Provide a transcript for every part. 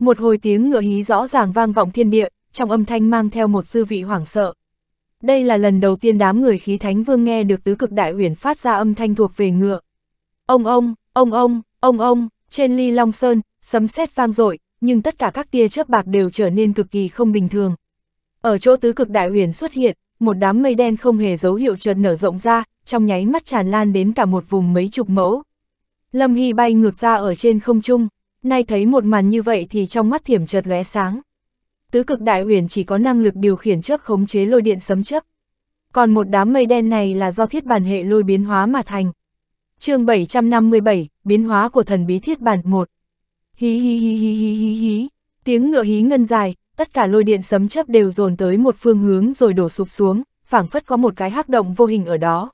Một hồi tiếng ngựa hí rõ ràng vang vọng thiên địa, trong âm thanh mang theo một dư vị hoảng sợ. Đây là lần đầu tiên đám người khí thánh vương nghe được tứ cực đại huyền phát ra âm thanh thuộc về ngựa. Ông ông, ông ông, ông ông, trên ly long sơn, sấm sét vang dội nhưng tất cả các tia chớp bạc đều trở nên cực kỳ không bình thường. Ở chỗ tứ cực đại huyền xuất hiện, một đám mây đen không hề dấu hiệu chợt nở rộng ra, trong nháy mắt tràn lan đến cả một vùng mấy chục mẫu. Lâm Hy bay ngược ra ở trên không trung nay thấy một màn như vậy thì trong mắt thiểm chợt lóe sáng. Tứ cực đại huyền chỉ có năng lực điều khiển chớp khống chế lôi điện sấm chớp. Còn một đám mây đen này là do thiết bản hệ lôi biến hóa mà thành. chương 757, biến hóa của thần bí thiết bản 1. Hí hí hí hí hí hí hí, tiếng ngựa hí ngân dài, tất cả lôi điện sấm chớp đều dồn tới một phương hướng rồi đổ sụp xuống, phảng phất có một cái hắc động vô hình ở đó.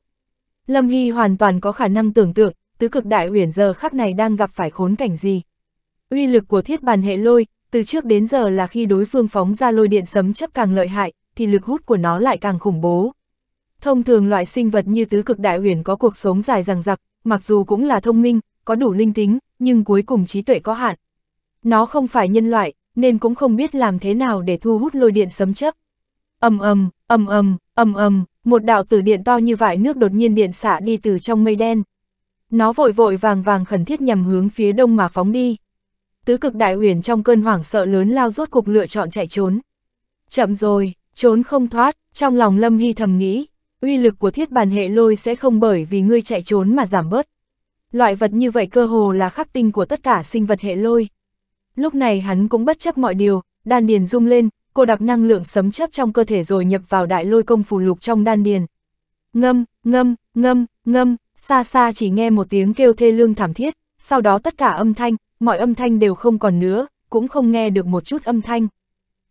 Lâm Hy hoàn toàn có khả năng tưởng tượng, tứ cực đại huyền giờ khắc này đang gặp phải khốn cảnh gì. Uy lực của thiết bàn hệ lôi, từ trước đến giờ là khi đối phương phóng ra lôi điện sấm chấp càng lợi hại, thì lực hút của nó lại càng khủng bố. Thông thường loại sinh vật như tứ cực đại huyền có cuộc sống dài dằng dặc, mặc dù cũng là thông minh, có đủ linh tính, nhưng cuối cùng trí tuệ có hạn. Nó không phải nhân loại, nên cũng không biết làm thế nào để thu hút lôi điện sấm chấp. Ầm ầm, ầm ầm, ầm ầm, một đạo tử điện to như vải nước đột nhiên điện xả đi từ trong mây đen. Nó vội vội vàng vàng khẩn thiết nhằm hướng phía đông mà phóng đi tứ cực đại huyền trong cơn hoảng sợ lớn lao rốt cục lựa chọn chạy trốn. Chậm rồi, trốn không thoát, trong lòng Lâm Hy thầm nghĩ, uy lực của thiết bàn hệ lôi sẽ không bởi vì ngươi chạy trốn mà giảm bớt. Loại vật như vậy cơ hồ là khắc tinh của tất cả sinh vật hệ lôi. Lúc này hắn cũng bất chấp mọi điều, đan điền rung lên, cô đặc năng lượng sấm chấp trong cơ thể rồi nhập vào đại lôi công phù lục trong đan điền. Ngâm, ngâm, ngâm, ngâm, xa xa chỉ nghe một tiếng kêu thê lương thảm thiết, sau đó tất cả âm thanh, mọi âm thanh đều không còn nữa, cũng không nghe được một chút âm thanh.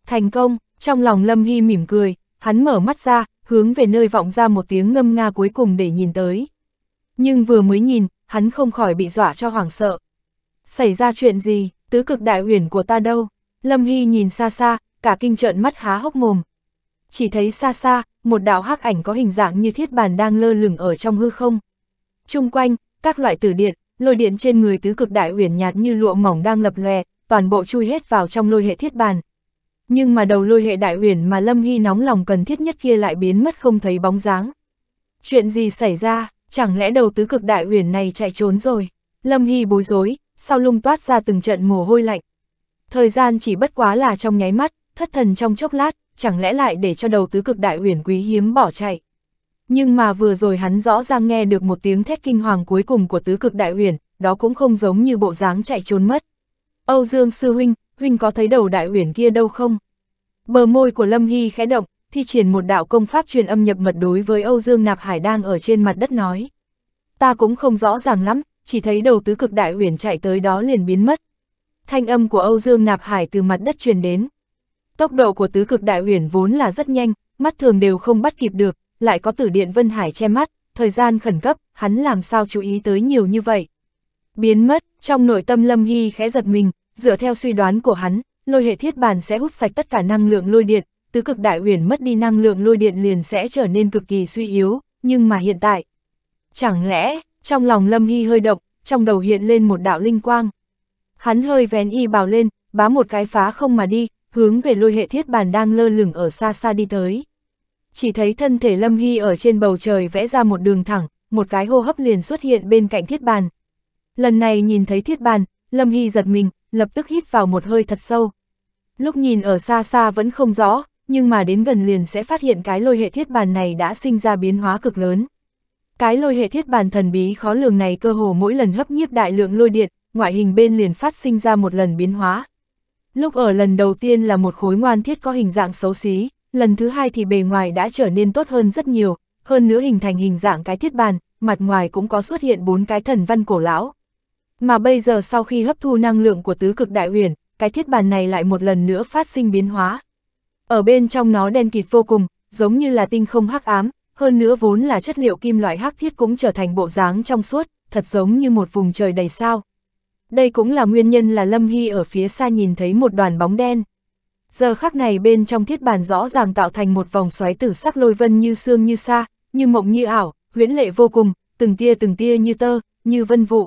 Thành công, trong lòng Lâm Hy mỉm cười, hắn mở mắt ra, hướng về nơi vọng ra một tiếng ngâm nga cuối cùng để nhìn tới. Nhưng vừa mới nhìn, hắn không khỏi bị dọa cho hoảng sợ. Xảy ra chuyện gì, tứ cực đại huyền của ta đâu? Lâm Hy nhìn xa xa, cả kinh trợn mắt há hốc mồm. Chỉ thấy xa xa, một đạo hắc ảnh có hình dạng như thiết bàn đang lơ lửng ở trong hư không. Trung quanh, các loại tử điện, lôi điện trên người tứ cực đại uyển nhạt như lụa mỏng đang lập lòe, toàn bộ chui hết vào trong lôi hệ thiết bàn. Nhưng mà đầu lôi hệ đại uyển mà Lâm Hy nóng lòng cần thiết nhất kia lại biến mất không thấy bóng dáng. Chuyện gì xảy ra, chẳng lẽ đầu tứ cực đại uyển này chạy trốn rồi? Lâm Hy bối rối, sau lung toát ra từng trận mồ hôi lạnh. Thời gian chỉ bất quá là trong nháy mắt, thất thần trong chốc lát, chẳng lẽ lại để cho đầu tứ cực đại uyển quý hiếm bỏ chạy. Nhưng mà vừa rồi hắn rõ ràng nghe được một tiếng thét kinh hoàng cuối cùng của tứ cực đại huyền, đó cũng không giống như bộ dáng chạy trốn mất. Âu Dương Sư Huynh, Huynh có thấy đầu đại huyền kia đâu không? Bờ môi của Lâm Hy khẽ động, thi triển một đạo công pháp truyền âm nhập mật đối với Âu Dương Nạp Hải đang ở trên mặt đất nói. Ta cũng không rõ ràng lắm, chỉ thấy đầu tứ cực đại huyền chạy tới đó liền biến mất. Thanh âm của Âu Dương Nạp Hải từ mặt đất truyền đến. Tốc độ của tứ cực đại huyền vốn là rất nhanh, mắt thường đều không bắt kịp được, lại có tử điện Vân Hải che mắt, thời gian khẩn cấp, hắn làm sao chú ý tới nhiều như vậy. Biến mất, trong nội tâm Lâm Hy khẽ giật mình, dựa theo suy đoán của hắn, lôi hệ thiết bàn sẽ hút sạch tất cả năng lượng lôi điện, tứ cực đại huyền mất đi năng lượng lôi điện liền sẽ trở nên cực kỳ suy yếu, nhưng mà hiện tại. Chẳng lẽ, trong lòng Lâm Hy hơi động, trong đầu hiện lên một đạo linh quang. Hắn hơi vén y bào lên, bá một cái phá không mà đi, hướng về lôi hệ thiết bàn đang lơ lửng ở xa xa đi tới chỉ thấy thân thể Lâm Hy ở trên bầu trời vẽ ra một đường thẳng, một cái hô hấp liền xuất hiện bên cạnh thiết bàn. Lần này nhìn thấy thiết bàn, Lâm Hy giật mình, lập tức hít vào một hơi thật sâu. Lúc nhìn ở xa xa vẫn không rõ, nhưng mà đến gần liền sẽ phát hiện cái lôi hệ thiết bàn này đã sinh ra biến hóa cực lớn. Cái lôi hệ thiết bàn thần bí khó lường này cơ hồ mỗi lần hấp nhiếp đại lượng lôi điện, ngoại hình bên liền phát sinh ra một lần biến hóa. Lúc ở lần đầu tiên là một khối ngoan thiết có hình dạng xấu xí, lần thứ hai thì bề ngoài đã trở nên tốt hơn rất nhiều, hơn nữa hình thành hình dạng cái thiết bàn, mặt ngoài cũng có xuất hiện bốn cái thần văn cổ lão. Mà bây giờ sau khi hấp thu năng lượng của tứ cực đại huyền, cái thiết bàn này lại một lần nữa phát sinh biến hóa. Ở bên trong nó đen kịt vô cùng, giống như là tinh không hắc ám, hơn nữa vốn là chất liệu kim loại hắc thiết cũng trở thành bộ dáng trong suốt, thật giống như một vùng trời đầy sao. Đây cũng là nguyên nhân là Lâm Hy ở phía xa nhìn thấy một đoàn bóng đen. Giờ khắc này bên trong thiết bàn rõ ràng tạo thành một vòng xoáy tử sắc lôi vân như xương như xa, như mộng như ảo, huyễn lệ vô cùng, từng tia từng tia như tơ, như vân vụ.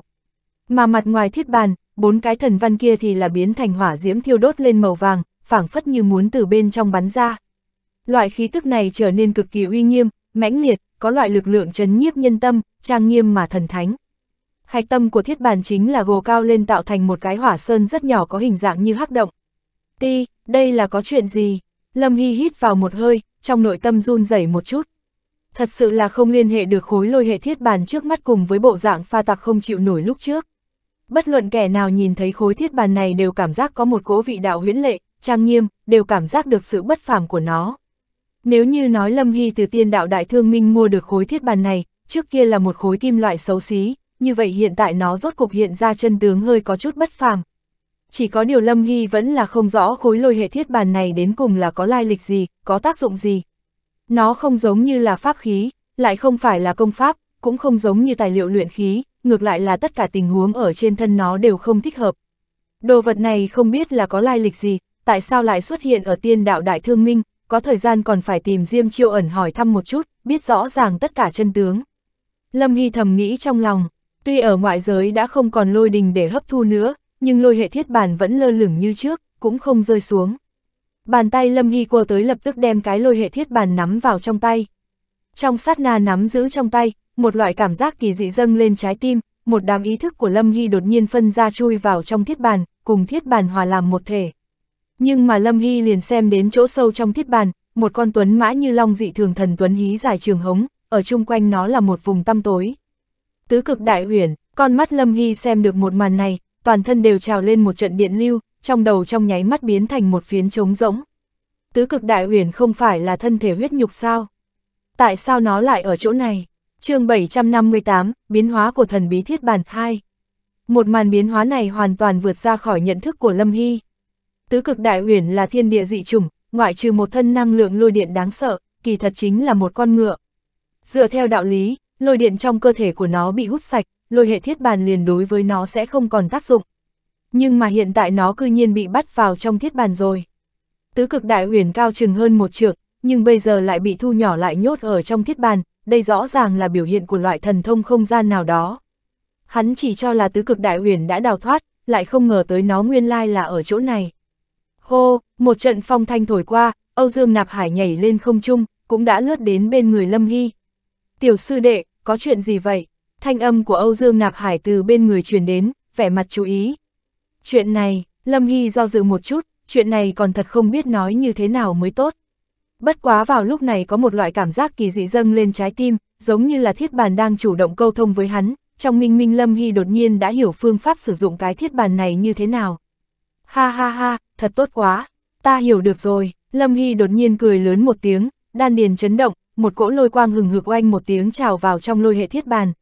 Mà mặt ngoài thiết bàn, bốn cái thần văn kia thì là biến thành hỏa diễm thiêu đốt lên màu vàng, phảng phất như muốn từ bên trong bắn ra. Loại khí tức này trở nên cực kỳ uy nghiêm, mãnh liệt, có loại lực lượng chấn nhiếp nhân tâm, trang nghiêm mà thần thánh. Hạch tâm của thiết bàn chính là gồ cao lên tạo thành một cái hỏa sơn rất nhỏ có hình dạng như hắc động. Ti, đây là có chuyện gì? Lâm Hy hít vào một hơi, trong nội tâm run rẩy một chút. Thật sự là không liên hệ được khối lôi hệ thiết bàn trước mắt cùng với bộ dạng pha tạp không chịu nổi lúc trước. Bất luận kẻ nào nhìn thấy khối thiết bàn này đều cảm giác có một cố vị đạo huyễn lệ, trang nghiêm, đều cảm giác được sự bất phàm của nó. Nếu như nói Lâm Hy từ tiên đạo đại thương minh mua được khối thiết bàn này, trước kia là một khối kim loại xấu xí, như vậy hiện tại nó rốt cục hiện ra chân tướng hơi có chút bất phàm, chỉ có điều Lâm Hy vẫn là không rõ khối lôi hệ thiết bàn này đến cùng là có lai lịch gì, có tác dụng gì. Nó không giống như là pháp khí, lại không phải là công pháp, cũng không giống như tài liệu luyện khí, ngược lại là tất cả tình huống ở trên thân nó đều không thích hợp. Đồ vật này không biết là có lai lịch gì, tại sao lại xuất hiện ở tiên đạo đại thương minh, có thời gian còn phải tìm Diêm Chiêu ẩn hỏi thăm một chút, biết rõ ràng tất cả chân tướng. Lâm Hy thầm nghĩ trong lòng, tuy ở ngoại giới đã không còn lôi đình để hấp thu nữa, nhưng lôi hệ thiết bàn vẫn lơ lửng như trước, cũng không rơi xuống. Bàn tay Lâm Hy cô tới lập tức đem cái lôi hệ thiết bàn nắm vào trong tay. Trong sát na nắm giữ trong tay, một loại cảm giác kỳ dị dâng lên trái tim, một đám ý thức của Lâm Hy đột nhiên phân ra chui vào trong thiết bàn, cùng thiết bàn hòa làm một thể. Nhưng mà Lâm Hy liền xem đến chỗ sâu trong thiết bàn, một con tuấn mã như long dị thường thần tuấn hí dài trường hống, ở chung quanh nó là một vùng tăm tối. Tứ cực đại huyền, con mắt Lâm Hy xem được một màn này, toàn thân đều trào lên một trận điện lưu, trong đầu trong nháy mắt biến thành một phiến trống rỗng. Tứ cực đại huyền không phải là thân thể huyết nhục sao? Tại sao nó lại ở chỗ này? chương 758, biến hóa của thần bí thiết bản 2. Một màn biến hóa này hoàn toàn vượt ra khỏi nhận thức của Lâm Hy. Tứ cực đại huyền là thiên địa dị chủng ngoại trừ một thân năng lượng lôi điện đáng sợ, kỳ thật chính là một con ngựa. Dựa theo đạo lý, lôi điện trong cơ thể của nó bị hút sạch, lôi hệ thiết bàn liền đối với nó sẽ không còn tác dụng. Nhưng mà hiện tại nó cư nhiên bị bắt vào trong thiết bàn rồi. Tứ cực đại huyền cao chừng hơn một trượng, nhưng bây giờ lại bị thu nhỏ lại nhốt ở trong thiết bàn, đây rõ ràng là biểu hiện của loại thần thông không gian nào đó. Hắn chỉ cho là tứ cực đại huyền đã đào thoát, lại không ngờ tới nó nguyên lai là ở chỗ này. Hô, một trận phong thanh thổi qua, Âu Dương Nạp Hải nhảy lên không trung, cũng đã lướt đến bên người Lâm Hy. Tiểu sư đệ, có chuyện gì vậy? Thanh âm của Âu Dương Nạp Hải từ bên người truyền đến, vẻ mặt chú ý. Chuyện này, Lâm Hy do dự một chút, chuyện này còn thật không biết nói như thế nào mới tốt. Bất quá vào lúc này có một loại cảm giác kỳ dị dâng lên trái tim, giống như là thiết bàn đang chủ động câu thông với hắn, trong minh minh Lâm Hy đột nhiên đã hiểu phương pháp sử dụng cái thiết bàn này như thế nào. Ha ha ha, thật tốt quá, ta hiểu được rồi, Lâm Hy đột nhiên cười lớn một tiếng, đan điền chấn động, một cỗ lôi quang hừng hực oanh một tiếng trào vào trong lôi hệ thiết bàn,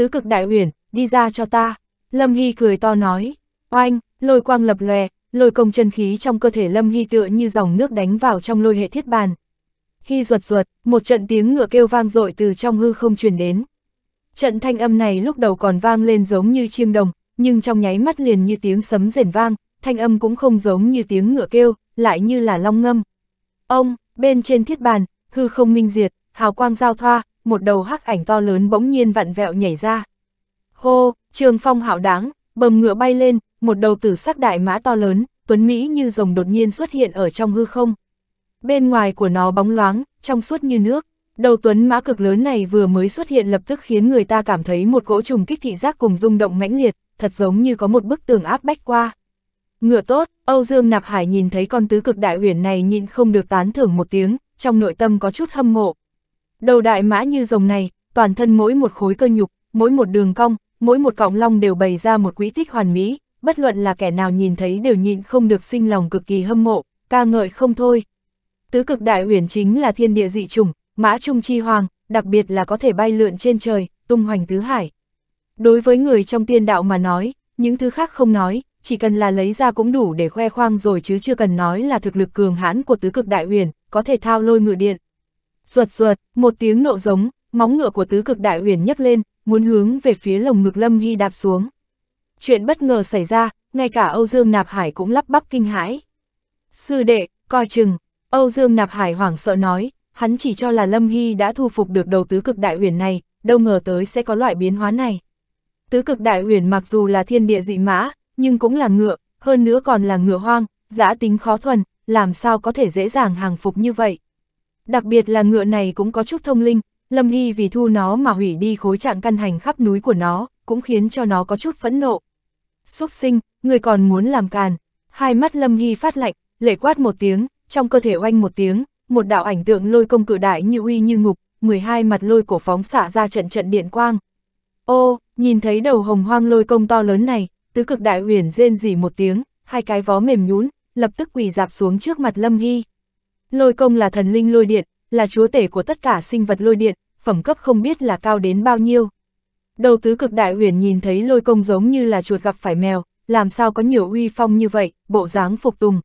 tứ cực đại huyền, đi ra cho ta. Lâm Hy cười to nói, oanh, lôi quang lập lòe, lôi công chân khí trong cơ thể Lâm Hy tựa như dòng nước đánh vào trong lôi hệ thiết bàn. Hy ruột ruột, một trận tiếng ngựa kêu vang dội từ trong hư không truyền đến. Trận thanh âm này lúc đầu còn vang lên giống như chiêng đồng, nhưng trong nháy mắt liền như tiếng sấm rền vang, thanh âm cũng không giống như tiếng ngựa kêu, lại như là long ngâm. Ông, bên trên thiết bàn, hư không minh diệt, hào quang giao thoa, một đầu hắc ảnh to lớn bỗng nhiên vặn vẹo nhảy ra. Hô, trường phong hạo đáng, bầm ngựa bay lên, một đầu tử sắc đại mã to lớn, tuấn Mỹ như rồng đột nhiên xuất hiện ở trong hư không. Bên ngoài của nó bóng loáng, trong suốt như nước. Đầu tuấn mã cực lớn này vừa mới xuất hiện lập tức khiến người ta cảm thấy một cỗ trùng kích thị giác cùng rung động mãnh liệt, thật giống như có một bức tường áp bách qua. Ngựa tốt, Âu Dương Nạp Hải nhìn thấy con tứ cực đại huyền này nhịn không được tán thưởng một tiếng, trong nội tâm có chút hâm mộ, Đầu đại mã như rồng này, toàn thân mỗi một khối cơ nhục, mỗi một đường cong, mỗi một cọng long đều bày ra một quỹ tích hoàn mỹ, bất luận là kẻ nào nhìn thấy đều nhịn không được sinh lòng cực kỳ hâm mộ, ca ngợi không thôi. Tứ cực đại huyền chính là thiên địa dị chủng, mã trung chi hoàng, đặc biệt là có thể bay lượn trên trời, tung hoành tứ hải. Đối với người trong tiên đạo mà nói, những thứ khác không nói, chỉ cần là lấy ra cũng đủ để khoe khoang rồi chứ chưa cần nói là thực lực cường hãn của tứ cực đại huyền, có thể thao lôi ngựa điện ruột ruột, một tiếng nộ giống, móng ngựa của tứ cực đại huyền nhấc lên, muốn hướng về phía lồng ngực Lâm Hy đạp xuống. Chuyện bất ngờ xảy ra, ngay cả Âu Dương Nạp Hải cũng lắp bắp kinh hãi. Sư đệ, coi chừng, Âu Dương Nạp Hải hoảng sợ nói, hắn chỉ cho là Lâm Hy đã thu phục được đầu tứ cực đại huyền này, đâu ngờ tới sẽ có loại biến hóa này. Tứ cực đại huyền mặc dù là thiên địa dị mã, nhưng cũng là ngựa, hơn nữa còn là ngựa hoang, giã tính khó thuần, làm sao có thể dễ dàng hàng phục như vậy. Đặc biệt là ngựa này cũng có chút thông linh, Lâm y vì thu nó mà hủy đi khối trạng căn hành khắp núi của nó, cũng khiến cho nó có chút phẫn nộ. xuất sinh, người còn muốn làm càn. Hai mắt Lâm y phát lạnh, lệ quát một tiếng, trong cơ thể oanh một tiếng, một đạo ảnh tượng lôi công cự đại như uy như ngục, 12 mặt lôi cổ phóng xạ ra trận trận điện quang. Ô, nhìn thấy đầu hồng hoang lôi công to lớn này, tứ cực đại huyền rên rỉ một tiếng, hai cái vó mềm nhún, lập tức quỳ dạp xuống trước mặt Lâm Hy. Lôi công là thần linh lôi điện, là chúa tể của tất cả sinh vật lôi điện, phẩm cấp không biết là cao đến bao nhiêu. Đầu tứ cực đại huyền nhìn thấy lôi công giống như là chuột gặp phải mèo, làm sao có nhiều uy phong như vậy, bộ dáng phục tùng.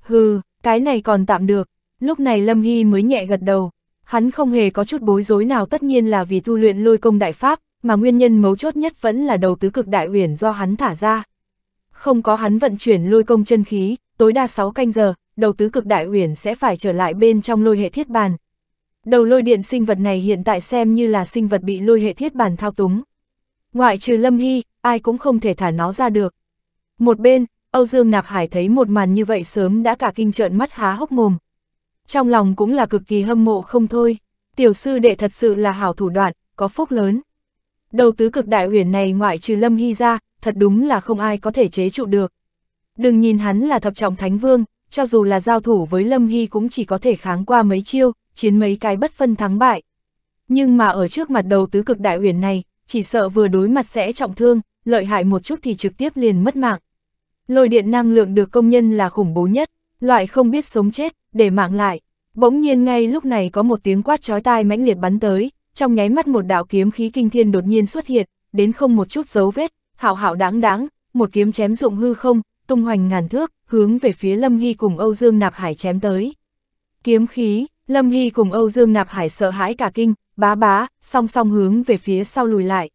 Hừ, cái này còn tạm được, lúc này Lâm Hy mới nhẹ gật đầu. Hắn không hề có chút bối rối nào tất nhiên là vì tu luyện lôi công đại pháp, mà nguyên nhân mấu chốt nhất vẫn là đầu tứ cực đại huyền do hắn thả ra. Không có hắn vận chuyển lôi công chân khí, tối đa 6 canh giờ, đầu tứ cực đại huyền sẽ phải trở lại bên trong lôi hệ thiết bàn. Đầu lôi điện sinh vật này hiện tại xem như là sinh vật bị lôi hệ thiết bàn thao túng. Ngoại trừ Lâm Hy, ai cũng không thể thả nó ra được. Một bên, Âu Dương Nạp Hải thấy một màn như vậy sớm đã cả kinh trợn mắt há hốc mồm. Trong lòng cũng là cực kỳ hâm mộ không thôi, tiểu sư đệ thật sự là hảo thủ đoạn, có phúc lớn. Đầu tứ cực đại huyền này ngoại trừ Lâm Hy ra, thật đúng là không ai có thể chế trụ được. Đừng nhìn hắn là thập trọng thánh vương, cho dù là giao thủ với Lâm Hy cũng chỉ có thể kháng qua mấy chiêu, chiến mấy cái bất phân thắng bại. Nhưng mà ở trước mặt đầu tứ cực đại huyền này, chỉ sợ vừa đối mặt sẽ trọng thương, lợi hại một chút thì trực tiếp liền mất mạng. Lôi điện năng lượng được công nhân là khủng bố nhất, loại không biết sống chết, để mạng lại. Bỗng nhiên ngay lúc này có một tiếng quát chói tai mãnh liệt bắn tới, trong nháy mắt một đạo kiếm khí kinh thiên đột nhiên xuất hiện, đến không một chút dấu vết, hạo hạo đáng đáng, một kiếm chém dụng hư không, tung hoành ngàn thước, hướng về phía Lâm Hy cùng Âu Dương Nạp Hải chém tới. Kiếm khí, Lâm Hy cùng Âu Dương Nạp Hải sợ hãi cả kinh, bá bá, song song hướng về phía sau lùi lại.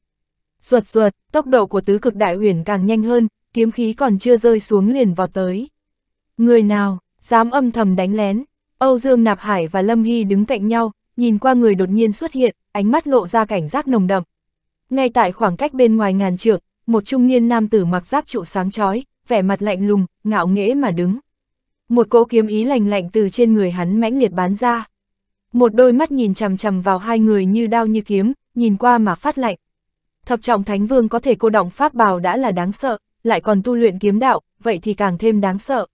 Ruột ruột, tốc độ của tứ cực đại huyền càng nhanh hơn, kiếm khí còn chưa rơi xuống liền vào tới. Người nào, dám âm thầm đánh lén, Âu Dương Nạp Hải và Lâm Hy đứng cạnh nhau, nhìn qua người đột nhiên xuất hiện, ánh mắt lộ ra cảnh giác nồng đậm. Ngay tại khoảng cách bên ngoài ngàn trượng, một trung niên nam tử mặc giáp trụ sáng chói, vẻ mặt lạnh lùng, ngạo nghễ mà đứng. Một cỗ kiếm ý lành lạnh từ trên người hắn mãnh liệt bán ra. Một đôi mắt nhìn chằm chằm vào hai người như đao như kiếm, nhìn qua mà phát lạnh. Thập trọng Thánh Vương có thể cô động pháp bào đã là đáng sợ, lại còn tu luyện kiếm đạo, vậy thì càng thêm đáng sợ.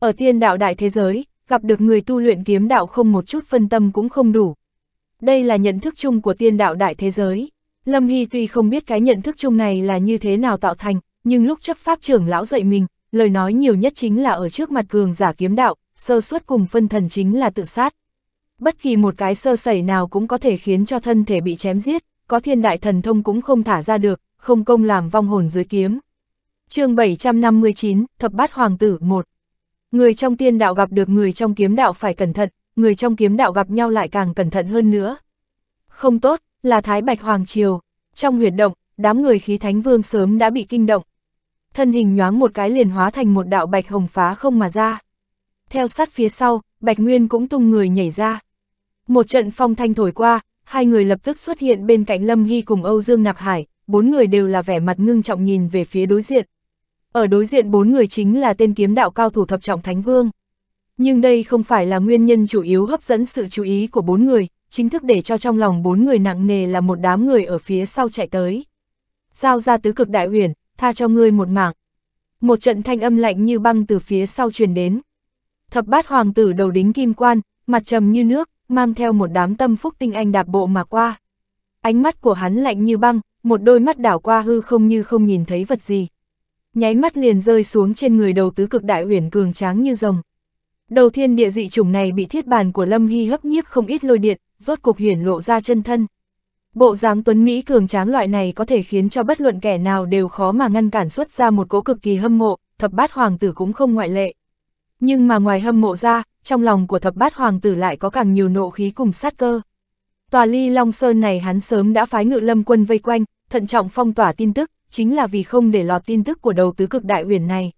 Ở tiên đạo đại thế giới, gặp được người tu luyện kiếm đạo không một chút phân tâm cũng không đủ. Đây là nhận thức chung của tiên đạo đại thế giới. Lâm Hy tuy không biết cái nhận thức chung này là như thế nào tạo thành, nhưng lúc chấp pháp trưởng lão dạy mình, lời nói nhiều nhất chính là ở trước mặt cường giả kiếm đạo, sơ suất cùng phân thần chính là tự sát. Bất kỳ một cái sơ sẩy nào cũng có thể khiến cho thân thể bị chém giết, có thiên đại thần thông cũng không thả ra được, không công làm vong hồn dưới kiếm. chương 759, Thập Bát Hoàng tử 1 Người trong tiên đạo gặp được người trong kiếm đạo phải cẩn thận, người trong kiếm đạo gặp nhau lại càng cẩn thận hơn nữa. Không tốt, là Thái Bạch Hoàng Triều. Trong huyệt động, đám người khí thánh vương sớm đã bị kinh động, thân hình nhoáng một cái liền hóa thành một đạo bạch hồng phá không mà ra. Theo sát phía sau, Bạch Nguyên cũng tung người nhảy ra. Một trận phong thanh thổi qua, hai người lập tức xuất hiện bên cạnh Lâm Hy cùng Âu Dương Nạp Hải, bốn người đều là vẻ mặt ngưng trọng nhìn về phía đối diện. Ở đối diện bốn người chính là tên kiếm đạo cao thủ thập trọng Thánh Vương. Nhưng đây không phải là nguyên nhân chủ yếu hấp dẫn sự chú ý của bốn người, chính thức để cho trong lòng bốn người nặng nề là một đám người ở phía sau chạy tới. Giao ra tứ cực đại huyền, tha cho ngươi một mạng. Một trận thanh âm lạnh như băng từ phía sau truyền đến. Thập bát hoàng tử đầu đính kim quan, mặt trầm như nước, mang theo một đám tâm phúc tinh anh đạp bộ mà qua. Ánh mắt của hắn lạnh như băng, một đôi mắt đảo qua hư không như không nhìn thấy vật gì. Nháy mắt liền rơi xuống trên người đầu tứ cực đại huyền cường tráng như rồng. Đầu thiên địa dị chủng này bị thiết bàn của Lâm Hy hấp nhiếp không ít lôi điện, rốt cục hiển lộ ra chân thân. Bộ dáng tuấn Mỹ cường tráng loại này có thể khiến cho bất luận kẻ nào đều khó mà ngăn cản xuất ra một cỗ cực kỳ hâm mộ, thập bát hoàng tử cũng không ngoại lệ. Nhưng mà ngoài hâm mộ ra, trong lòng của thập bát hoàng tử lại có càng nhiều nộ khí cùng sát cơ. Tòa ly Long Sơn này hắn sớm đã phái ngự lâm quân vây quanh, thận trọng phong tỏa tin tức, chính là vì không để lọt tin tức của đầu tứ cực đại huyền này.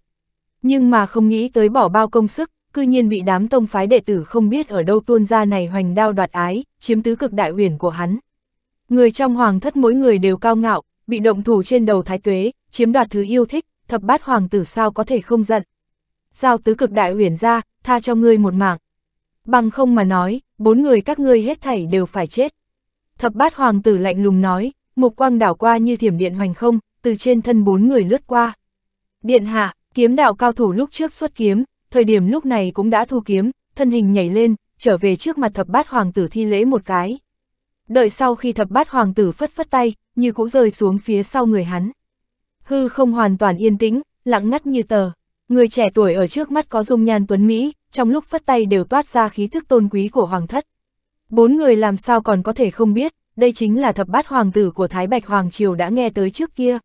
Nhưng mà không nghĩ tới bỏ bao công sức, cư nhiên bị đám tông phái đệ tử không biết ở đâu tuôn ra này hoành đao đoạt ái, chiếm tứ cực đại huyền của hắn. Người trong hoàng thất mỗi người đều cao ngạo, bị động thủ trên đầu thái tuế, chiếm đoạt thứ yêu thích, thập bát hoàng tử sao có thể không giận. Giao tứ cực đại huyền ra, tha cho ngươi một mạng. Bằng không mà nói, bốn người các ngươi hết thảy đều phải chết. Thập bát hoàng tử lạnh lùng nói, mục quang đảo qua như thiểm điện hoành không, từ trên thân bốn người lướt qua. Điện hạ, kiếm đạo cao thủ lúc trước xuất kiếm, thời điểm lúc này cũng đã thu kiếm, thân hình nhảy lên, trở về trước mặt thập bát hoàng tử thi lễ một cái đợi sau khi thập bát hoàng tử phất phất tay, như cũng rơi xuống phía sau người hắn. Hư không hoàn toàn yên tĩnh, lặng ngắt như tờ. Người trẻ tuổi ở trước mắt có dung nhan tuấn Mỹ, trong lúc phất tay đều toát ra khí thức tôn quý của hoàng thất. Bốn người làm sao còn có thể không biết, đây chính là thập bát hoàng tử của Thái Bạch Hoàng Triều đã nghe tới trước kia.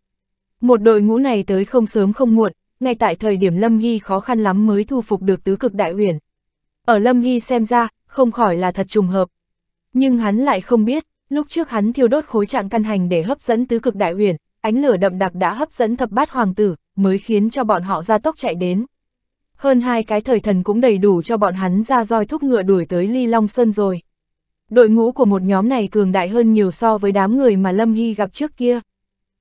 Một đội ngũ này tới không sớm không muộn, ngay tại thời điểm Lâm nghi khó khăn lắm mới thu phục được tứ cực đại huyền. Ở Lâm nghi xem ra, không khỏi là thật trùng hợp, nhưng hắn lại không biết, lúc trước hắn thiêu đốt khối trạng căn hành để hấp dẫn tứ cực đại huyền, ánh lửa đậm đặc đã hấp dẫn thập bát hoàng tử, mới khiến cho bọn họ ra tốc chạy đến. Hơn hai cái thời thần cũng đầy đủ cho bọn hắn ra roi thúc ngựa đuổi tới Ly Long Sơn rồi. Đội ngũ của một nhóm này cường đại hơn nhiều so với đám người mà Lâm Hy gặp trước kia.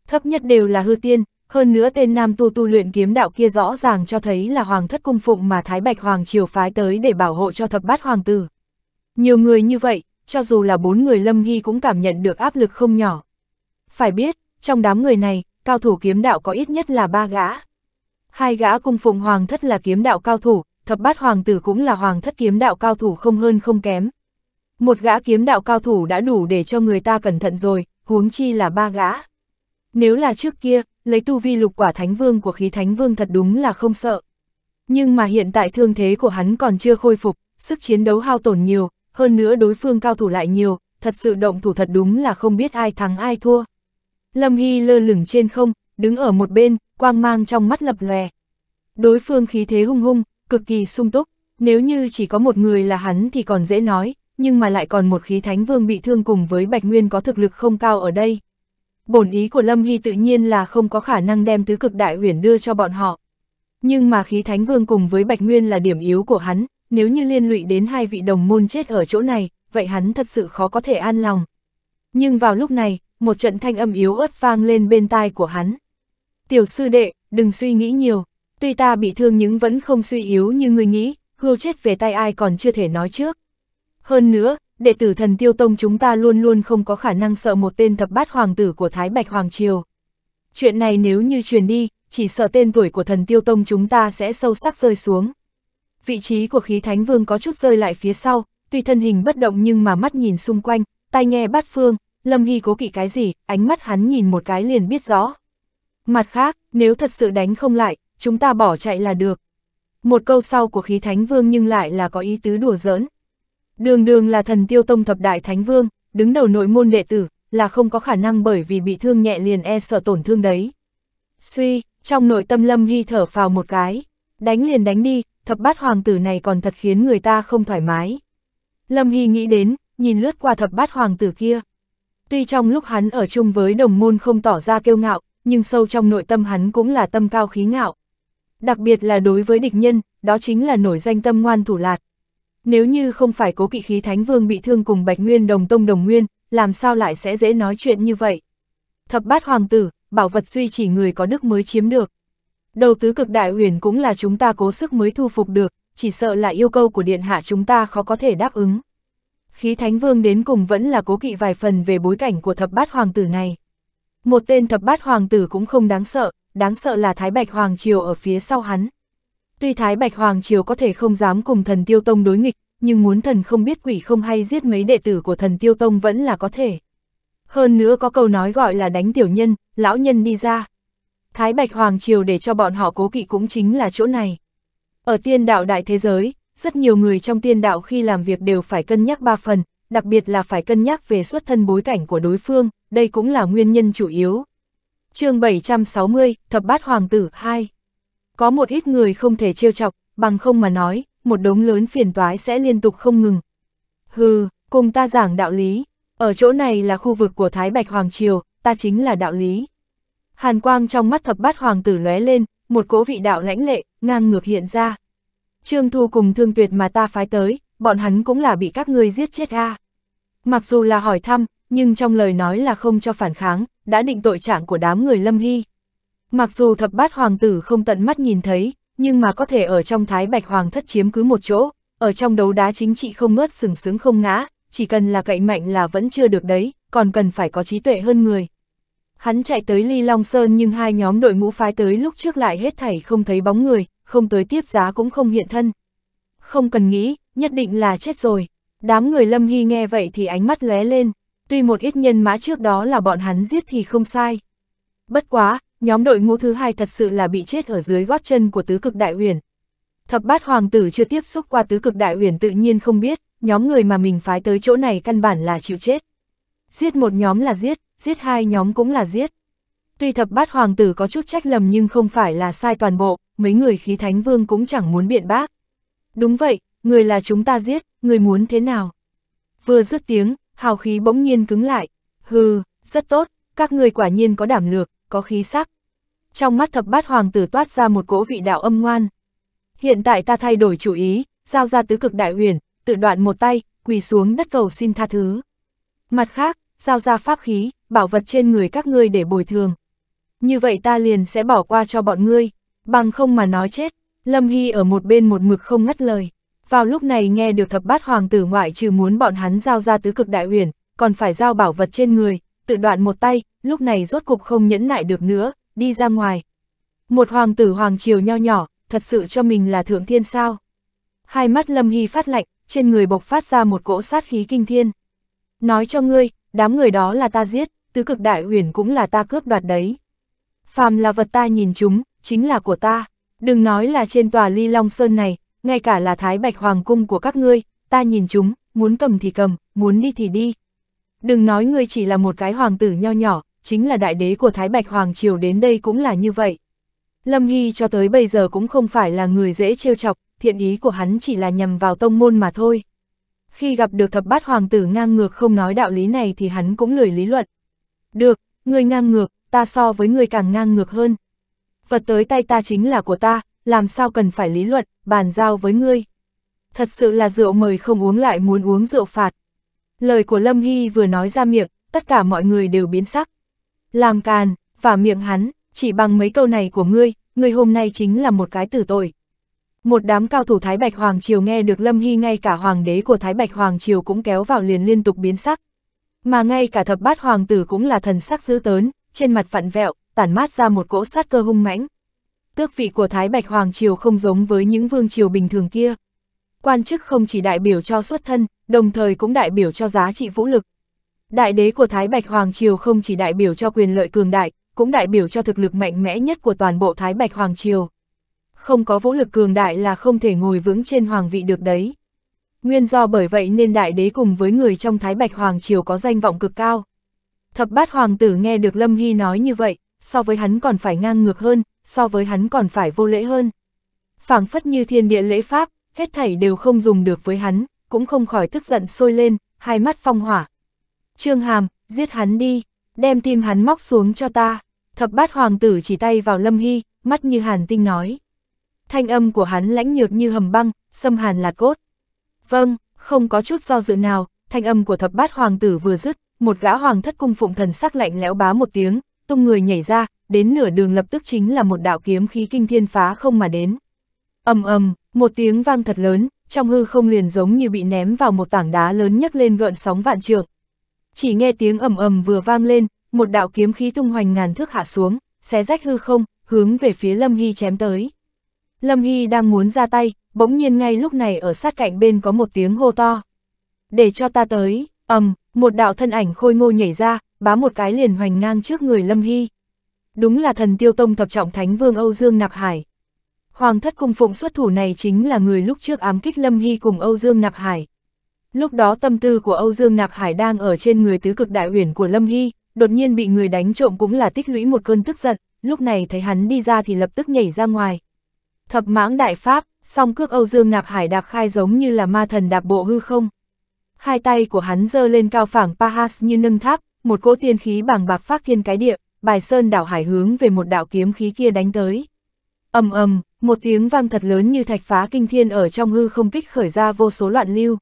Thấp nhất đều là hư tiên, hơn nữa tên nam tu tu luyện kiếm đạo kia rõ ràng cho thấy là hoàng thất cung phụng mà Thái Bạch Hoàng triều phái tới để bảo hộ cho thập bát hoàng tử. Nhiều người như vậy, cho dù là bốn người Lâm ghi cũng cảm nhận được áp lực không nhỏ. Phải biết, trong đám người này, cao thủ kiếm đạo có ít nhất là ba gã. Hai gã cung phụng hoàng thất là kiếm đạo cao thủ, thập bát hoàng tử cũng là hoàng thất kiếm đạo cao thủ không hơn không kém. Một gã kiếm đạo cao thủ đã đủ để cho người ta cẩn thận rồi, huống chi là ba gã. Nếu là trước kia, lấy tu vi lục quả thánh vương của khí thánh vương thật đúng là không sợ. Nhưng mà hiện tại thương thế của hắn còn chưa khôi phục, sức chiến đấu hao tổn nhiều, hơn nữa đối phương cao thủ lại nhiều, thật sự động thủ thật đúng là không biết ai thắng ai thua. Lâm Hy lơ lửng trên không, đứng ở một bên, quang mang trong mắt lập lòe. Đối phương khí thế hung hung, cực kỳ sung túc, nếu như chỉ có một người là hắn thì còn dễ nói, nhưng mà lại còn một khí thánh vương bị thương cùng với Bạch Nguyên có thực lực không cao ở đây. Bổn ý của Lâm Hy tự nhiên là không có khả năng đem tứ cực đại huyền đưa cho bọn họ. Nhưng mà khí thánh vương cùng với Bạch Nguyên là điểm yếu của hắn, nếu như liên lụy đến hai vị đồng môn chết ở chỗ này, vậy hắn thật sự khó có thể an lòng. Nhưng vào lúc này, một trận thanh âm yếu ớt vang lên bên tai của hắn. Tiểu sư đệ, đừng suy nghĩ nhiều, tuy ta bị thương nhưng vẫn không suy yếu như người nghĩ, hưu chết về tay ai còn chưa thể nói trước. Hơn nữa, đệ tử thần tiêu tông chúng ta luôn luôn không có khả năng sợ một tên thập bát hoàng tử của Thái Bạch Hoàng Triều. Chuyện này nếu như truyền đi, chỉ sợ tên tuổi của thần tiêu tông chúng ta sẽ sâu sắc rơi xuống vị trí của khí thánh vương có chút rơi lại phía sau, tuy thân hình bất động nhưng mà mắt nhìn xung quanh, tai nghe bát phương, Lâm Hy cố kỵ cái gì, ánh mắt hắn nhìn một cái liền biết rõ. Mặt khác, nếu thật sự đánh không lại, chúng ta bỏ chạy là được. Một câu sau của khí thánh vương nhưng lại là có ý tứ đùa giỡn. Đường đường là thần tiêu tông thập đại thánh vương, đứng đầu nội môn đệ tử, là không có khả năng bởi vì bị thương nhẹ liền e sợ tổn thương đấy. Suy, trong nội tâm Lâm Hy thở phào một cái đánh liền đánh đi, thập bát hoàng tử này còn thật khiến người ta không thoải mái. Lâm Hy nghĩ đến, nhìn lướt qua thập bát hoàng tử kia. Tuy trong lúc hắn ở chung với đồng môn không tỏ ra kiêu ngạo, nhưng sâu trong nội tâm hắn cũng là tâm cao khí ngạo. Đặc biệt là đối với địch nhân, đó chính là nổi danh tâm ngoan thủ lạt. Nếu như không phải cố kỵ khí Thánh Vương bị thương cùng Bạch Nguyên đồng tông đồng nguyên, làm sao lại sẽ dễ nói chuyện như vậy? Thập bát hoàng tử, bảo vật duy chỉ người có đức mới chiếm được. Đầu tứ cực đại huyền cũng là chúng ta cố sức mới thu phục được, chỉ sợ là yêu cầu của điện hạ chúng ta khó có thể đáp ứng. Khí Thánh Vương đến cùng vẫn là cố kỵ vài phần về bối cảnh của thập bát hoàng tử này. Một tên thập bát hoàng tử cũng không đáng sợ, đáng sợ là Thái Bạch Hoàng Triều ở phía sau hắn. Tuy Thái Bạch Hoàng Triều có thể không dám cùng thần Tiêu Tông đối nghịch, nhưng muốn thần không biết quỷ không hay giết mấy đệ tử của thần Tiêu Tông vẫn là có thể. Hơn nữa có câu nói gọi là đánh tiểu nhân, lão nhân đi ra, Thái Bạch Hoàng Triều để cho bọn họ cố kỵ cũng chính là chỗ này. Ở tiên đạo đại thế giới, rất nhiều người trong tiên đạo khi làm việc đều phải cân nhắc ba phần, đặc biệt là phải cân nhắc về xuất thân bối cảnh của đối phương, đây cũng là nguyên nhân chủ yếu. chương 760, Thập Bát Hoàng Tử 2 Có một ít người không thể trêu chọc, bằng không mà nói, một đống lớn phiền toái sẽ liên tục không ngừng. Hừ, cùng ta giảng đạo lý, ở chỗ này là khu vực của Thái Bạch Hoàng Triều, ta chính là đạo lý. Hàn quang trong mắt thập bát hoàng tử lóe lên, một cỗ vị đạo lãnh lệ, ngang ngược hiện ra. Trương Thu cùng thương tuyệt mà ta phái tới, bọn hắn cũng là bị các ngươi giết chết a. Mặc dù là hỏi thăm, nhưng trong lời nói là không cho phản kháng, đã định tội trạng của đám người Lâm Hy. Mặc dù thập bát hoàng tử không tận mắt nhìn thấy, nhưng mà có thể ở trong thái bạch hoàng thất chiếm cứ một chỗ, ở trong đấu đá chính trị không ngớt sừng sướng không ngã, chỉ cần là cậy mạnh là vẫn chưa được đấy, còn cần phải có trí tuệ hơn người, Hắn chạy tới Ly Long Sơn nhưng hai nhóm đội ngũ phái tới lúc trước lại hết thảy không thấy bóng người, không tới tiếp giá cũng không hiện thân. Không cần nghĩ, nhất định là chết rồi. Đám người Lâm Hy nghe vậy thì ánh mắt lóe lên, tuy một ít nhân mã trước đó là bọn hắn giết thì không sai. Bất quá, nhóm đội ngũ thứ hai thật sự là bị chết ở dưới gót chân của tứ cực đại huyền. Thập bát hoàng tử chưa tiếp xúc qua tứ cực đại huyền tự nhiên không biết, nhóm người mà mình phái tới chỗ này căn bản là chịu chết. Giết một nhóm là giết, giết hai nhóm cũng là giết. Tuy thập bát hoàng tử có chút trách lầm nhưng không phải là sai toàn bộ, mấy người khí thánh vương cũng chẳng muốn biện bác. Đúng vậy, người là chúng ta giết, người muốn thế nào? Vừa dứt tiếng, hào khí bỗng nhiên cứng lại. Hừ, rất tốt, các người quả nhiên có đảm lược, có khí sắc. Trong mắt thập bát hoàng tử toát ra một cỗ vị đạo âm ngoan. Hiện tại ta thay đổi chủ ý, giao ra tứ cực đại huyền, tự đoạn một tay, quỳ xuống đất cầu xin tha thứ. Mặt khác, giao ra pháp khí, bảo vật trên người các ngươi để bồi thường. Như vậy ta liền sẽ bỏ qua cho bọn ngươi, bằng không mà nói chết, Lâm Hy ở một bên một mực không ngắt lời. Vào lúc này nghe được thập bát hoàng tử ngoại trừ muốn bọn hắn giao ra tứ cực đại huyền, còn phải giao bảo vật trên người, tự đoạn một tay, lúc này rốt cục không nhẫn nại được nữa, đi ra ngoài. Một hoàng tử hoàng triều nho nhỏ, thật sự cho mình là thượng thiên sao. Hai mắt Lâm Hy phát lạnh, trên người bộc phát ra một cỗ sát khí kinh thiên. Nói cho ngươi, đám người đó là ta giết, tứ cực đại huyền cũng là ta cướp đoạt đấy. Phàm là vật ta nhìn chúng, chính là của ta, đừng nói là trên tòa ly long sơn này, ngay cả là thái bạch hoàng cung của các ngươi, ta nhìn chúng, muốn cầm thì cầm, muốn đi thì đi. Đừng nói ngươi chỉ là một cái hoàng tử nho nhỏ, chính là đại đế của thái bạch hoàng triều đến đây cũng là như vậy. Lâm nghi cho tới bây giờ cũng không phải là người dễ trêu chọc, thiện ý của hắn chỉ là nhằm vào tông môn mà thôi khi gặp được thập bát hoàng tử ngang ngược không nói đạo lý này thì hắn cũng lười lý luận. Được, người ngang ngược, ta so với người càng ngang ngược hơn. Vật tới tay ta chính là của ta, làm sao cần phải lý luận, bàn giao với ngươi. Thật sự là rượu mời không uống lại muốn uống rượu phạt. Lời của Lâm Hy vừa nói ra miệng, tất cả mọi người đều biến sắc. Làm càn, và miệng hắn, chỉ bằng mấy câu này của ngươi, ngươi hôm nay chính là một cái tử tội. Một đám cao thủ Thái Bạch Hoàng Triều nghe được Lâm Hy ngay cả hoàng đế của Thái Bạch Hoàng Triều cũng kéo vào liền liên tục biến sắc. Mà ngay cả thập bát hoàng tử cũng là thần sắc dữ tớn, trên mặt vặn vẹo, tản mát ra một cỗ sát cơ hung mãnh. Tước vị của Thái Bạch Hoàng Triều không giống với những vương triều bình thường kia. Quan chức không chỉ đại biểu cho xuất thân, đồng thời cũng đại biểu cho giá trị vũ lực. Đại đế của Thái Bạch Hoàng Triều không chỉ đại biểu cho quyền lợi cường đại, cũng đại biểu cho thực lực mạnh mẽ nhất của toàn bộ Thái Bạch Hoàng Triều không có vũ lực cường đại là không thể ngồi vững trên hoàng vị được đấy. Nguyên do bởi vậy nên đại đế cùng với người trong Thái Bạch Hoàng Triều có danh vọng cực cao. Thập bát hoàng tử nghe được Lâm Hy nói như vậy, so với hắn còn phải ngang ngược hơn, so với hắn còn phải vô lễ hơn. phảng phất như thiên địa lễ pháp, hết thảy đều không dùng được với hắn, cũng không khỏi tức giận sôi lên, hai mắt phong hỏa. Trương Hàm, giết hắn đi, đem tim hắn móc xuống cho ta. Thập bát hoàng tử chỉ tay vào Lâm Hy, mắt như hàn tinh nói thanh âm của hắn lãnh nhược như hầm băng, xâm hàn lạt cốt. Vâng, không có chút do dự nào, thanh âm của thập bát hoàng tử vừa dứt, một gã hoàng thất cung phụng thần sắc lạnh lẽo bá một tiếng, tung người nhảy ra, đến nửa đường lập tức chính là một đạo kiếm khí kinh thiên phá không mà đến. ầm ầm, một tiếng vang thật lớn, trong hư không liền giống như bị ném vào một tảng đá lớn nhấc lên gợn sóng vạn trượng. Chỉ nghe tiếng ầm ầm vừa vang lên, một đạo kiếm khí tung hoành ngàn thước hạ xuống, xé rách hư không, hướng về phía Lâm nghi chém tới. Lâm Hy đang muốn ra tay, bỗng nhiên ngay lúc này ở sát cạnh bên có một tiếng hô to. Để cho ta tới, ầm, một đạo thân ảnh khôi ngô nhảy ra, bám một cái liền hoành ngang trước người Lâm Hy. Đúng là thần tiêu tông thập trọng thánh vương Âu Dương Nạp Hải. Hoàng thất cung phụng xuất thủ này chính là người lúc trước ám kích Lâm Hy cùng Âu Dương Nạp Hải. Lúc đó tâm tư của Âu Dương Nạp Hải đang ở trên người tứ cực đại huyền của Lâm Hy, đột nhiên bị người đánh trộm cũng là tích lũy một cơn tức giận, lúc này thấy hắn đi ra thì lập tức nhảy ra ngoài, Thập mãng đại pháp, song cước Âu Dương Nạp Hải đạp khai giống như là ma thần đạp bộ hư không. Hai tay của hắn giơ lên cao phẳng Pahas như nâng tháp, một cỗ tiên khí bàng bạc phát thiên cái địa, bài sơn đảo hải hướng về một đạo kiếm khí kia đánh tới. ầm ầm, một tiếng vang thật lớn như thạch phá kinh thiên ở trong hư không kích khởi ra vô số loạn lưu.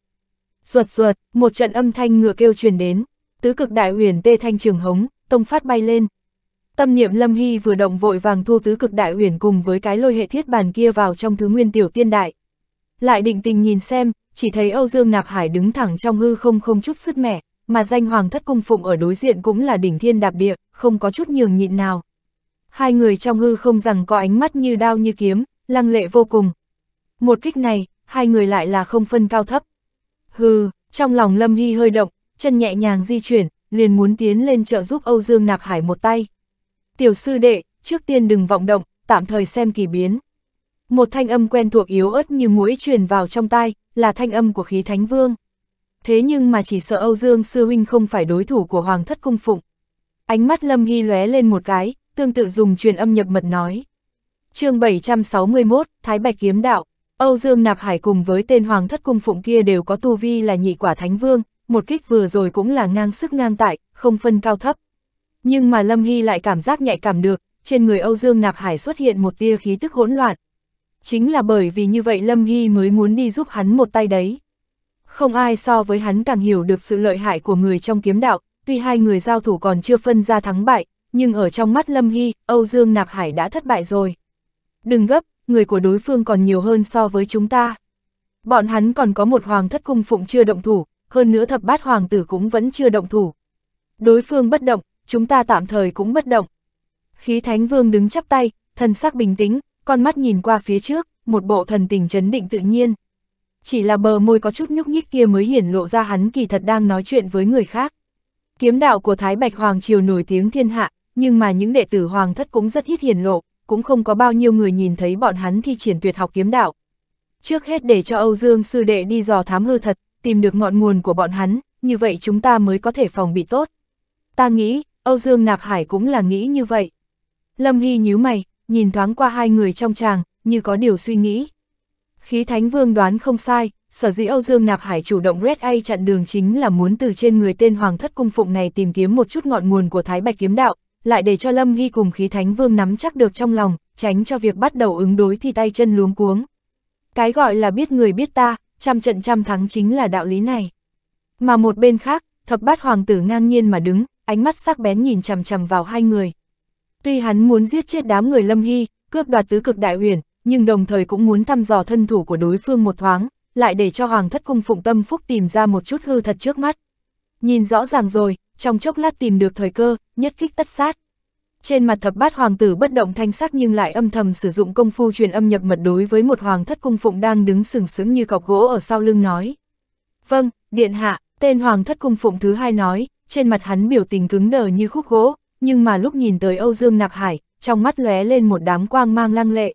Ruột ruột, một trận âm thanh ngựa kêu truyền đến, tứ cực đại huyền tê thanh trường hống, tông phát bay lên, Tâm niệm Lâm Hy vừa động vội vàng thu tứ cực đại huyền cùng với cái lôi hệ thiết bàn kia vào trong thứ nguyên tiểu tiên đại. Lại định tình nhìn xem, chỉ thấy Âu Dương Nạp Hải đứng thẳng trong hư không không chút sứt mẻ, mà danh hoàng thất cung phụng ở đối diện cũng là đỉnh thiên đạp địa, không có chút nhường nhịn nào. Hai người trong hư không rằng có ánh mắt như đao như kiếm, lăng lệ vô cùng. Một kích này, hai người lại là không phân cao thấp. Hừ, trong lòng Lâm Hy hơi động, chân nhẹ nhàng di chuyển, liền muốn tiến lên trợ giúp Âu Dương Nạp Hải một tay tiểu sư đệ, trước tiên đừng vọng động, tạm thời xem kỳ biến. Một thanh âm quen thuộc yếu ớt như mũi truyền vào trong tai, là thanh âm của khí thánh vương. Thế nhưng mà chỉ sợ Âu Dương Sư Huynh không phải đối thủ của Hoàng thất cung phụng. Ánh mắt Lâm Hy lóe lên một cái, tương tự dùng truyền âm nhập mật nói. chương 761, Thái Bạch Kiếm Đạo, Âu Dương Nạp Hải cùng với tên Hoàng thất cung phụng kia đều có tu vi là nhị quả thánh vương, một kích vừa rồi cũng là ngang sức ngang tại, không phân cao thấp. Nhưng mà Lâm Hy lại cảm giác nhạy cảm được, trên người Âu Dương Nạp Hải xuất hiện một tia khí tức hỗn loạn. Chính là bởi vì như vậy Lâm Hy mới muốn đi giúp hắn một tay đấy. Không ai so với hắn càng hiểu được sự lợi hại của người trong kiếm đạo, tuy hai người giao thủ còn chưa phân ra thắng bại, nhưng ở trong mắt Lâm Hy, Âu Dương Nạp Hải đã thất bại rồi. Đừng gấp, người của đối phương còn nhiều hơn so với chúng ta. Bọn hắn còn có một hoàng thất cung phụng chưa động thủ, hơn nữa thập bát hoàng tử cũng vẫn chưa động thủ. Đối phương bất động, chúng ta tạm thời cũng bất động. Khí Thánh Vương đứng chắp tay, thần sắc bình tĩnh, con mắt nhìn qua phía trước, một bộ thần tình chấn định tự nhiên. Chỉ là bờ môi có chút nhúc nhích kia mới hiển lộ ra hắn kỳ thật đang nói chuyện với người khác. Kiếm đạo của Thái Bạch Hoàng Triều nổi tiếng thiên hạ, nhưng mà những đệ tử Hoàng thất cũng rất ít hiển lộ, cũng không có bao nhiêu người nhìn thấy bọn hắn thi triển tuyệt học kiếm đạo. Trước hết để cho Âu Dương sư đệ đi dò thám hư thật, tìm được ngọn nguồn của bọn hắn, như vậy chúng ta mới có thể phòng bị tốt. Ta nghĩ, Âu Dương Nạp Hải cũng là nghĩ như vậy. Lâm Hy nhíu mày, nhìn thoáng qua hai người trong tràng như có điều suy nghĩ. Khí Thánh Vương đoán không sai, sở dĩ Âu Dương Nạp Hải chủ động Red A chặn đường chính là muốn từ trên người tên Hoàng thất cung phụng này tìm kiếm một chút ngọn nguồn của Thái Bạch Kiếm Đạo, lại để cho Lâm Hy cùng Khí Thánh Vương nắm chắc được trong lòng, tránh cho việc bắt đầu ứng đối thì tay chân luống cuống. Cái gọi là biết người biết ta, trăm trận trăm thắng chính là đạo lý này. Mà một bên khác, thập bát hoàng tử ngang nhiên mà đứng, ánh mắt sắc bén nhìn chằm chằm vào hai người. Tuy hắn muốn giết chết đám người Lâm Hy, cướp đoạt tứ cực đại huyền, nhưng đồng thời cũng muốn thăm dò thân thủ của đối phương một thoáng, lại để cho Hoàng thất cung phụng tâm phúc tìm ra một chút hư thật trước mắt. Nhìn rõ ràng rồi, trong chốc lát tìm được thời cơ, nhất kích tất sát. Trên mặt thập bát hoàng tử bất động thanh sắc nhưng lại âm thầm sử dụng công phu truyền âm nhập mật đối với một hoàng thất cung phụng đang đứng sừng sững như cọc gỗ ở sau lưng nói. Vâng, điện hạ, tên hoàng thất cung phụng thứ hai nói, trên mặt hắn biểu tình cứng đờ như khúc gỗ, nhưng mà lúc nhìn tới Âu Dương Nạp Hải, trong mắt lóe lên một đám quang mang lăng lệ.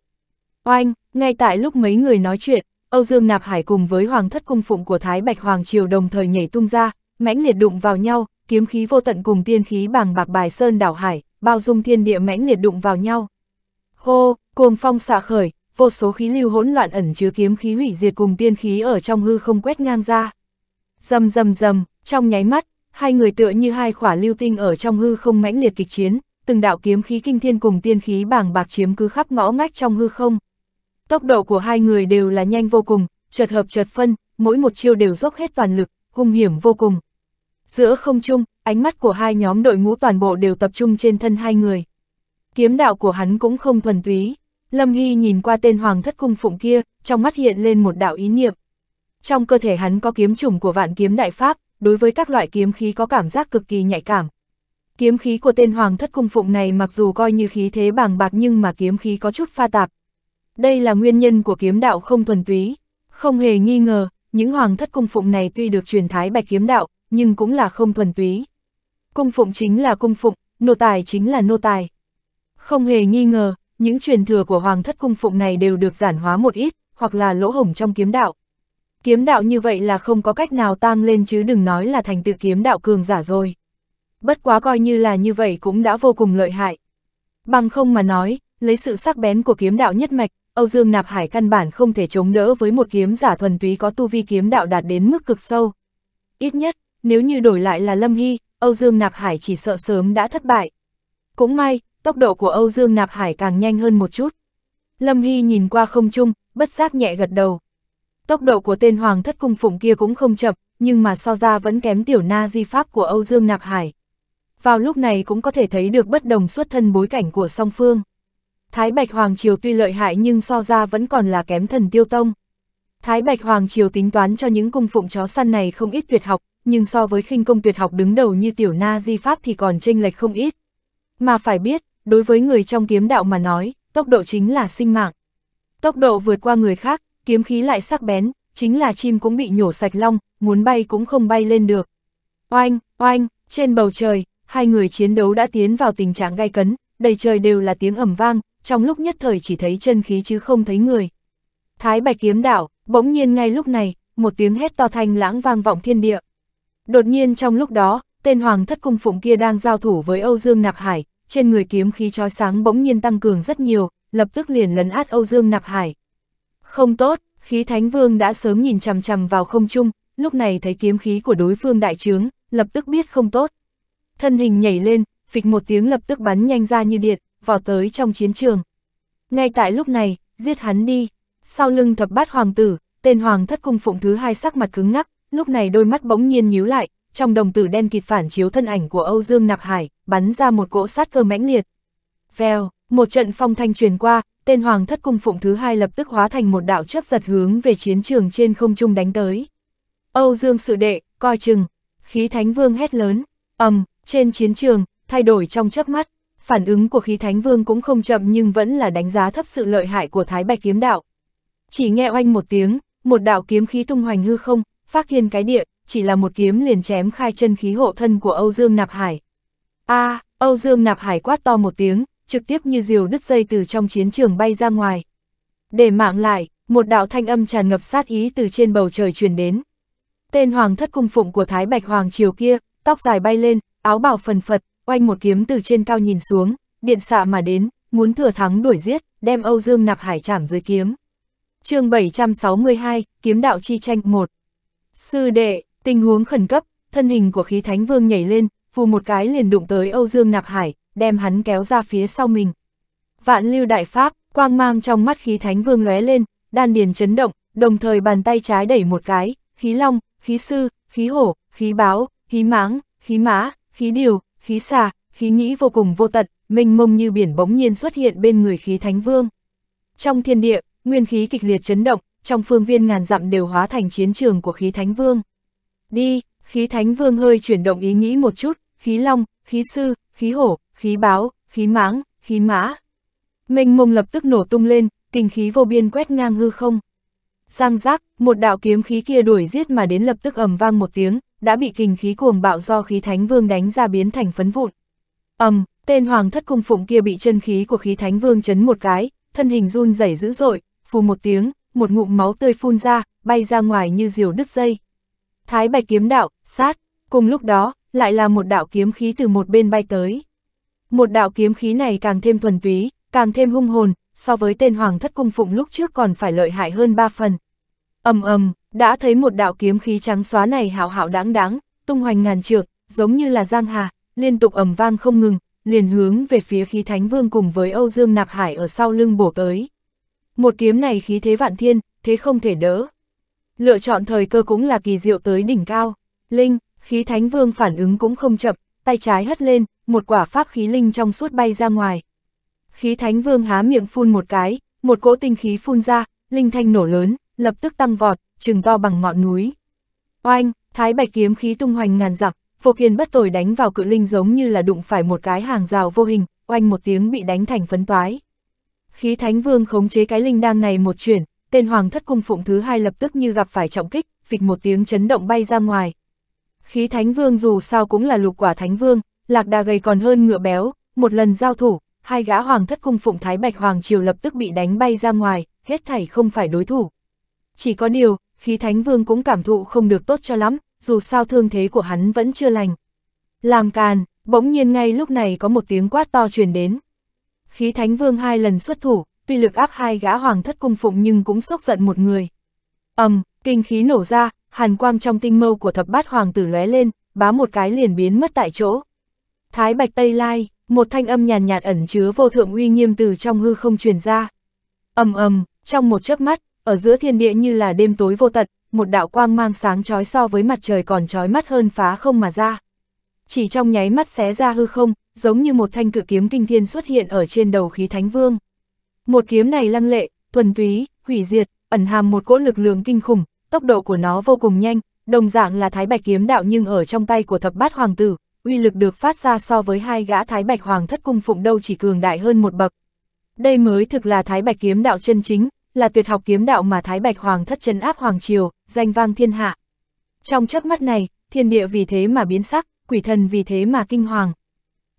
Oanh, ngay tại lúc mấy người nói chuyện, Âu Dương Nạp Hải cùng với Hoàng thất cung phụng của Thái Bạch Hoàng Triều đồng thời nhảy tung ra, mãnh liệt đụng vào nhau, kiếm khí vô tận cùng tiên khí bàng bạc bài sơn đảo hải, bao dung thiên địa mãnh liệt đụng vào nhau. Hô, cuồng phong xạ khởi, vô số khí lưu hỗn loạn ẩn chứa kiếm khí hủy diệt cùng tiên khí ở trong hư không quét ngang ra. Dầm dầm dầm, trong nháy mắt, hai người tựa như hai khỏa lưu tinh ở trong hư không mãnh liệt kịch chiến, từng đạo kiếm khí kinh thiên cùng tiên khí bàng bạc chiếm cứ khắp ngõ ngách trong hư không. Tốc độ của hai người đều là nhanh vô cùng, chợt hợp chợt phân, mỗi một chiêu đều dốc hết toàn lực, hung hiểm vô cùng. Giữa không trung, ánh mắt của hai nhóm đội ngũ toàn bộ đều tập trung trên thân hai người. Kiếm đạo của hắn cũng không thuần túy. Lâm Hy nhìn qua tên hoàng thất cung phụng kia, trong mắt hiện lên một đạo ý niệm. Trong cơ thể hắn có kiếm chủng của vạn kiếm đại pháp, đối với các loại kiếm khí có cảm giác cực kỳ nhạy cảm. Kiếm khí của tên hoàng thất cung phụng này mặc dù coi như khí thế bàng bạc nhưng mà kiếm khí có chút pha tạp. Đây là nguyên nhân của kiếm đạo không thuần túy. Không hề nghi ngờ, những hoàng thất cung phụng này tuy được truyền thái bạch kiếm đạo, nhưng cũng là không thuần túy. Cung phụng chính là cung phụng, nô tài chính là nô tài. Không hề nghi ngờ, những truyền thừa của hoàng thất cung phụng này đều được giản hóa một ít, hoặc là lỗ hổng trong kiếm đạo. Kiếm đạo như vậy là không có cách nào tăng lên chứ đừng nói là thành tựu kiếm đạo cường giả rồi. Bất quá coi như là như vậy cũng đã vô cùng lợi hại. Bằng không mà nói, lấy sự sắc bén của kiếm đạo nhất mạch, Âu Dương Nạp Hải căn bản không thể chống đỡ với một kiếm giả thuần túy có tu vi kiếm đạo đạt đến mức cực sâu. Ít nhất, nếu như đổi lại là Lâm Hy, Âu Dương Nạp Hải chỉ sợ sớm đã thất bại. Cũng may, tốc độ của Âu Dương Nạp Hải càng nhanh hơn một chút. Lâm Hy nhìn qua không chung, bất giác nhẹ gật đầu. Tốc độ của tên hoàng thất cung phụng kia cũng không chậm, nhưng mà so ra vẫn kém tiểu na di pháp của Âu Dương Nạp Hải. Vào lúc này cũng có thể thấy được bất đồng xuất thân bối cảnh của song phương. Thái Bạch Hoàng Triều tuy lợi hại nhưng so ra vẫn còn là kém thần tiêu tông. Thái Bạch Hoàng Triều tính toán cho những cung phụng chó săn này không ít tuyệt học, nhưng so với khinh công tuyệt học đứng đầu như tiểu na di pháp thì còn chênh lệch không ít. Mà phải biết, đối với người trong kiếm đạo mà nói, tốc độ chính là sinh mạng. Tốc độ vượt qua người khác, kiếm khí lại sắc bén, chính là chim cũng bị nhổ sạch long, muốn bay cũng không bay lên được. Oanh, oanh, trên bầu trời, hai người chiến đấu đã tiến vào tình trạng gai cấn, đầy trời đều là tiếng ẩm vang, trong lúc nhất thời chỉ thấy chân khí chứ không thấy người. Thái bạch kiếm đảo, bỗng nhiên ngay lúc này, một tiếng hét to thanh lãng vang vọng thiên địa. Đột nhiên trong lúc đó, tên hoàng thất cung phụng kia đang giao thủ với Âu Dương Nạp Hải, trên người kiếm khí chói sáng bỗng nhiên tăng cường rất nhiều, lập tức liền lấn át Âu Dương Nạp Hải, không tốt, khí thánh vương đã sớm nhìn chằm chằm vào không trung, lúc này thấy kiếm khí của đối phương đại trướng, lập tức biết không tốt. Thân hình nhảy lên, phịch một tiếng lập tức bắn nhanh ra như điện, vào tới trong chiến trường. Ngay tại lúc này, giết hắn đi, sau lưng thập bát hoàng tử, tên hoàng thất cung phụng thứ hai sắc mặt cứng ngắc, lúc này đôi mắt bỗng nhiên nhíu lại, trong đồng tử đen kịt phản chiếu thân ảnh của Âu Dương Nạp Hải, bắn ra một cỗ sát cơ mãnh liệt. Vèo, một trận phong thanh truyền qua, tên hoàng thất cung phụng thứ hai lập tức hóa thành một đạo chấp giật hướng về chiến trường trên không trung đánh tới. Âu Dương sự đệ, coi chừng, khí thánh vương hét lớn, ầm, trên chiến trường, thay đổi trong chớp mắt, phản ứng của khí thánh vương cũng không chậm nhưng vẫn là đánh giá thấp sự lợi hại của thái bạch kiếm đạo. Chỉ nghe oanh một tiếng, một đạo kiếm khí tung hoành hư không, phát thiên cái địa, chỉ là một kiếm liền chém khai chân khí hộ thân của Âu Dương Nạp Hải. A, à, Âu Dương Nạp Hải quát to một tiếng, trực tiếp như diều đứt dây từ trong chiến trường bay ra ngoài. Để mạng lại, một đạo thanh âm tràn ngập sát ý từ trên bầu trời truyền đến. Tên hoàng thất cung phụng của Thái Bạch Hoàng triều kia, tóc dài bay lên, áo bào phần phật, oanh một kiếm từ trên cao nhìn xuống, điện xạ mà đến, muốn thừa thắng đuổi giết, đem Âu Dương nạp hải trảm dưới kiếm. chương 762, Kiếm đạo chi tranh 1 Sư đệ, tình huống khẩn cấp, thân hình của khí thánh vương nhảy lên, phù một cái liền đụng tới Âu Dương nạp hải, đem hắn kéo ra phía sau mình. Vạn lưu đại pháp, quang mang trong mắt khí thánh vương lóe lên, đan điền chấn động, đồng thời bàn tay trái đẩy một cái, khí long, khí sư, khí hổ, khí báo, khí máng, khí mã, khí điều, khí xà, khí nghĩ vô cùng vô tận, mênh mông như biển bỗng nhiên xuất hiện bên người khí thánh vương. Trong thiên địa, nguyên khí kịch liệt chấn động, trong phương viên ngàn dặm đều hóa thành chiến trường của khí thánh vương. Đi, khí thánh vương hơi chuyển động ý nghĩ một chút, khí long, khí sư, khí hổ, khí báo, khí mãng, khí mã. Mênh mông lập tức nổ tung lên, kinh khí vô biên quét ngang hư không. Giang giác, một đạo kiếm khí kia đuổi giết mà đến lập tức ầm vang một tiếng, đã bị kinh khí cuồng bạo do khí thánh vương đánh ra biến thành phấn vụn. Ầm, tên hoàng thất cung phụng kia bị chân khí của khí thánh vương chấn một cái, thân hình run rẩy dữ dội, phù một tiếng, một ngụm máu tươi phun ra, bay ra ngoài như diều đứt dây. Thái bạch kiếm đạo, sát, cùng lúc đó, lại là một đạo kiếm khí từ một bên bay tới. Một đạo kiếm khí này càng thêm thuần túy, càng thêm hung hồn, so với tên hoàng thất cung phụng lúc trước còn phải lợi hại hơn ba phần. ầm ầm, đã thấy một đạo kiếm khí trắng xóa này hảo hảo đáng đáng, tung hoành ngàn trượng, giống như là giang hà, liên tục ầm vang không ngừng, liền hướng về phía khí thánh vương cùng với Âu Dương Nạp Hải ở sau lưng bổ tới. Một kiếm này khí thế vạn thiên, thế không thể đỡ. Lựa chọn thời cơ cũng là kỳ diệu tới đỉnh cao. Linh, khí thánh vương phản ứng cũng không chậm, tay trái hất lên, một quả pháp khí linh trong suốt bay ra ngoài. Khí Thánh Vương há miệng phun một cái, một cỗ tinh khí phun ra, linh thanh nổ lớn, lập tức tăng vọt, trừng to bằng ngọn núi. Oanh, Thái Bạch kiếm khí tung hoành ngàn dặm, Vô Kiên bất tồi đánh vào cự linh giống như là đụng phải một cái hàng rào vô hình, oanh một tiếng bị đánh thành phấn toái. Khí Thánh Vương khống chế cái linh đang này một chuyển, tên Hoàng Thất Cung Phụng thứ hai lập tức như gặp phải trọng kích, phịch một tiếng chấn động bay ra ngoài, khí thánh vương dù sao cũng là lục quả thánh vương, lạc đà gầy còn hơn ngựa béo, một lần giao thủ, hai gã hoàng thất cung phụng thái bạch hoàng triều lập tức bị đánh bay ra ngoài, hết thảy không phải đối thủ. Chỉ có điều, khí thánh vương cũng cảm thụ không được tốt cho lắm, dù sao thương thế của hắn vẫn chưa lành. Làm càn, bỗng nhiên ngay lúc này có một tiếng quát to truyền đến. Khí thánh vương hai lần xuất thủ, tuy lực áp hai gã hoàng thất cung phụng nhưng cũng sốc giận một người. ầm, kinh khí nổ ra, hàn quang trong tinh mâu của thập bát hoàng tử lóe lên, bá một cái liền biến mất tại chỗ. Thái Bạch Tây Lai, một thanh âm nhàn nhạt, ẩn chứa vô thượng uy nghiêm từ trong hư không truyền ra. ầm ầm, trong một chớp mắt, ở giữa thiên địa như là đêm tối vô tận, một đạo quang mang sáng chói so với mặt trời còn chói mắt hơn phá không mà ra. Chỉ trong nháy mắt xé ra hư không, giống như một thanh cự kiếm kinh thiên xuất hiện ở trên đầu khí thánh vương. Một kiếm này lăng lệ, thuần túy, hủy diệt, ẩn hàm một cỗ lực lượng kinh khủng, tốc độ của nó vô cùng nhanh, đồng dạng là thái bạch kiếm đạo nhưng ở trong tay của thập bát hoàng tử, uy lực được phát ra so với hai gã thái bạch hoàng thất cung phụng đâu chỉ cường đại hơn một bậc. Đây mới thực là thái bạch kiếm đạo chân chính, là tuyệt học kiếm đạo mà thái bạch hoàng thất chân áp hoàng triều, danh vang thiên hạ. Trong chớp mắt này, thiên địa vì thế mà biến sắc, quỷ thần vì thế mà kinh hoàng.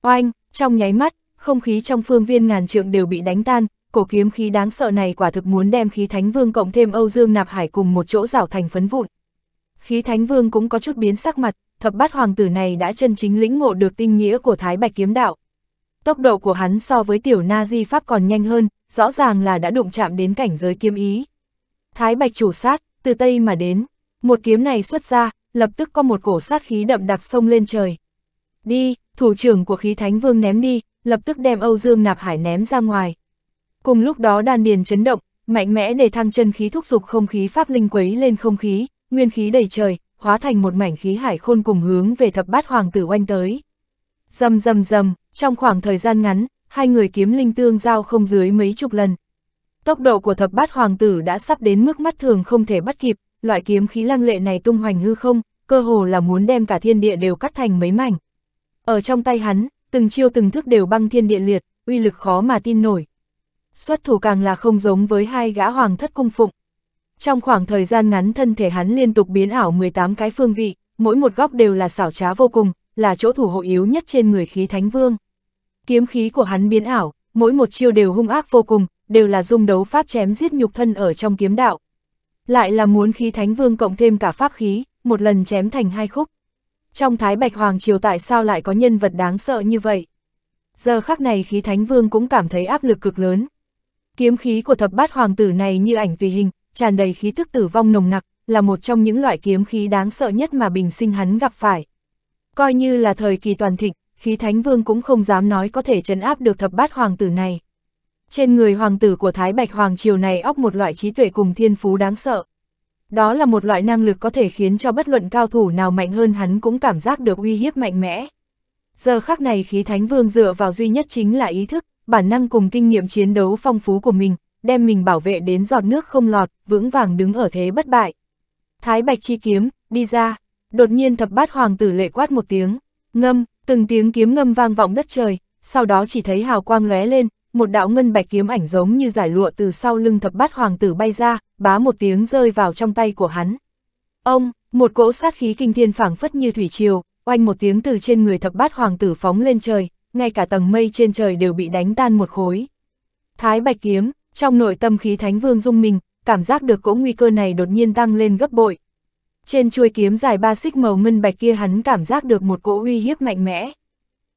Oanh, trong nháy mắt, không khí trong phương viên ngàn trượng đều bị đánh tan, cổ kiếm khí đáng sợ này quả thực muốn đem khí thánh vương cộng thêm Âu Dương Nạp Hải cùng một chỗ rảo thành phấn vụn. Khí thánh vương cũng có chút biến sắc mặt, thập bát hoàng tử này đã chân chính lĩnh ngộ được tinh nghĩa của Thái Bạch kiếm đạo. Tốc độ của hắn so với tiểu na di pháp còn nhanh hơn, rõ ràng là đã đụng chạm đến cảnh giới kiếm ý. Thái Bạch chủ sát, từ Tây mà đến, một kiếm này xuất ra, lập tức có một cổ sát khí đậm đặc sông lên trời. Đi, thủ trưởng của khí thánh vương ném đi, lập tức đem Âu Dương Nạp Hải ném ra ngoài. Cùng lúc đó đan điền chấn động, mạnh mẽ để thăng chân khí thúc dục không khí pháp linh quấy lên không khí, nguyên khí đầy trời, hóa thành một mảnh khí hải khôn cùng hướng về thập bát hoàng tử oanh tới. rầm rầm rầm trong khoảng thời gian ngắn, hai người kiếm linh tương giao không dưới mấy chục lần. Tốc độ của thập bát hoàng tử đã sắp đến mức mắt thường không thể bắt kịp, loại kiếm khí lăng lệ này tung hoành hư không, cơ hồ là muốn đem cả thiên địa đều cắt thành mấy mảnh. Ở trong tay hắn, từng chiêu từng thức đều băng thiên địa liệt, uy lực khó mà tin nổi, xuất thủ càng là không giống với hai gã hoàng thất cung phụng. Trong khoảng thời gian ngắn thân thể hắn liên tục biến ảo 18 cái phương vị, mỗi một góc đều là xảo trá vô cùng, là chỗ thủ hộ yếu nhất trên người khí thánh vương. Kiếm khí của hắn biến ảo, mỗi một chiêu đều hung ác vô cùng, đều là dung đấu pháp chém giết nhục thân ở trong kiếm đạo. Lại là muốn khí thánh vương cộng thêm cả pháp khí, một lần chém thành hai khúc. Trong Thái Bạch Hoàng Triều tại sao lại có nhân vật đáng sợ như vậy? Giờ khắc này khí thánh vương cũng cảm thấy áp lực cực lớn. Kiếm khí của thập bát hoàng tử này như ảnh tùy hình, tràn đầy khí thức tử vong nồng nặc, là một trong những loại kiếm khí đáng sợ nhất mà bình sinh hắn gặp phải. Coi như là thời kỳ toàn thịnh, khí thánh vương cũng không dám nói có thể trấn áp được thập bát hoàng tử này. Trên người hoàng tử của Thái Bạch Hoàng Triều này óc một loại trí tuệ cùng thiên phú đáng sợ. Đó là một loại năng lực có thể khiến cho bất luận cao thủ nào mạnh hơn hắn cũng cảm giác được uy hiếp mạnh mẽ. Giờ khắc này khí thánh vương dựa vào duy nhất chính là ý thức, bản năng cùng kinh nghiệm chiến đấu phong phú của mình, đem mình bảo vệ đến giọt nước không lọt, vững vàng đứng ở thế bất bại. Thái Bạch Chi Kiếm, đi ra, đột nhiên thập bát hoàng tử lệ quát một tiếng, ngâm, từng tiếng kiếm ngâm vang vọng đất trời, sau đó chỉ thấy hào quang lóe lên, một đạo ngân bạch kiếm ảnh giống như giải lụa từ sau lưng thập bát hoàng tử bay ra, bá một tiếng rơi vào trong tay của hắn. Ông, một cỗ sát khí kinh thiên phảng phất như thủy triều, oanh một tiếng từ trên người thập bát hoàng tử phóng lên trời, ngay cả tầng mây trên trời đều bị đánh tan một khối. Thái Bạch Kiếm, trong nội tâm khí Thánh Vương dung mình, cảm giác được cỗ nguy cơ này đột nhiên tăng lên gấp bội. Trên chuôi kiếm dài ba xích màu ngân bạch kia hắn cảm giác được một cỗ uy hiếp mạnh mẽ.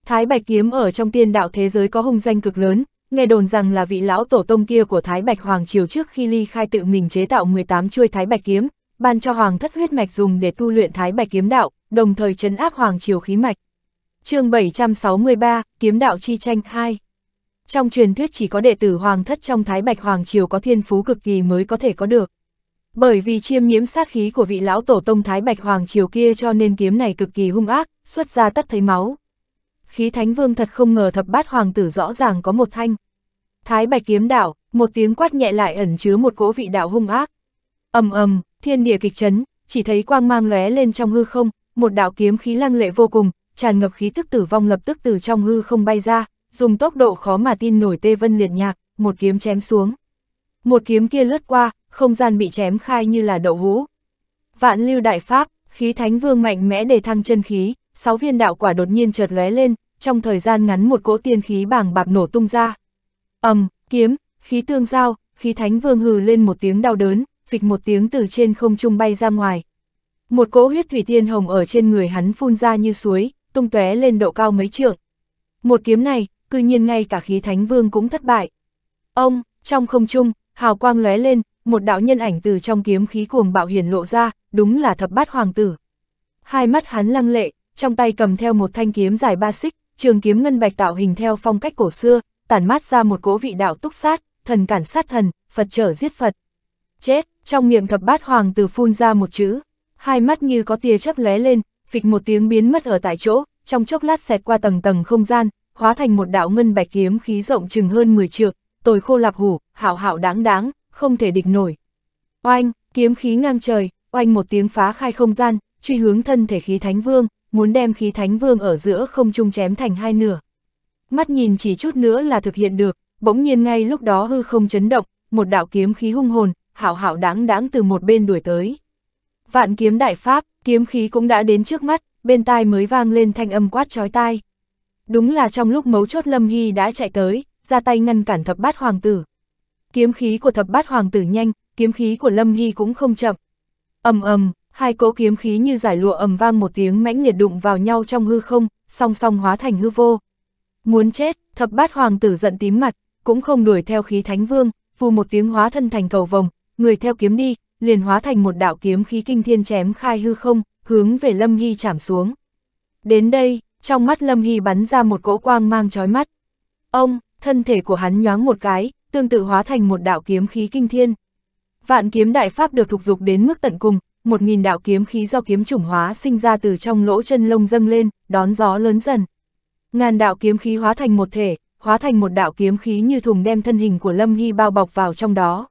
Thái Bạch Kiếm ở trong tiên đạo thế giới có hung danh cực lớn, nghe đồn rằng là vị lão tổ tông kia của Thái Bạch Hoàng Triều trước khi ly khai tự mình chế tạo 18 chuôi Thái Bạch Kiếm, ban cho Hoàng thất huyết mạch dùng để tu luyện Thái Bạch Kiếm đạo, đồng thời chấn áp Hoàng Triều khí mạch chương 763, Kiếm đạo chi tranh 2 Trong truyền thuyết chỉ có đệ tử hoàng thất trong Thái Bạch Hoàng Triều có thiên phú cực kỳ mới có thể có được. Bởi vì chiêm nhiễm sát khí của vị lão tổ tông Thái Bạch Hoàng Triều kia cho nên kiếm này cực kỳ hung ác, xuất ra tất thấy máu. Khí Thánh Vương thật không ngờ thập bát hoàng tử rõ ràng có một thanh. Thái Bạch kiếm đạo, một tiếng quát nhẹ lại ẩn chứa một cỗ vị đạo hung ác. ầm ầm, thiên địa kịch chấn, chỉ thấy quang mang lóe lên trong hư không, một đạo kiếm khí lăng lệ vô cùng, tràn ngập khí tức tử vong lập tức từ trong hư không bay ra, dùng tốc độ khó mà tin nổi tê vân liệt nhạc, một kiếm chém xuống. Một kiếm kia lướt qua, không gian bị chém khai như là đậu hũ. Vạn lưu đại pháp, khí thánh vương mạnh mẽ đề thăng chân khí, sáu viên đạo quả đột nhiên chợt lóe lên, trong thời gian ngắn một cỗ tiên khí bàng bạc nổ tung ra. ầm, kiếm, khí tương giao, khí thánh vương hừ lên một tiếng đau đớn, phịch một tiếng từ trên không trung bay ra ngoài. Một cỗ huyết thủy tiên hồng ở trên người hắn phun ra như suối, tung tóe lên độ cao mấy trượng. Một kiếm này, cư nhiên ngay cả khí thánh vương cũng thất bại. Ông, trong không trung, hào quang lóe lên, một đạo nhân ảnh từ trong kiếm khí cuồng bạo hiển lộ ra, đúng là thập bát hoàng tử. Hai mắt hắn lăng lệ, trong tay cầm theo một thanh kiếm dài ba xích, trường kiếm ngân bạch tạo hình theo phong cách cổ xưa, tản mát ra một cỗ vị đạo túc sát, thần cản sát thần, Phật trở giết Phật. Chết, trong miệng thập bát hoàng tử phun ra một chữ, hai mắt như có tia chớp lóe lên, phịch một tiếng biến mất ở tại chỗ, trong chốc lát xẹt qua tầng tầng không gian, hóa thành một đạo ngân bạch kiếm khí rộng chừng hơn 10 trượng, tồi khô lạp hủ, hảo hảo đáng đáng, không thể địch nổi. Oanh, kiếm khí ngang trời, oanh một tiếng phá khai không gian, truy hướng thân thể khí thánh vương, muốn đem khí thánh vương ở giữa không trung chém thành hai nửa. Mắt nhìn chỉ chút nữa là thực hiện được, bỗng nhiên ngay lúc đó hư không chấn động, một đạo kiếm khí hung hồn, hảo hảo đáng đáng từ một bên đuổi tới. Vạn kiếm đại pháp, kiếm khí cũng đã đến trước mắt, bên tai mới vang lên thanh âm quát chói tai. Đúng là trong lúc mấu chốt Lâm Hy đã chạy tới, ra tay ngăn cản thập bát hoàng tử. Kiếm khí của thập bát hoàng tử nhanh, kiếm khí của Lâm Hy cũng không chậm. ầm ầm hai cỗ kiếm khí như giải lụa ầm vang một tiếng mãnh liệt đụng vào nhau trong hư không, song song hóa thành hư vô. Muốn chết, thập bát hoàng tử giận tím mặt, cũng không đuổi theo khí thánh vương, vù một tiếng hóa thân thành cầu vồng, người theo kiếm đi, liền hóa thành một đạo kiếm khí kinh thiên chém khai hư không, hướng về Lâm Hy chảm xuống. Đến đây, trong mắt Lâm Hy bắn ra một cỗ quang mang chói mắt. Ông, thân thể của hắn nhoáng một cái, tương tự hóa thành một đạo kiếm khí kinh thiên. Vạn kiếm đại pháp được thục dục đến mức tận cùng, một nghìn đạo kiếm khí do kiếm chủng hóa sinh ra từ trong lỗ chân lông dâng lên, đón gió lớn dần. Ngàn đạo kiếm khí hóa thành một thể, hóa thành một đạo kiếm khí như thùng đem thân hình của Lâm Hy bao bọc vào trong đó.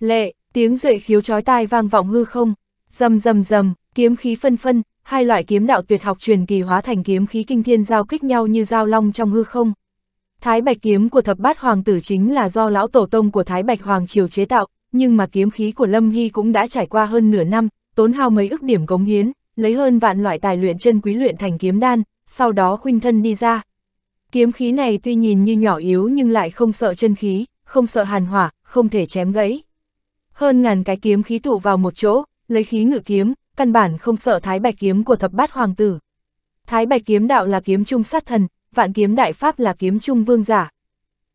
Lệ, Tiếng duệ khiếu chói tai vang vọng hư không, rầm rầm rầm, kiếm khí phân phân, hai loại kiếm đạo tuyệt học truyền kỳ hóa thành kiếm khí kinh thiên giao kích nhau như giao long trong hư không. Thái Bạch kiếm của thập bát hoàng tử chính là do lão tổ tông của Thái Bạch hoàng triều chế tạo, nhưng mà kiếm khí của Lâm Hy cũng đã trải qua hơn nửa năm, tốn hao mấy ức điểm cống hiến, lấy hơn vạn loại tài luyện chân quý luyện thành kiếm đan, sau đó khuynh thân đi ra. Kiếm khí này tuy nhìn như nhỏ yếu nhưng lại không sợ chân khí, không sợ hàn hỏa, không thể chém gãy hơn ngàn cái kiếm khí tụ vào một chỗ, lấy khí ngự kiếm, căn bản không sợ thái bạch kiếm của thập bát hoàng tử. Thái bạch kiếm đạo là kiếm trung sát thần, vạn kiếm đại pháp là kiếm trung vương giả.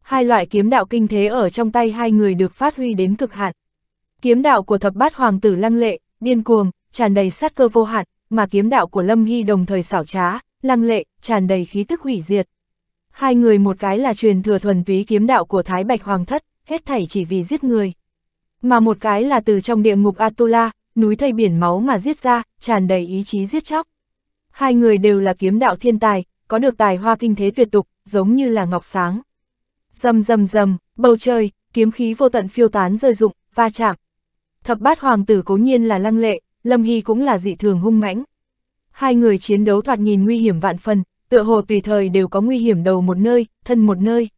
Hai loại kiếm đạo kinh thế ở trong tay hai người được phát huy đến cực hạn. Kiếm đạo của thập bát hoàng tử lăng lệ, điên cuồng, tràn đầy sát cơ vô hạn, mà kiếm đạo của Lâm Hy đồng thời xảo trá, lăng lệ, tràn đầy khí tức hủy diệt. Hai người một cái là truyền thừa thuần túy kiếm đạo của Thái Bạch Hoàng Thất, hết thảy chỉ vì giết người, mà một cái là từ trong địa ngục Atula, núi thây biển máu mà giết ra, tràn đầy ý chí giết chóc. Hai người đều là kiếm đạo thiên tài, có được tài hoa kinh thế tuyệt tục, giống như là ngọc sáng. Rầm rầm rầm, bầu trời, kiếm khí vô tận phiêu tán rơi rụng, va chạm. Thập bát hoàng tử cố nhiên là lăng lệ, Lâm Hy cũng là dị thường hung mãnh. Hai người chiến đấu thoạt nhìn nguy hiểm vạn phần, tựa hồ tùy thời đều có nguy hiểm đầu một nơi, thân một nơi.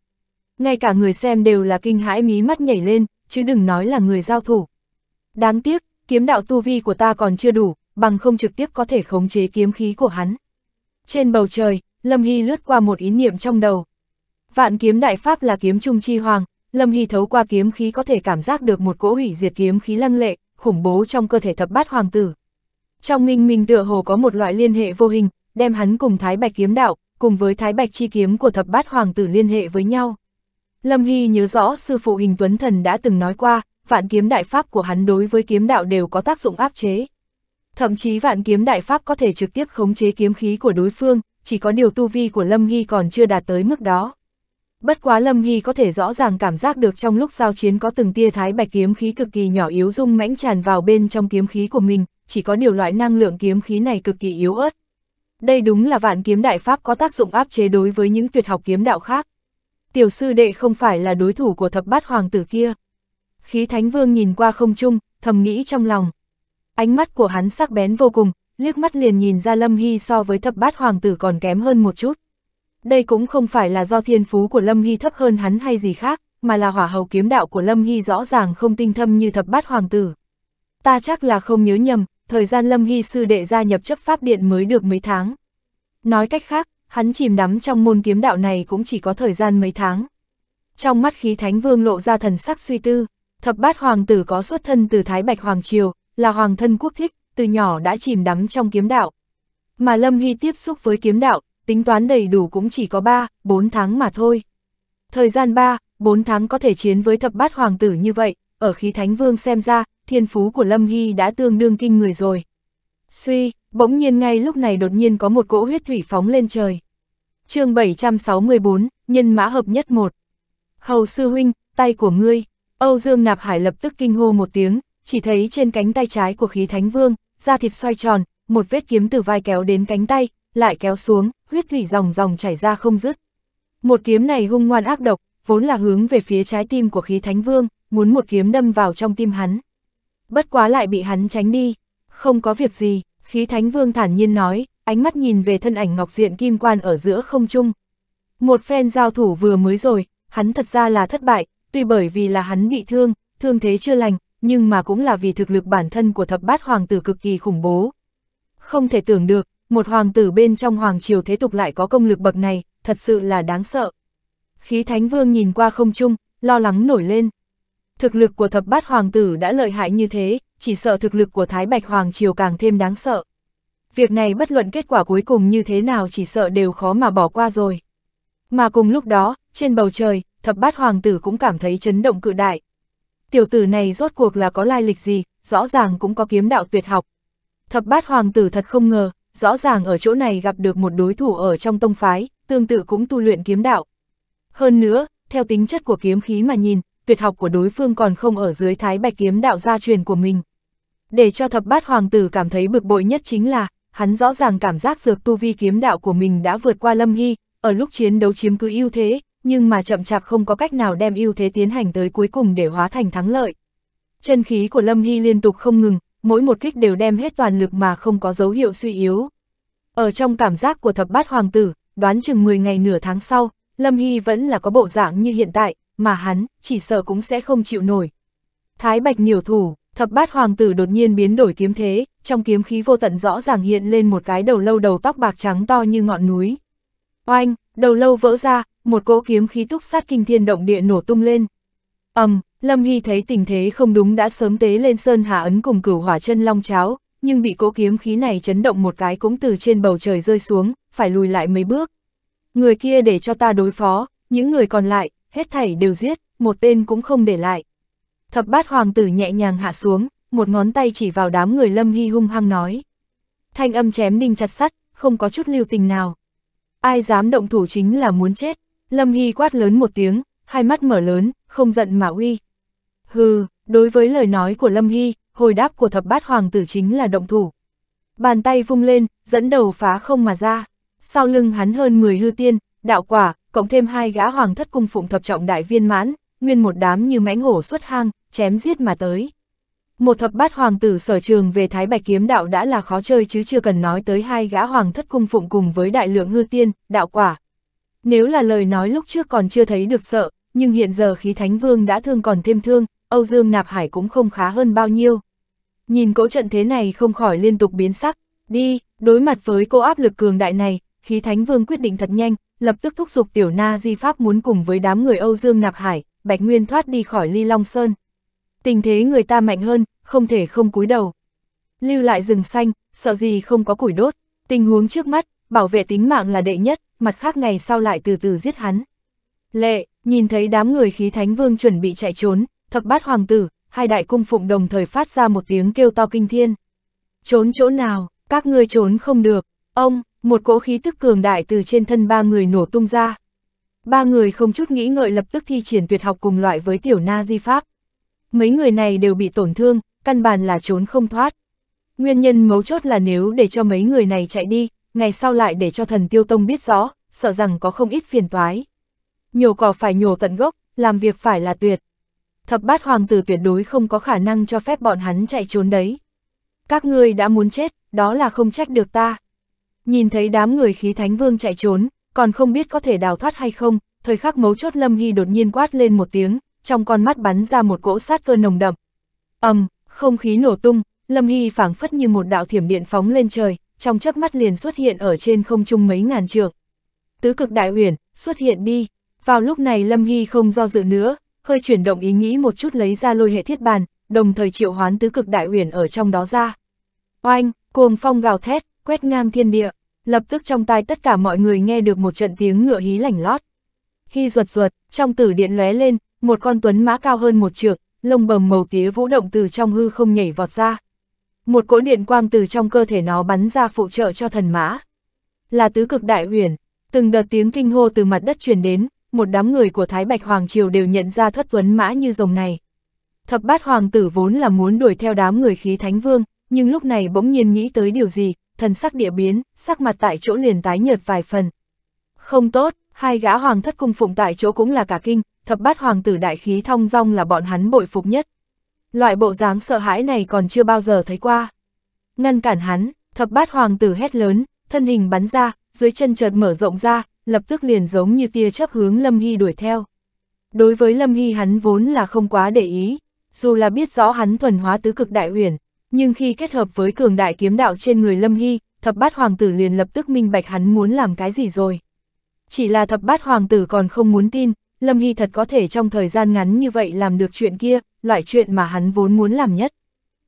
Ngay cả người xem đều là kinh hãi mí mắt nhảy lên, chứ đừng nói là người giao thủ. Đáng tiếc, kiếm đạo tu vi của ta còn chưa đủ, bằng không trực tiếp có thể khống chế kiếm khí của hắn. Trên bầu trời, Lâm Hy lướt qua một ý niệm trong đầu. Vạn kiếm đại pháp là kiếm trung chi hoàng, Lâm Hy thấu qua kiếm khí có thể cảm giác được một cỗ hủy diệt kiếm khí lăng lệ, khủng bố trong cơ thể thập bát hoàng tử. Trong minh minh tựa hồ có một loại liên hệ vô hình, đem hắn cùng Thái Bạch kiếm đạo, cùng với Thái Bạch chi kiếm của thập bát hoàng tử liên hệ với nhau. Lâm Hy nhớ rõ sư phụ hình tuấn thần đã từng nói qua, vạn kiếm đại pháp của hắn đối với kiếm đạo đều có tác dụng áp chế. Thậm chí vạn kiếm đại pháp có thể trực tiếp khống chế kiếm khí của đối phương, chỉ có điều tu vi của Lâm Hy còn chưa đạt tới mức đó. Bất quá Lâm Hy có thể rõ ràng cảm giác được trong lúc giao chiến có từng tia thái bạch kiếm khí cực kỳ nhỏ yếu dung mãnh tràn vào bên trong kiếm khí của mình, chỉ có điều loại năng lượng kiếm khí này cực kỳ yếu ớt. Đây đúng là vạn kiếm đại pháp có tác dụng áp chế đối với những tuyệt học kiếm đạo khác tiểu sư đệ không phải là đối thủ của thập bát hoàng tử kia. Khí Thánh Vương nhìn qua không trung, thầm nghĩ trong lòng. Ánh mắt của hắn sắc bén vô cùng, liếc mắt liền nhìn ra Lâm Hy so với thập bát hoàng tử còn kém hơn một chút. Đây cũng không phải là do thiên phú của Lâm Hy thấp hơn hắn hay gì khác, mà là hỏa hầu kiếm đạo của Lâm Hy rõ ràng không tinh thâm như thập bát hoàng tử. Ta chắc là không nhớ nhầm, thời gian Lâm Hy sư đệ gia nhập chấp pháp điện mới được mấy tháng. Nói cách khác, hắn chìm đắm trong môn kiếm đạo này cũng chỉ có thời gian mấy tháng. Trong mắt khí thánh vương lộ ra thần sắc suy tư, thập bát hoàng tử có xuất thân từ Thái Bạch Hoàng Triều, là hoàng thân quốc thích, từ nhỏ đã chìm đắm trong kiếm đạo. Mà Lâm Hy tiếp xúc với kiếm đạo, tính toán đầy đủ cũng chỉ có 3, 4 tháng mà thôi. Thời gian 3, 4 tháng có thể chiến với thập bát hoàng tử như vậy, ở khí thánh vương xem ra, thiên phú của Lâm Hy đã tương đương kinh người rồi. Suy, Bỗng nhiên ngay lúc này đột nhiên có một cỗ huyết thủy phóng lên trời. chương 764, nhân mã hợp nhất một. Hầu sư huynh, tay của ngươi. Âu Dương Nạp Hải lập tức kinh hô một tiếng, chỉ thấy trên cánh tay trái của khí thánh vương, da thịt xoay tròn, một vết kiếm từ vai kéo đến cánh tay, lại kéo xuống, huyết thủy dòng dòng chảy ra không dứt. Một kiếm này hung ngoan ác độc, vốn là hướng về phía trái tim của khí thánh vương, muốn một kiếm đâm vào trong tim hắn. Bất quá lại bị hắn tránh đi, không có việc gì, khí thánh vương thản nhiên nói, ánh mắt nhìn về thân ảnh ngọc diện kim quan ở giữa không trung. Một phen giao thủ vừa mới rồi, hắn thật ra là thất bại, tuy bởi vì là hắn bị thương, thương thế chưa lành, nhưng mà cũng là vì thực lực bản thân của thập bát hoàng tử cực kỳ khủng bố. Không thể tưởng được, một hoàng tử bên trong hoàng triều thế tục lại có công lực bậc này, thật sự là đáng sợ. Khí thánh vương nhìn qua không trung, lo lắng nổi lên. Thực lực của thập bát hoàng tử đã lợi hại như thế, chỉ sợ thực lực của Thái Bạch Hoàng Triều càng thêm đáng sợ. Việc này bất luận kết quả cuối cùng như thế nào chỉ sợ đều khó mà bỏ qua rồi. Mà cùng lúc đó, trên bầu trời, thập bát hoàng tử cũng cảm thấy chấn động cự đại. Tiểu tử này rốt cuộc là có lai lịch gì, rõ ràng cũng có kiếm đạo tuyệt học. Thập bát hoàng tử thật không ngờ, rõ ràng ở chỗ này gặp được một đối thủ ở trong tông phái, tương tự cũng tu luyện kiếm đạo. Hơn nữa, theo tính chất của kiếm khí mà nhìn, tuyệt học của đối phương còn không ở dưới thái bạch kiếm đạo gia truyền của mình. Để cho thập bát hoàng tử cảm thấy bực bội nhất chính là, hắn rõ ràng cảm giác dược tu vi kiếm đạo của mình đã vượt qua lâm hy, ở lúc chiến đấu chiếm cứ ưu thế, nhưng mà chậm chạp không có cách nào đem ưu thế tiến hành tới cuối cùng để hóa thành thắng lợi. Chân khí của lâm hy liên tục không ngừng, mỗi một kích đều đem hết toàn lực mà không có dấu hiệu suy yếu. Ở trong cảm giác của thập bát hoàng tử, đoán chừng 10 ngày nửa tháng sau, Lâm Hy vẫn là có bộ dạng như hiện tại, mà hắn, chỉ sợ cũng sẽ không chịu nổi. Thái Bạch niểu thủ, thập bát hoàng tử đột nhiên biến đổi kiếm thế, trong kiếm khí vô tận rõ ràng hiện lên một cái đầu lâu đầu tóc bạc trắng to như ngọn núi. Oanh, đầu lâu vỡ ra, một cỗ kiếm khí túc sát kinh thiên động địa nổ tung lên. ầm, um, Lâm Hy thấy tình thế không đúng đã sớm tế lên sơn hạ ấn cùng cửu hỏa chân long cháo, nhưng bị cỗ kiếm khí này chấn động một cái cũng từ trên bầu trời rơi xuống, phải lùi lại mấy bước. Người kia để cho ta đối phó, những người còn lại, hết thảy đều giết, một tên cũng không để lại. Thập bát hoàng tử nhẹ nhàng hạ xuống, một ngón tay chỉ vào đám người Lâm Hy hung hăng nói. Thanh âm chém đinh chặt sắt, không có chút lưu tình nào. Ai dám động thủ chính là muốn chết. Lâm Hy quát lớn một tiếng, hai mắt mở lớn, không giận mà uy. Hừ, đối với lời nói của Lâm Hy, hồi đáp của thập bát hoàng tử chính là động thủ. Bàn tay vung lên, dẫn đầu phá không mà ra. Sau lưng hắn hơn 10 hư tiên, đạo quả, cộng thêm hai gã hoàng thất cung phụng thập trọng đại viên mãn, nguyên một đám như mãnh hổ xuất hang, chém giết mà tới. Một thập bát hoàng tử sở trường về Thái Bạch Kiếm Đạo đã là khó chơi chứ chưa cần nói tới hai gã hoàng thất cung phụng cùng với đại lượng hư tiên, đạo quả. Nếu là lời nói lúc trước còn chưa thấy được sợ, nhưng hiện giờ khí Thánh Vương đã thương còn thêm thương, Âu Dương Nạp Hải cũng không khá hơn bao nhiêu. Nhìn cỗ trận thế này không khỏi liên tục biến sắc, đi, đối mặt với cô áp lực cường đại này, khí thánh vương quyết định thật nhanh, lập tức thúc giục tiểu na di pháp muốn cùng với đám người Âu Dương Nạp Hải, Bạch Nguyên thoát đi khỏi Ly Long Sơn. Tình thế người ta mạnh hơn, không thể không cúi đầu. Lưu lại rừng xanh, sợ gì không có củi đốt, tình huống trước mắt, bảo vệ tính mạng là đệ nhất, mặt khác ngày sau lại từ từ giết hắn. Lệ, nhìn thấy đám người khí thánh vương chuẩn bị chạy trốn, thập bát hoàng tử, hai đại cung phụng đồng thời phát ra một tiếng kêu to kinh thiên. Trốn chỗ nào, các ngươi trốn không được, ông, một cỗ khí tức cường đại từ trên thân ba người nổ tung ra. Ba người không chút nghĩ ngợi lập tức thi triển tuyệt học cùng loại với tiểu na di pháp. Mấy người này đều bị tổn thương, căn bản là trốn không thoát. Nguyên nhân mấu chốt là nếu để cho mấy người này chạy đi, ngày sau lại để cho thần tiêu tông biết rõ, sợ rằng có không ít phiền toái. Nhổ cỏ phải nhổ tận gốc, làm việc phải là tuyệt. Thập bát hoàng tử tuyệt đối không có khả năng cho phép bọn hắn chạy trốn đấy. Các ngươi đã muốn chết, đó là không trách được ta. Nhìn thấy đám người khí thánh vương chạy trốn, còn không biết có thể đào thoát hay không, thời khắc mấu chốt Lâm Hy đột nhiên quát lên một tiếng, trong con mắt bắn ra một cỗ sát cơ nồng đậm. ầm, không khí nổ tung, Lâm Hy phảng phất như một đạo thiểm điện phóng lên trời, trong chớp mắt liền xuất hiện ở trên không trung mấy ngàn trượng. Tứ cực đại huyền, xuất hiện đi. Vào lúc này Lâm Hy không do dự nữa, hơi chuyển động ý nghĩ một chút lấy ra lôi hệ thiết bàn, đồng thời triệu hoán tứ cực đại huyền ở trong đó ra. Oanh, cuồng phong gào thét, quét ngang thiên địa lập tức trong tai tất cả mọi người nghe được một trận tiếng ngựa hí lảnh lót. khi ruột ruột, trong tử điện lóe lên, một con tuấn mã cao hơn một trượng, lông bầm màu tía vũ động từ trong hư không nhảy vọt ra. Một cỗ điện quang từ trong cơ thể nó bắn ra phụ trợ cho thần mã. Là tứ cực đại huyền, từng đợt tiếng kinh hô từ mặt đất truyền đến, một đám người của Thái Bạch Hoàng Triều đều nhận ra thất tuấn mã như rồng này. Thập bát hoàng tử vốn là muốn đuổi theo đám người khí thánh vương, nhưng lúc này bỗng nhiên nghĩ tới điều gì, thần sắc địa biến, sắc mặt tại chỗ liền tái nhợt vài phần. Không tốt, hai gã hoàng thất cung phụng tại chỗ cũng là cả kinh, thập bát hoàng tử đại khí thong dong là bọn hắn bội phục nhất. Loại bộ dáng sợ hãi này còn chưa bao giờ thấy qua. Ngăn cản hắn, thập bát hoàng tử hét lớn, thân hình bắn ra, dưới chân chợt mở rộng ra, lập tức liền giống như tia chấp hướng Lâm Hy đuổi theo. Đối với Lâm Hy hắn vốn là không quá để ý, dù là biết rõ hắn thuần hóa tứ cực đại huyền, nhưng khi kết hợp với cường đại kiếm đạo trên người Lâm Hy, thập bát hoàng tử liền lập tức minh bạch hắn muốn làm cái gì rồi. Chỉ là thập bát hoàng tử còn không muốn tin, Lâm Hy thật có thể trong thời gian ngắn như vậy làm được chuyện kia, loại chuyện mà hắn vốn muốn làm nhất.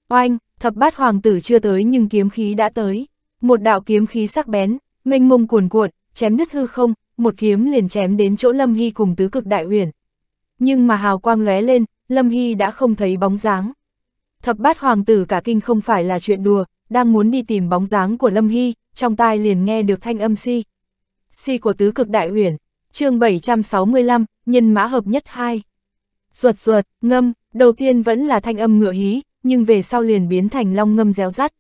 Oanh, thập bát hoàng tử chưa tới nhưng kiếm khí đã tới. Một đạo kiếm khí sắc bén, mênh mông cuồn cuộn, chém đứt hư không, một kiếm liền chém đến chỗ Lâm Hy cùng tứ cực đại huyền. Nhưng mà hào quang lóe lên, Lâm Hy đã không thấy bóng dáng. Thập bát hoàng tử cả kinh không phải là chuyện đùa, đang muốn đi tìm bóng dáng của Lâm Hy, trong tai liền nghe được thanh âm si. Si của tứ cực đại huyền, chương 765, nhân mã hợp nhất 2. Ruột ruột, ngâm, đầu tiên vẫn là thanh âm ngựa hí, nhưng về sau liền biến thành long ngâm réo rắt.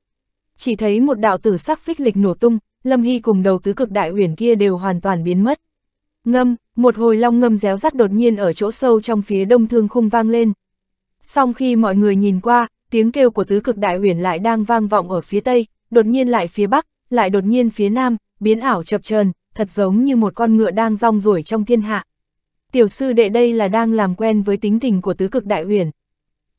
Chỉ thấy một đạo tử sắc phích lịch nổ tung, Lâm Hy cùng đầu tứ cực đại huyền kia đều hoàn toàn biến mất. Ngâm, một hồi long ngâm réo rắt đột nhiên ở chỗ sâu trong phía đông thương khung vang lên, Song khi mọi người nhìn qua, tiếng kêu của tứ cực đại huyền lại đang vang vọng ở phía tây, đột nhiên lại phía bắc, lại đột nhiên phía nam, biến ảo chập chờn, thật giống như một con ngựa đang rong ruổi trong thiên hạ. Tiểu sư đệ đây là đang làm quen với tính tình của tứ cực đại huyền.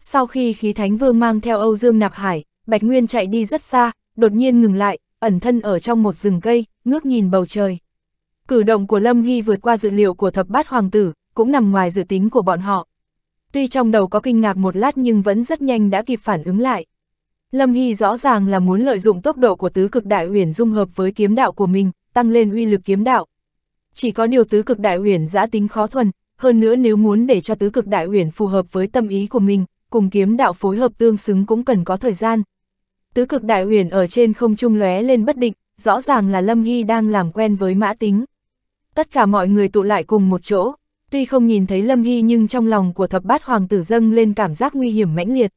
Sau khi khí thánh vương mang theo Âu Dương Nạp Hải, Bạch Nguyên chạy đi rất xa, đột nhiên ngừng lại, ẩn thân ở trong một rừng cây, ngước nhìn bầu trời. Cử động của Lâm Hy vượt qua dự liệu của thập bát hoàng tử, cũng nằm ngoài dự tính của bọn họ tuy trong đầu có kinh ngạc một lát nhưng vẫn rất nhanh đã kịp phản ứng lại. Lâm Hy rõ ràng là muốn lợi dụng tốc độ của tứ cực đại huyền dung hợp với kiếm đạo của mình, tăng lên uy lực kiếm đạo. Chỉ có điều tứ cực đại huyền giã tính khó thuần, hơn nữa nếu muốn để cho tứ cực đại huyền phù hợp với tâm ý của mình, cùng kiếm đạo phối hợp tương xứng cũng cần có thời gian. Tứ cực đại huyền ở trên không trung lóe lên bất định, rõ ràng là Lâm Hy đang làm quen với mã tính. Tất cả mọi người tụ lại cùng một chỗ, Tuy không nhìn thấy Lâm Hy nhưng trong lòng của thập bát hoàng tử dâng lên cảm giác nguy hiểm mãnh liệt.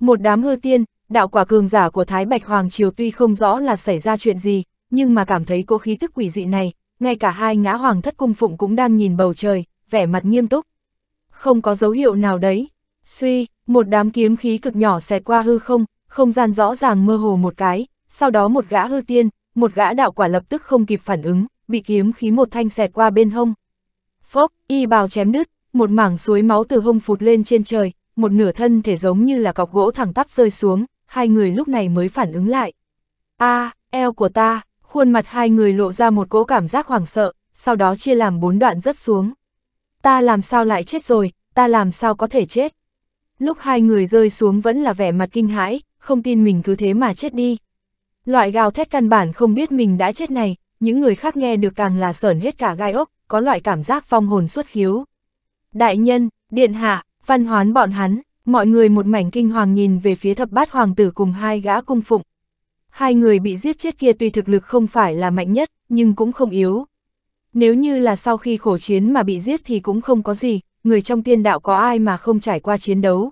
Một đám hư tiên, đạo quả cường giả của Thái Bạch Hoàng Triều tuy không rõ là xảy ra chuyện gì, nhưng mà cảm thấy cỗ khí thức quỷ dị này, ngay cả hai ngã hoàng thất cung phụng cũng đang nhìn bầu trời, vẻ mặt nghiêm túc. Không có dấu hiệu nào đấy. Suy, một đám kiếm khí cực nhỏ xẹt qua hư không, không gian rõ ràng mơ hồ một cái, sau đó một gã hư tiên, một gã đạo quả lập tức không kịp phản ứng, bị kiếm khí một thanh xẹt qua bên hông. Phốc, y bào chém đứt, một mảng suối máu từ hông phụt lên trên trời, một nửa thân thể giống như là cọc gỗ thẳng tắp rơi xuống, hai người lúc này mới phản ứng lại. a à, eo của ta, khuôn mặt hai người lộ ra một cỗ cảm giác hoảng sợ, sau đó chia làm bốn đoạn rớt xuống. Ta làm sao lại chết rồi, ta làm sao có thể chết. Lúc hai người rơi xuống vẫn là vẻ mặt kinh hãi, không tin mình cứ thế mà chết đi. Loại gào thét căn bản không biết mình đã chết này, những người khác nghe được càng là sởn hết cả gai ốc, có loại cảm giác phong hồn xuất khiếu. Đại nhân, điện hạ, văn hoán bọn hắn, mọi người một mảnh kinh hoàng nhìn về phía thập bát hoàng tử cùng hai gã cung phụng. Hai người bị giết chết kia tuy thực lực không phải là mạnh nhất, nhưng cũng không yếu. Nếu như là sau khi khổ chiến mà bị giết thì cũng không có gì, người trong tiên đạo có ai mà không trải qua chiến đấu.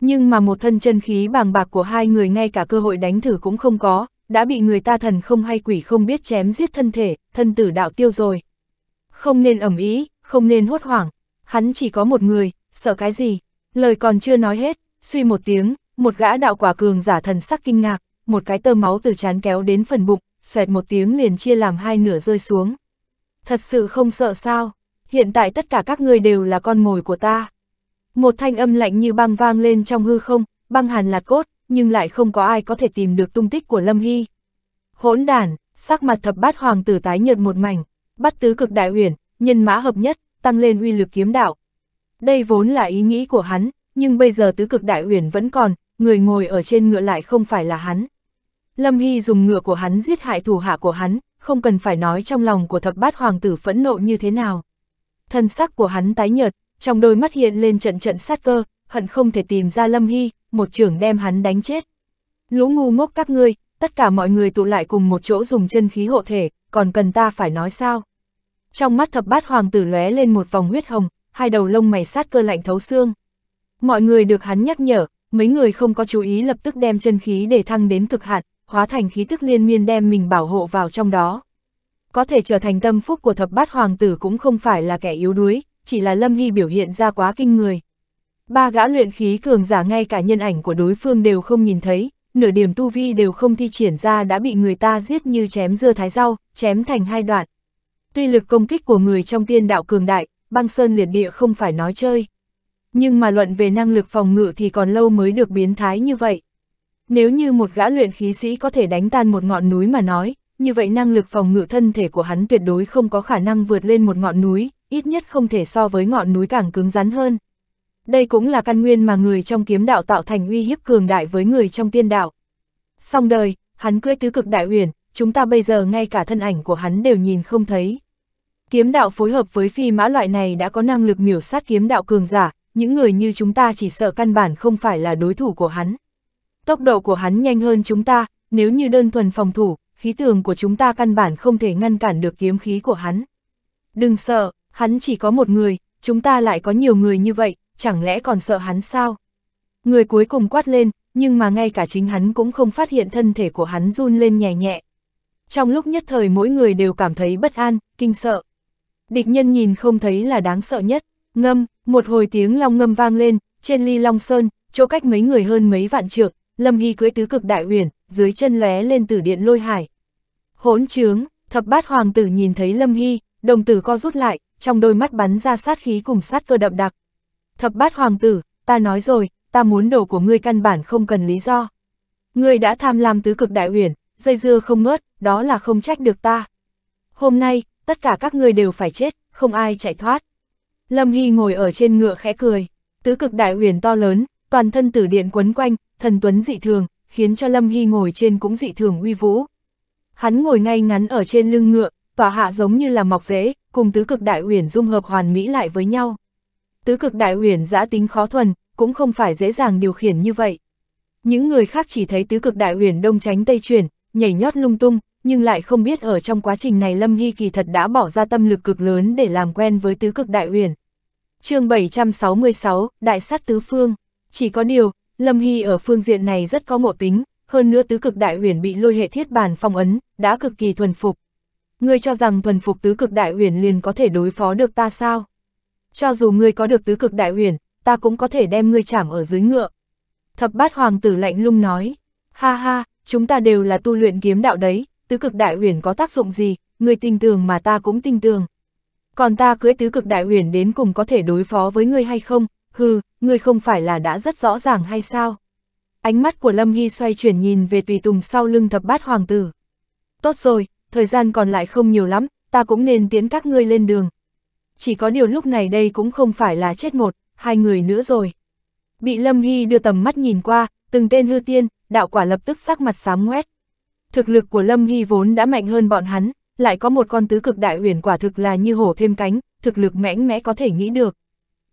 Nhưng mà một thân chân khí bàng bạc của hai người ngay cả cơ hội đánh thử cũng không có, đã bị người ta thần không hay quỷ không biết chém giết thân thể, thân tử đạo tiêu rồi không nên ẩm ý, không nên hốt hoảng, hắn chỉ có một người, sợ cái gì, lời còn chưa nói hết, suy một tiếng, một gã đạo quả cường giả thần sắc kinh ngạc, một cái tơ máu từ chán kéo đến phần bụng, xoẹt một tiếng liền chia làm hai nửa rơi xuống. Thật sự không sợ sao, hiện tại tất cả các người đều là con mồi của ta. Một thanh âm lạnh như băng vang lên trong hư không, băng hàn lạt cốt, nhưng lại không có ai có thể tìm được tung tích của Lâm Hy. Hỗn đàn, sắc mặt thập bát hoàng tử tái nhợt một mảnh, Bắt tứ cực đại huyền, nhân mã hợp nhất, tăng lên uy lực kiếm đạo. Đây vốn là ý nghĩ của hắn, nhưng bây giờ tứ cực đại huyền vẫn còn, người ngồi ở trên ngựa lại không phải là hắn. Lâm Hy dùng ngựa của hắn giết hại thủ hạ của hắn, không cần phải nói trong lòng của thập bát hoàng tử phẫn nộ như thế nào. Thân sắc của hắn tái nhợt, trong đôi mắt hiện lên trận trận sát cơ, hận không thể tìm ra Lâm Hy, một trưởng đem hắn đánh chết. Lũ ngu ngốc các ngươi, tất cả mọi người tụ lại cùng một chỗ dùng chân khí hộ thể, còn cần ta phải nói sao? Trong mắt thập bát hoàng tử lóe lên một vòng huyết hồng, hai đầu lông mày sát cơ lạnh thấu xương. Mọi người được hắn nhắc nhở, mấy người không có chú ý lập tức đem chân khí để thăng đến cực hạn, hóa thành khí tức liên miên đem mình bảo hộ vào trong đó. Có thể trở thành tâm phúc của thập bát hoàng tử cũng không phải là kẻ yếu đuối, chỉ là Lâm Hy biểu hiện ra quá kinh người. Ba gã luyện khí cường giả ngay cả nhân ảnh của đối phương đều không nhìn thấy, nửa điểm tu vi đều không thi triển ra đã bị người ta giết như chém dưa thái rau, chém thành hai đoạn. Tuy lực công kích của người trong tiên đạo cường đại, băng sơn liệt địa không phải nói chơi. Nhưng mà luận về năng lực phòng ngự thì còn lâu mới được biến thái như vậy. Nếu như một gã luyện khí sĩ có thể đánh tan một ngọn núi mà nói, như vậy năng lực phòng ngự thân thể của hắn tuyệt đối không có khả năng vượt lên một ngọn núi, ít nhất không thể so với ngọn núi càng cứng rắn hơn đây cũng là căn nguyên mà người trong kiếm đạo tạo thành uy hiếp cường đại với người trong tiên đạo. Xong đời, hắn cưỡi tứ cực đại uyển, chúng ta bây giờ ngay cả thân ảnh của hắn đều nhìn không thấy. Kiếm đạo phối hợp với phi mã loại này đã có năng lực miểu sát kiếm đạo cường giả, những người như chúng ta chỉ sợ căn bản không phải là đối thủ của hắn. Tốc độ của hắn nhanh hơn chúng ta, nếu như đơn thuần phòng thủ, khí tường của chúng ta căn bản không thể ngăn cản được kiếm khí của hắn. Đừng sợ, hắn chỉ có một người, chúng ta lại có nhiều người như vậy, chẳng lẽ còn sợ hắn sao? Người cuối cùng quát lên, nhưng mà ngay cả chính hắn cũng không phát hiện thân thể của hắn run lên nhẹ nhẹ. Trong lúc nhất thời mỗi người đều cảm thấy bất an, kinh sợ. Địch nhân nhìn không thấy là đáng sợ nhất. Ngâm, một hồi tiếng long ngâm vang lên, trên ly long sơn, chỗ cách mấy người hơn mấy vạn trượng, Lâm Hy cưới tứ cực đại huyền, dưới chân lóe lên tử điện lôi hải. Hỗn trướng, thập bát hoàng tử nhìn thấy Lâm Hy, đồng tử co rút lại, trong đôi mắt bắn ra sát khí cùng sát cơ đậm đặc thập bát hoàng tử, ta nói rồi, ta muốn đồ của ngươi căn bản không cần lý do. Ngươi đã tham lam tứ cực đại huyền, dây dưa không ngớt, đó là không trách được ta. Hôm nay, tất cả các ngươi đều phải chết, không ai chạy thoát. Lâm Hy ngồi ở trên ngựa khẽ cười, tứ cực đại huyền to lớn, toàn thân tử điện quấn quanh, thần tuấn dị thường, khiến cho Lâm Hy ngồi trên cũng dị thường uy vũ. Hắn ngồi ngay ngắn ở trên lưng ngựa, tỏa hạ giống như là mọc rễ, cùng tứ cực đại huyền dung hợp hoàn mỹ lại với nhau tứ cực đại huyền giã tính khó thuần, cũng không phải dễ dàng điều khiển như vậy. Những người khác chỉ thấy tứ cực đại huyền đông tránh tây chuyển, nhảy nhót lung tung, nhưng lại không biết ở trong quá trình này Lâm Hy kỳ thật đã bỏ ra tâm lực cực lớn để làm quen với tứ cực đại huyền. chương 766, Đại sát tứ phương. Chỉ có điều, Lâm Hy ở phương diện này rất có ngộ tính, hơn nữa tứ cực đại huyền bị lôi hệ thiết bàn phong ấn, đã cực kỳ thuần phục. Ngươi cho rằng thuần phục tứ cực đại huyền liền có thể đối phó được ta sao? cho dù ngươi có được tứ cực đại huyền, ta cũng có thể đem ngươi chảm ở dưới ngựa. Thập bát hoàng tử lạnh lung nói, ha ha, chúng ta đều là tu luyện kiếm đạo đấy, tứ cực đại huyền có tác dụng gì, ngươi tin tưởng mà ta cũng tin tưởng. Còn ta cưới tứ cực đại huyền đến cùng có thể đối phó với ngươi hay không, hừ, ngươi không phải là đã rất rõ ràng hay sao? Ánh mắt của Lâm Hy xoay chuyển nhìn về tùy tùng sau lưng thập bát hoàng tử. Tốt rồi, thời gian còn lại không nhiều lắm, ta cũng nên tiến các ngươi lên đường, chỉ có điều lúc này đây cũng không phải là chết một, hai người nữa rồi. Bị Lâm Hy đưa tầm mắt nhìn qua, từng tên hư tiên, đạo quả lập tức sắc mặt sám ngoét. Thực lực của Lâm Hy vốn đã mạnh hơn bọn hắn, lại có một con tứ cực đại huyền quả thực là như hổ thêm cánh, thực lực mãnh mẽ có thể nghĩ được.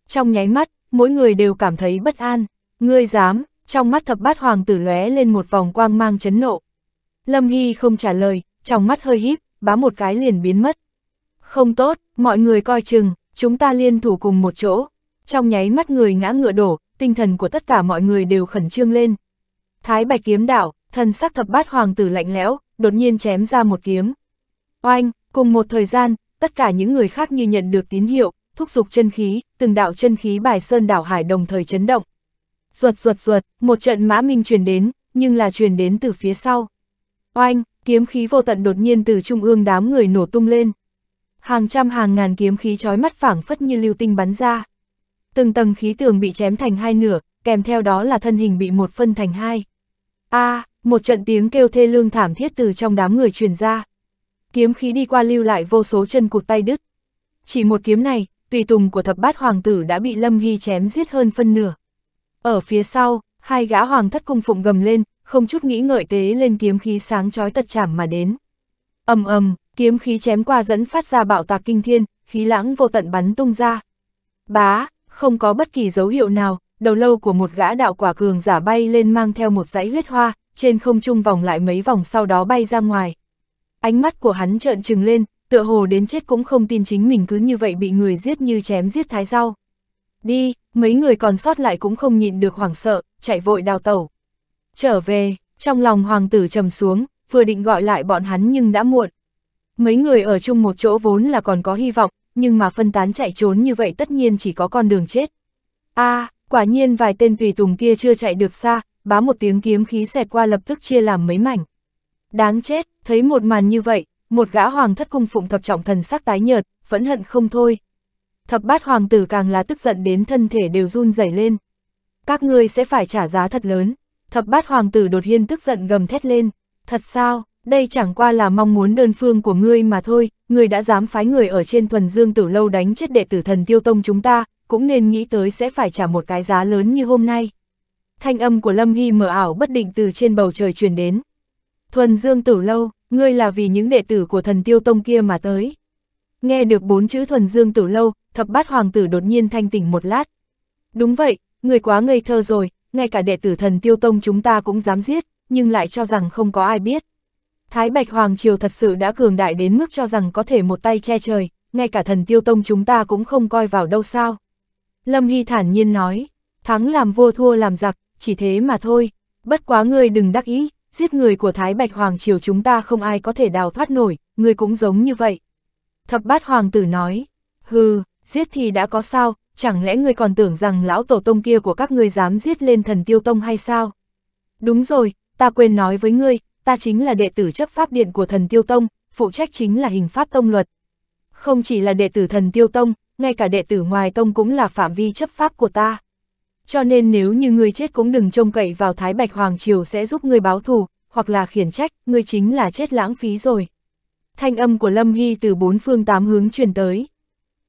Trong nháy mắt, mỗi người đều cảm thấy bất an, ngươi dám, trong mắt thập bát hoàng tử lóe lên một vòng quang mang chấn nộ. Lâm Hy không trả lời, trong mắt hơi híp, bá một cái liền biến mất. Không tốt, mọi người coi chừng, chúng ta liên thủ cùng một chỗ. Trong nháy mắt người ngã ngựa đổ, tinh thần của tất cả mọi người đều khẩn trương lên. Thái bạch kiếm đạo, thần sắc thập bát hoàng tử lạnh lẽo, đột nhiên chém ra một kiếm. Oanh, cùng một thời gian, tất cả những người khác như nhận được tín hiệu, thúc giục chân khí, từng đạo chân khí bài sơn đảo hải đồng thời chấn động. Ruột ruột ruột, một trận mã minh truyền đến, nhưng là truyền đến từ phía sau. Oanh, kiếm khí vô tận đột nhiên từ trung ương đám người nổ tung lên hàng trăm hàng ngàn kiếm khí chói mắt phảng phất như lưu tinh bắn ra. Từng tầng khí tường bị chém thành hai nửa, kèm theo đó là thân hình bị một phân thành hai. A, à, một trận tiếng kêu thê lương thảm thiết từ trong đám người truyền ra. Kiếm khí đi qua lưu lại vô số chân cụt tay đứt. Chỉ một kiếm này, tùy tùng của thập bát hoàng tử đã bị Lâm Hy chém giết hơn phân nửa. Ở phía sau, hai gã hoàng thất cung phụng gầm lên, không chút nghĩ ngợi tế lên kiếm khí sáng chói tật chảm mà đến. ầm ầm, kiếm khí chém qua dẫn phát ra bạo tạc kinh thiên, khí lãng vô tận bắn tung ra. Bá, không có bất kỳ dấu hiệu nào, đầu lâu của một gã đạo quả cường giả bay lên mang theo một dãy huyết hoa, trên không trung vòng lại mấy vòng sau đó bay ra ngoài. Ánh mắt của hắn trợn trừng lên, tựa hồ đến chết cũng không tin chính mình cứ như vậy bị người giết như chém giết thái rau. Đi, mấy người còn sót lại cũng không nhịn được hoảng sợ, chạy vội đào tẩu. Trở về, trong lòng hoàng tử trầm xuống, vừa định gọi lại bọn hắn nhưng đã muộn, Mấy người ở chung một chỗ vốn là còn có hy vọng, nhưng mà phân tán chạy trốn như vậy tất nhiên chỉ có con đường chết. a à, quả nhiên vài tên tùy tùng kia chưa chạy được xa, bá một tiếng kiếm khí xẹt qua lập tức chia làm mấy mảnh. Đáng chết, thấy một màn như vậy, một gã hoàng thất cung phụng thập trọng thần sắc tái nhợt, phẫn hận không thôi. Thập bát hoàng tử càng là tức giận đến thân thể đều run rẩy lên. Các ngươi sẽ phải trả giá thật lớn. Thập bát hoàng tử đột nhiên tức giận gầm thét lên. Thật sao, đây chẳng qua là mong muốn đơn phương của ngươi mà thôi, ngươi đã dám phái người ở trên thuần dương tử lâu đánh chết đệ tử thần tiêu tông chúng ta, cũng nên nghĩ tới sẽ phải trả một cái giá lớn như hôm nay. Thanh âm của Lâm Hy mở ảo bất định từ trên bầu trời truyền đến. Thuần dương tử lâu, ngươi là vì những đệ tử của thần tiêu tông kia mà tới. Nghe được bốn chữ thuần dương tử lâu, thập bát hoàng tử đột nhiên thanh tỉnh một lát. Đúng vậy, ngươi quá ngây thơ rồi, ngay cả đệ tử thần tiêu tông chúng ta cũng dám giết, nhưng lại cho rằng không có ai biết. Thái Bạch Hoàng Triều thật sự đã cường đại đến mức cho rằng có thể một tay che trời, ngay cả thần tiêu tông chúng ta cũng không coi vào đâu sao. Lâm Hy thản nhiên nói, thắng làm vua thua làm giặc, chỉ thế mà thôi, bất quá ngươi đừng đắc ý, giết người của Thái Bạch Hoàng Triều chúng ta không ai có thể đào thoát nổi, ngươi cũng giống như vậy. Thập bát hoàng tử nói, hừ, giết thì đã có sao, chẳng lẽ ngươi còn tưởng rằng lão tổ tông kia của các ngươi dám giết lên thần tiêu tông hay sao? Đúng rồi, ta quên nói với ngươi, ta chính là đệ tử chấp pháp điện của thần Tiêu Tông, phụ trách chính là hình pháp tông luật. Không chỉ là đệ tử thần Tiêu Tông, ngay cả đệ tử ngoài tông cũng là phạm vi chấp pháp của ta. Cho nên nếu như ngươi chết cũng đừng trông cậy vào Thái Bạch Hoàng Triều sẽ giúp ngươi báo thù, hoặc là khiển trách, ngươi chính là chết lãng phí rồi. Thanh âm của Lâm Hy từ bốn phương tám hướng truyền tới.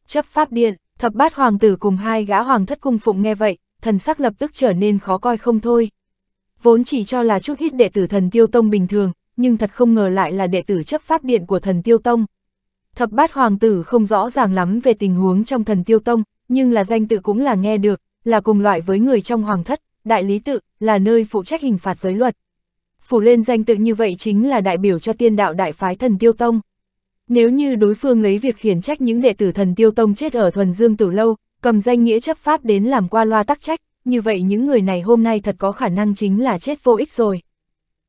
Chấp pháp điện, thập bát hoàng tử cùng hai gã hoàng thất cung phụng nghe vậy, thần sắc lập tức trở nên khó coi không thôi vốn chỉ cho là chút ít đệ tử thần tiêu tông bình thường, nhưng thật không ngờ lại là đệ tử chấp pháp điện của thần tiêu tông. Thập bát hoàng tử không rõ ràng lắm về tình huống trong thần tiêu tông, nhưng là danh tự cũng là nghe được, là cùng loại với người trong hoàng thất, đại lý tự, là nơi phụ trách hình phạt giới luật. Phủ lên danh tự như vậy chính là đại biểu cho tiên đạo đại phái thần tiêu tông. Nếu như đối phương lấy việc khiển trách những đệ tử thần tiêu tông chết ở thuần dương tử lâu, cầm danh nghĩa chấp pháp đến làm qua loa tắc trách, như vậy những người này hôm nay thật có khả năng chính là chết vô ích rồi.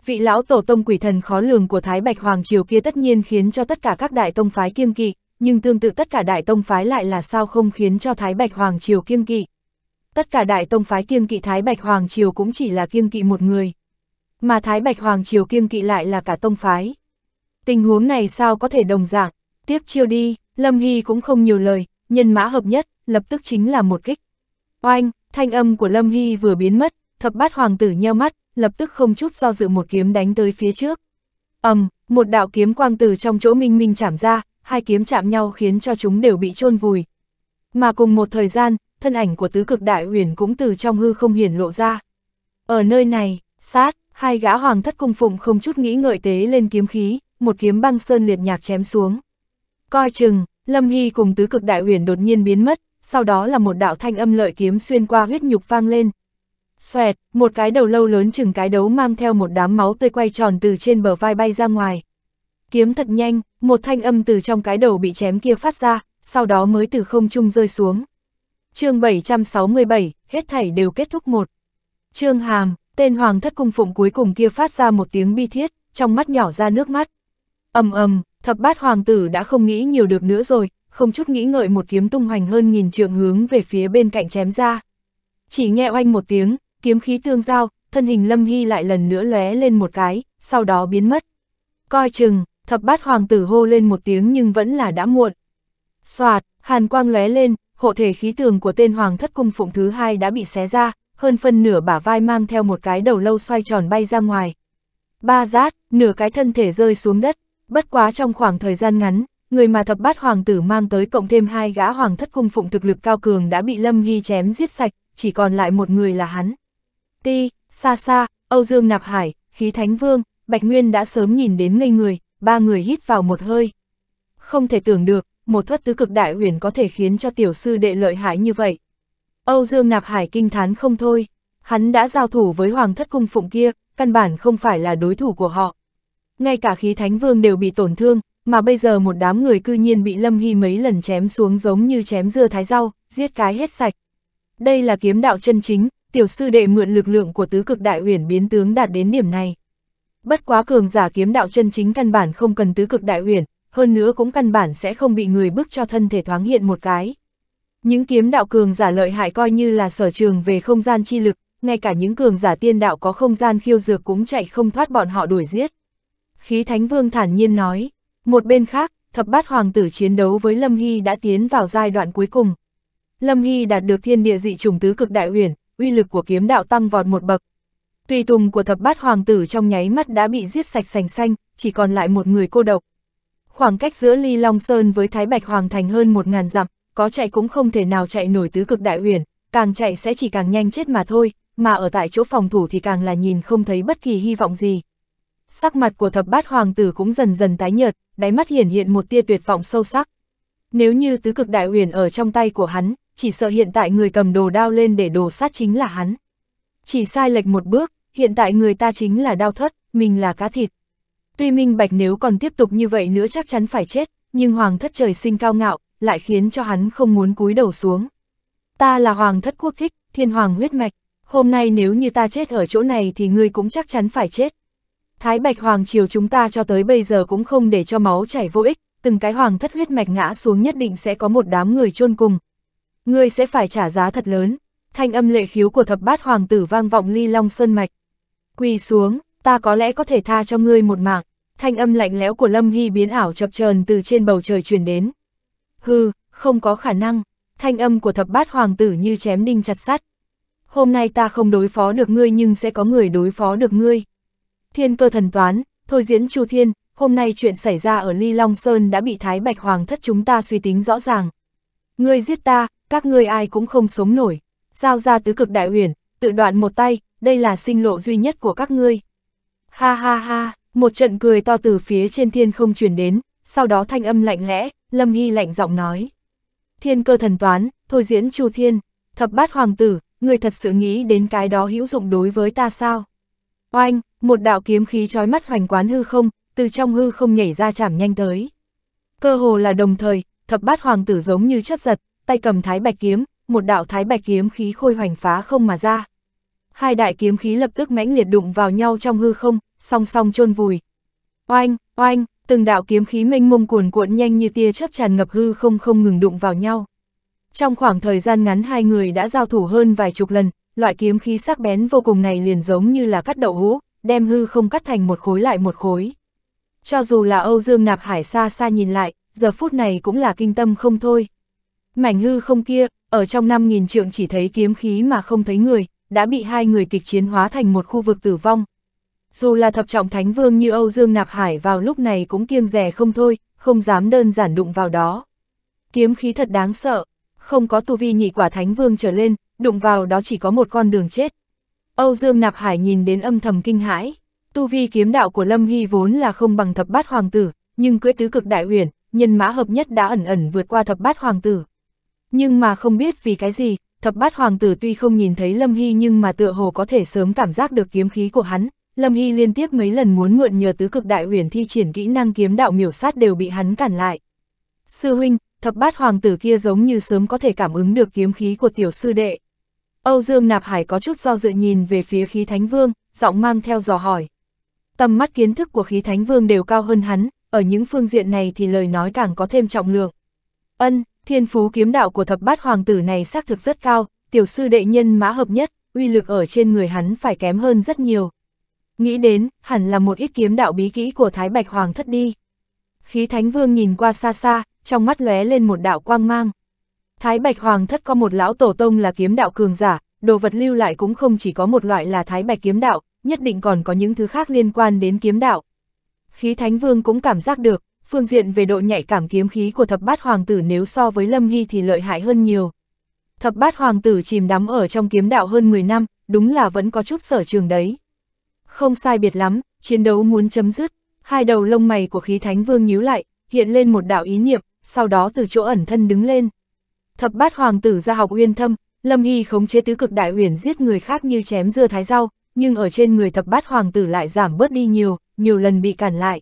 Vị lão tổ tông quỷ thần khó lường của Thái Bạch Hoàng Triều kia tất nhiên khiến cho tất cả các đại tông phái kiêng kỵ, nhưng tương tự tất cả đại tông phái lại là sao không khiến cho Thái Bạch Hoàng Triều kiêng kỵ. Tất cả đại tông phái kiêng kỵ Thái Bạch Hoàng Triều cũng chỉ là kiêng kỵ một người. Mà Thái Bạch Hoàng Triều kiêng kỵ lại là cả tông phái. Tình huống này sao có thể đồng dạng, tiếp chiêu đi, Lâm Hy cũng không nhiều lời, nhân mã hợp nhất, lập tức chính là một kích. Oanh, Thanh âm của Lâm Hy vừa biến mất, thập bát hoàng tử nheo mắt, lập tức không chút do dự một kiếm đánh tới phía trước. ầm um, một đạo kiếm quang từ trong chỗ minh minh chạm ra, hai kiếm chạm nhau khiến cho chúng đều bị chôn vùi. Mà cùng một thời gian, thân ảnh của tứ cực đại huyền cũng từ trong hư không hiển lộ ra. Ở nơi này, sát, hai gã hoàng thất cung phụng không chút nghĩ ngợi tế lên kiếm khí, một kiếm băng sơn liệt nhạc chém xuống. Coi chừng, Lâm Hy cùng tứ cực đại huyền đột nhiên biến mất, sau đó là một đạo thanh âm lợi kiếm xuyên qua huyết nhục vang lên. Xoẹt, một cái đầu lâu lớn chừng cái đấu mang theo một đám máu tươi quay tròn từ trên bờ vai bay ra ngoài. Kiếm thật nhanh, một thanh âm từ trong cái đầu bị chém kia phát ra, sau đó mới từ không trung rơi xuống. chương 767, hết thảy đều kết thúc một. Trương Hàm, tên hoàng thất cung phụng cuối cùng kia phát ra một tiếng bi thiết, trong mắt nhỏ ra nước mắt. ầm ầm, thập bát hoàng tử đã không nghĩ nhiều được nữa rồi, không chút nghĩ ngợi một kiếm tung hoành hơn nghìn trượng hướng về phía bên cạnh chém ra. Chỉ nghe oanh một tiếng, kiếm khí tương giao, thân hình Lâm Hy lại lần nữa lóe lên một cái, sau đó biến mất. Coi chừng, thập bát hoàng tử hô lên một tiếng nhưng vẫn là đã muộn. Xoạt, hàn quang lóe lên, hộ thể khí tường của tên hoàng thất cung phụng thứ hai đã bị xé ra, hơn phân nửa bả vai mang theo một cái đầu lâu xoay tròn bay ra ngoài. Ba rát, nửa cái thân thể rơi xuống đất, bất quá trong khoảng thời gian ngắn, người mà thập bát hoàng tử mang tới cộng thêm hai gã hoàng thất cung phụng thực lực cao cường đã bị Lâm Hy chém giết sạch, chỉ còn lại một người là hắn. Ti, xa xa, Âu Dương Nạp Hải, Khí Thánh Vương, Bạch Nguyên đã sớm nhìn đến ngây người, ba người hít vào một hơi. Không thể tưởng được, một thất tứ cực đại huyền có thể khiến cho tiểu sư đệ lợi hại như vậy. Âu Dương Nạp Hải kinh thán không thôi, hắn đã giao thủ với hoàng thất cung phụng kia, căn bản không phải là đối thủ của họ. Ngay cả khí thánh vương đều bị tổn thương, mà bây giờ một đám người cư nhiên bị Lâm Hy mấy lần chém xuống giống như chém dưa thái rau, giết cái hết sạch. Đây là kiếm đạo chân chính, tiểu sư đệ mượn lực lượng của tứ cực đại huyền biến tướng đạt đến điểm này. Bất quá cường giả kiếm đạo chân chính căn bản không cần tứ cực đại huyền, hơn nữa cũng căn bản sẽ không bị người bức cho thân thể thoáng hiện một cái. Những kiếm đạo cường giả lợi hại coi như là sở trường về không gian chi lực, ngay cả những cường giả tiên đạo có không gian khiêu dược cũng chạy không thoát bọn họ đuổi giết. Khí Thánh Vương thản nhiên nói, một bên khác, thập bát hoàng tử chiến đấu với Lâm Hy đã tiến vào giai đoạn cuối cùng. Lâm Hy đạt được thiên địa dị trùng tứ cực đại huyền, uy lực của kiếm đạo tăng vọt một bậc. Tùy tùng của thập bát hoàng tử trong nháy mắt đã bị giết sạch sành xanh, chỉ còn lại một người cô độc. Khoảng cách giữa Ly Long Sơn với Thái Bạch Hoàng Thành hơn một ngàn dặm, có chạy cũng không thể nào chạy nổi tứ cực đại huyền, càng chạy sẽ chỉ càng nhanh chết mà thôi, mà ở tại chỗ phòng thủ thì càng là nhìn không thấy bất kỳ hy vọng gì. Sắc mặt của thập bát hoàng tử cũng dần dần tái nhợt, đáy mắt hiển hiện một tia tuyệt vọng sâu sắc. Nếu như tứ cực đại huyền ở trong tay của hắn, chỉ sợ hiện tại người cầm đồ đao lên để đồ sát chính là hắn. Chỉ sai lệch một bước, hiện tại người ta chính là đao thất, mình là cá thịt. Tuy minh bạch nếu còn tiếp tục như vậy nữa chắc chắn phải chết, nhưng hoàng thất trời sinh cao ngạo, lại khiến cho hắn không muốn cúi đầu xuống. Ta là hoàng thất quốc thích, thiên hoàng huyết mạch, hôm nay nếu như ta chết ở chỗ này thì ngươi cũng chắc chắn phải chết. Thái Bạch Hoàng Triều chúng ta cho tới bây giờ cũng không để cho máu chảy vô ích, từng cái hoàng thất huyết mạch ngã xuống nhất định sẽ có một đám người chôn cùng. Ngươi sẽ phải trả giá thật lớn, thanh âm lệ khiếu của thập bát hoàng tử vang vọng ly long sơn mạch. Quỳ xuống, ta có lẽ có thể tha cho ngươi một mạng, thanh âm lạnh lẽo của Lâm Hy biến ảo chập chờn từ trên bầu trời truyền đến. Hừ, không có khả năng, thanh âm của thập bát hoàng tử như chém đinh chặt sắt. Hôm nay ta không đối phó được ngươi nhưng sẽ có người đối phó được ngươi. Thiên cơ thần toán, thôi diễn Chu Thiên, hôm nay chuyện xảy ra ở Ly Long Sơn đã bị Thái Bạch Hoàng thất chúng ta suy tính rõ ràng. Ngươi giết ta, các ngươi ai cũng không sống nổi. Giao ra tứ cực đại huyền, tự đoạn một tay, đây là sinh lộ duy nhất của các ngươi. Ha ha ha, một trận cười to từ phía trên thiên không truyền đến, sau đó thanh âm lạnh lẽ, Lâm Hy lạnh giọng nói. Thiên cơ thần toán, thôi diễn Chu Thiên, thập bát hoàng tử, người thật sự nghĩ đến cái đó hữu dụng đối với ta sao? Oanh, một đạo kiếm khí trói mắt hoành quán hư không, từ trong hư không nhảy ra chạm nhanh tới. Cơ hồ là đồng thời, thập bát hoàng tử giống như chấp giật, tay cầm thái bạch kiếm, một đạo thái bạch kiếm khí khôi hoành phá không mà ra. Hai đại kiếm khí lập tức mãnh liệt đụng vào nhau trong hư không, song song chôn vùi. Oanh, oanh, từng đạo kiếm khí mênh mông cuồn cuộn nhanh như tia chớp tràn ngập hư không không ngừng đụng vào nhau. Trong khoảng thời gian ngắn hai người đã giao thủ hơn vài chục lần, loại kiếm khí sắc bén vô cùng này liền giống như là cắt đậu hũ, đem hư không cắt thành một khối lại một khối. Cho dù là Âu Dương Nạp Hải xa xa nhìn lại, giờ phút này cũng là kinh tâm không thôi. Mảnh hư không kia, ở trong năm nghìn trượng chỉ thấy kiếm khí mà không thấy người, đã bị hai người kịch chiến hóa thành một khu vực tử vong. Dù là thập trọng thánh vương như Âu Dương Nạp Hải vào lúc này cũng kiêng rẻ không thôi, không dám đơn giản đụng vào đó. Kiếm khí thật đáng sợ, không có tu vi nhị quả thánh vương trở lên, đụng vào đó chỉ có một con đường chết. Âu Dương Nạp Hải nhìn đến âm thầm kinh hãi, tu vi kiếm đạo của Lâm Hy vốn là không bằng thập bát hoàng tử, nhưng cưỡi tứ cực đại huyền, nhân mã hợp nhất đã ẩn ẩn vượt qua thập bát hoàng tử. Nhưng mà không biết vì cái gì, thập bát hoàng tử tuy không nhìn thấy Lâm Hy nhưng mà tựa hồ có thể sớm cảm giác được kiếm khí của hắn. Lâm Hy liên tiếp mấy lần muốn mượn nhờ tứ cực đại huyền thi triển kỹ năng kiếm đạo miểu sát đều bị hắn cản lại. Sư huynh, thập bát hoàng tử kia giống như sớm có thể cảm ứng được kiếm khí của tiểu sư đệ. Âu Dương Nạp Hải có chút do dự nhìn về phía khí thánh vương, giọng mang theo dò hỏi. Tầm mắt kiến thức của khí thánh vương đều cao hơn hắn, ở những phương diện này thì lời nói càng có thêm trọng lượng. Ân, thiên phú kiếm đạo của thập bát hoàng tử này xác thực rất cao, tiểu sư đệ nhân mã hợp nhất, uy lực ở trên người hắn phải kém hơn rất nhiều. Nghĩ đến, hẳn là một ít kiếm đạo bí kỹ của Thái Bạch Hoàng thất đi. Khí Thánh Vương nhìn qua xa xa, trong mắt lóe lên một đạo quang mang. Thái Bạch Hoàng thất có một lão tổ tông là kiếm đạo cường giả, đồ vật lưu lại cũng không chỉ có một loại là Thái Bạch kiếm đạo, nhất định còn có những thứ khác liên quan đến kiếm đạo. Khí Thánh Vương cũng cảm giác được, phương diện về độ nhạy cảm kiếm khí của thập bát hoàng tử nếu so với Lâm nghi thì lợi hại hơn nhiều. Thập bát hoàng tử chìm đắm ở trong kiếm đạo hơn 10 năm, đúng là vẫn có chút sở trường đấy. Không sai biệt lắm, chiến đấu muốn chấm dứt, hai đầu lông mày của khí thánh vương nhíu lại, hiện lên một đạo ý niệm, sau đó từ chỗ ẩn thân đứng lên thập bát hoàng tử ra học uyên thâm, Lâm Hy khống chế tứ cực đại huyền giết người khác như chém dưa thái rau, nhưng ở trên người thập bát hoàng tử lại giảm bớt đi nhiều, nhiều lần bị cản lại.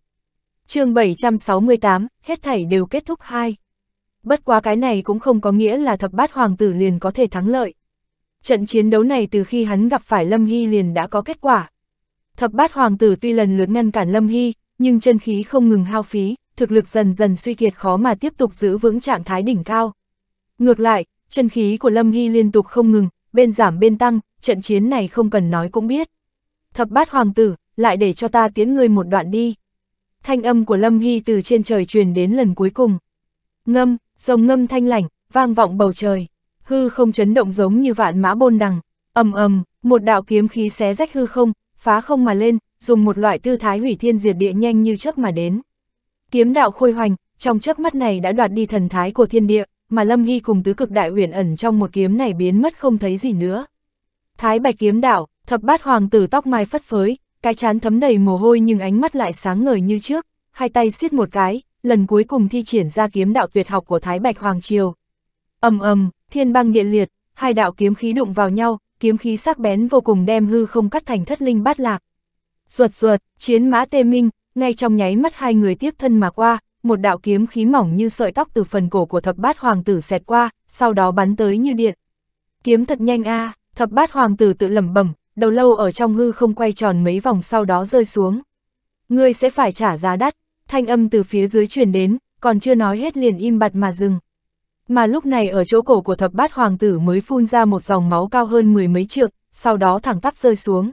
chương 768, hết thảy đều kết thúc hai. Bất quá cái này cũng không có nghĩa là thập bát hoàng tử liền có thể thắng lợi. Trận chiến đấu này từ khi hắn gặp phải Lâm Hy liền đã có kết quả. Thập bát hoàng tử tuy lần lượt ngăn cản Lâm Hy, nhưng chân khí không ngừng hao phí, thực lực dần dần suy kiệt khó mà tiếp tục giữ vững trạng thái đỉnh cao. Ngược lại, chân khí của Lâm Hy liên tục không ngừng, bên giảm bên tăng, trận chiến này không cần nói cũng biết. Thập bát hoàng tử, lại để cho ta tiến ngươi một đoạn đi. Thanh âm của Lâm Hy từ trên trời truyền đến lần cuối cùng. Ngâm, rồng ngâm thanh lành, vang vọng bầu trời. Hư không chấn động giống như vạn mã bôn đằng. ầm ầm, một đạo kiếm khí xé rách hư không, phá không mà lên, dùng một loại tư thái hủy thiên diệt địa nhanh như chớp mà đến. Kiếm đạo khôi hoành, trong chớp mắt này đã đoạt đi thần thái của thiên địa, mà Lâm Hy cùng tứ cực đại huyền ẩn trong một kiếm này biến mất không thấy gì nữa. Thái bạch kiếm đạo, thập bát hoàng tử tóc mai phất phới, cái chán thấm đầy mồ hôi nhưng ánh mắt lại sáng ngời như trước, hai tay xiết một cái, lần cuối cùng thi triển ra kiếm đạo tuyệt học của Thái bạch hoàng triều. ầm ầm, thiên băng điện liệt, hai đạo kiếm khí đụng vào nhau, kiếm khí sắc bén vô cùng đem hư không cắt thành thất linh bát lạc. Ruột ruột, chiến mã tê minh, ngay trong nháy mắt hai người tiếp thân mà qua, một đạo kiếm khí mỏng như sợi tóc từ phần cổ của thập bát hoàng tử xẹt qua, sau đó bắn tới như điện. Kiếm thật nhanh a à, thập bát hoàng tử tự lẩm bẩm, đầu lâu ở trong hư không quay tròn mấy vòng sau đó rơi xuống. Ngươi sẽ phải trả giá đắt, thanh âm từ phía dưới truyền đến, còn chưa nói hết liền im bặt mà dừng. Mà lúc này ở chỗ cổ của thập bát hoàng tử mới phun ra một dòng máu cao hơn mười mấy trượng, sau đó thẳng tắp rơi xuống.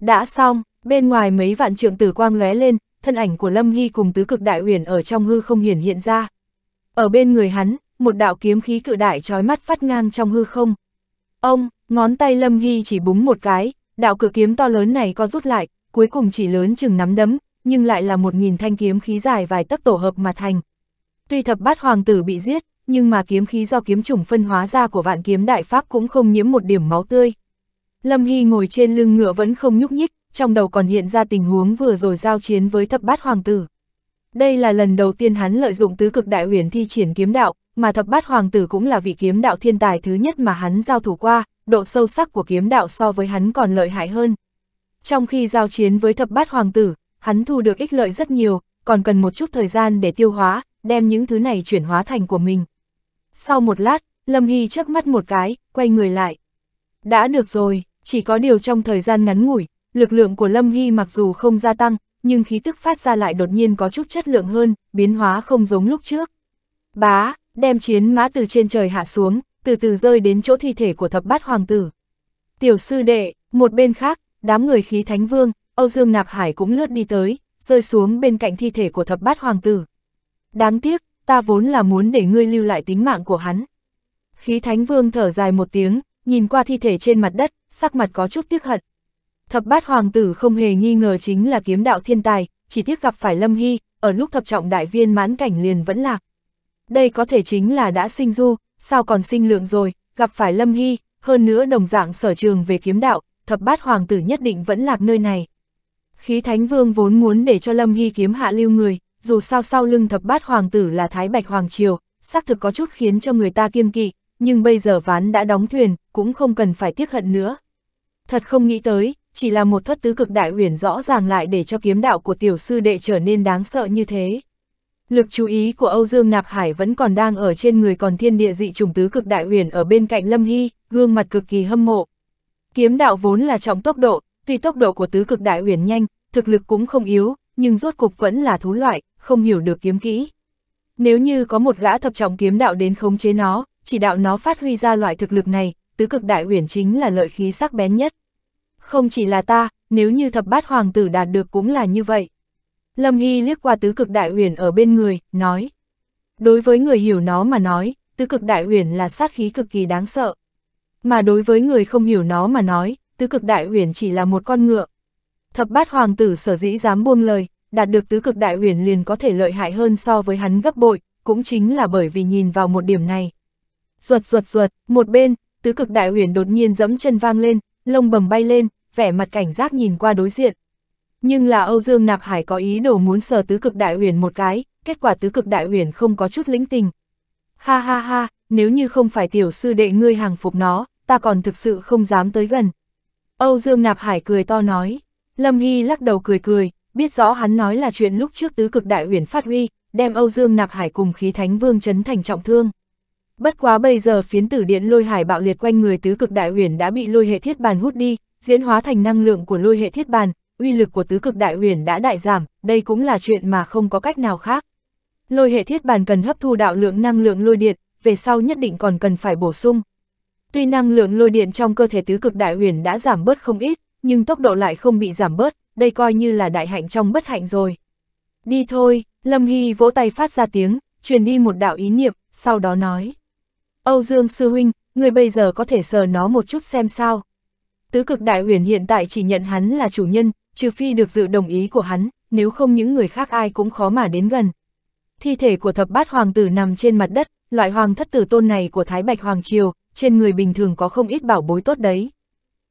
Đã xong, bên ngoài mấy vạn trượng tử quang lóe lên, thân ảnh của Lâm Hy cùng tứ cực đại uyển ở trong hư không hiển hiện ra. Ở bên người hắn, một đạo kiếm khí cự đại trói mắt phát ngang trong hư không. Ông, ngón tay Lâm Hy chỉ búng một cái, đạo cự kiếm to lớn này co rút lại, cuối cùng chỉ lớn chừng nắm đấm, nhưng lại là một nghìn thanh kiếm khí dài vài tấc tổ hợp mà thành. Tuy thập bát hoàng tử bị giết, nhưng mà kiếm khí do kiếm chủng phân hóa ra của vạn kiếm đại pháp cũng không nhiễm một điểm máu tươi. Lâm Hy ngồi trên lưng ngựa vẫn không nhúc nhích, trong đầu còn hiện ra tình huống vừa rồi giao chiến với thập bát hoàng tử. Đây là lần đầu tiên hắn lợi dụng tứ cực đại huyền thi triển kiếm đạo, mà thập bát hoàng tử cũng là vị kiếm đạo thiên tài thứ nhất mà hắn giao thủ qua, độ sâu sắc của kiếm đạo so với hắn còn lợi hại hơn. Trong khi giao chiến với thập bát hoàng tử, hắn thu được ích lợi rất nhiều, còn cần một chút thời gian để tiêu hóa, đem những thứ này chuyển hóa thành của mình. Sau một lát, Lâm Hy chớp mắt một cái, quay người lại. Đã được rồi, chỉ có điều trong thời gian ngắn ngủi, lực lượng của Lâm Hy mặc dù không gia tăng, nhưng khí tức phát ra lại đột nhiên có chút chất lượng hơn, biến hóa không giống lúc trước. Bá, đem chiến mã từ trên trời hạ xuống, từ từ rơi đến chỗ thi thể của thập bát hoàng tử. Tiểu sư đệ, một bên khác, đám người khí thánh vương, Âu Dương Nạp Hải cũng lướt đi tới, rơi xuống bên cạnh thi thể của thập bát hoàng tử. Đáng tiếc, ta vốn là muốn để ngươi lưu lại tính mạng của hắn. Khí thánh vương thở dài một tiếng, nhìn qua thi thể trên mặt đất, sắc mặt có chút tiếc hận, Thập bát hoàng tử không hề nghi ngờ chính là kiếm đạo thiên tài, chỉ tiếc gặp phải Lâm Hy, ở lúc thập trọng đại viên mãn cảnh liền vẫn lạc. Đây có thể chính là đã sinh du, sao còn sinh lượng rồi, gặp phải Lâm Hy, hơn nữa đồng dạng sở trường về kiếm đạo, thập bát hoàng tử nhất định vẫn lạc nơi này. Khí Thánh Vương vốn muốn để cho Lâm Hy kiếm hạ lưu người, dù sao sau lưng thập bát hoàng tử là Thái Bạch Hoàng Triều, xác thực có chút khiến cho người ta kiêng kỵ, nhưng bây giờ ván đã đóng thuyền, cũng không cần phải tiếc hận nữa. Thật không nghĩ tới, chỉ là một thất tứ cực đại huyền rõ ràng lại để cho kiếm đạo của tiểu sư đệ trở nên đáng sợ như thế. Lực chú ý của Âu Dương Nạp Hải vẫn còn đang ở trên người còn thiên địa dị trùng tứ cực đại huyền ở bên cạnh Lâm Hy, gương mặt cực kỳ hâm mộ. Kiếm đạo vốn là trọng tốc độ, tuy tốc độ của tứ cực đại huyền nhanh, thực lực cũng không yếu, nhưng rốt cục vẫn là thú loại, không hiểu được kiếm kỹ. Nếu như có một gã thập trọng kiếm đạo đến khống chế nó, chỉ đạo nó phát huy ra loại thực lực này, tứ cực đại huyền chính là lợi khí sắc bén nhất. Không chỉ là ta, nếu như thập bát hoàng tử đạt được cũng là như vậy. Lâm Hy liếc qua tứ cực đại huyền ở bên người, nói. Đối với người hiểu nó mà nói, tứ cực đại huyền là sát khí cực kỳ đáng sợ. Mà đối với người không hiểu nó mà nói, tứ cực đại huyền chỉ là một con ngựa. Thập bát hoàng tử sở dĩ dám buông lời, đạt được tứ cực đại huyền liền có thể lợi hại hơn so với hắn gấp bội, cũng chính là bởi vì nhìn vào một điểm này. Ruột ruột ruột, một bên, tứ cực đại huyền đột nhiên dẫm chân vang lên, lông bầm bay lên, vẻ mặt cảnh giác nhìn qua đối diện. Nhưng là Âu Dương Nạp Hải có ý đồ muốn sờ tứ cực đại huyền một cái, kết quả tứ cực đại huyền không có chút lĩnh tình. Ha ha ha, nếu như không phải tiểu sư đệ ngươi hàng phục nó, ta còn thực sự không dám tới gần. Âu Dương Nạp Hải cười to nói, Lâm Hy lắc đầu cười cười, biết rõ hắn nói là chuyện lúc trước tứ cực đại huyền phát huy, đem Âu Dương Nạp Hải cùng khí thánh vương chấn thành trọng thương. Bất quá bây giờ phiến tử điện lôi hải bạo liệt quanh người tứ cực đại huyền đã bị lôi hệ thiết bàn hút đi, diễn hóa thành năng lượng của lôi hệ thiết bàn, uy lực của tứ cực đại huyền đã đại giảm, đây cũng là chuyện mà không có cách nào khác. Lôi hệ thiết bàn cần hấp thu đạo lượng năng lượng lôi điện, về sau nhất định còn cần phải bổ sung. Tuy năng lượng lôi điện trong cơ thể tứ cực đại huyền đã giảm bớt không ít, nhưng tốc độ lại không bị giảm bớt, đây coi như là đại hạnh trong bất hạnh rồi. Đi thôi, Lâm Hy vỗ tay phát ra tiếng, truyền đi một đạo ý niệm, sau đó nói. Âu Dương Sư Huynh, người bây giờ có thể sờ nó một chút xem sao. Tứ cực đại huyền hiện tại chỉ nhận hắn là chủ nhân, trừ phi được dự đồng ý của hắn, nếu không những người khác ai cũng khó mà đến gần. Thi thể của thập bát hoàng tử nằm trên mặt đất, loại hoàng thất tử tôn này của Thái Bạch Hoàng Triều, trên người bình thường có không ít bảo bối tốt đấy.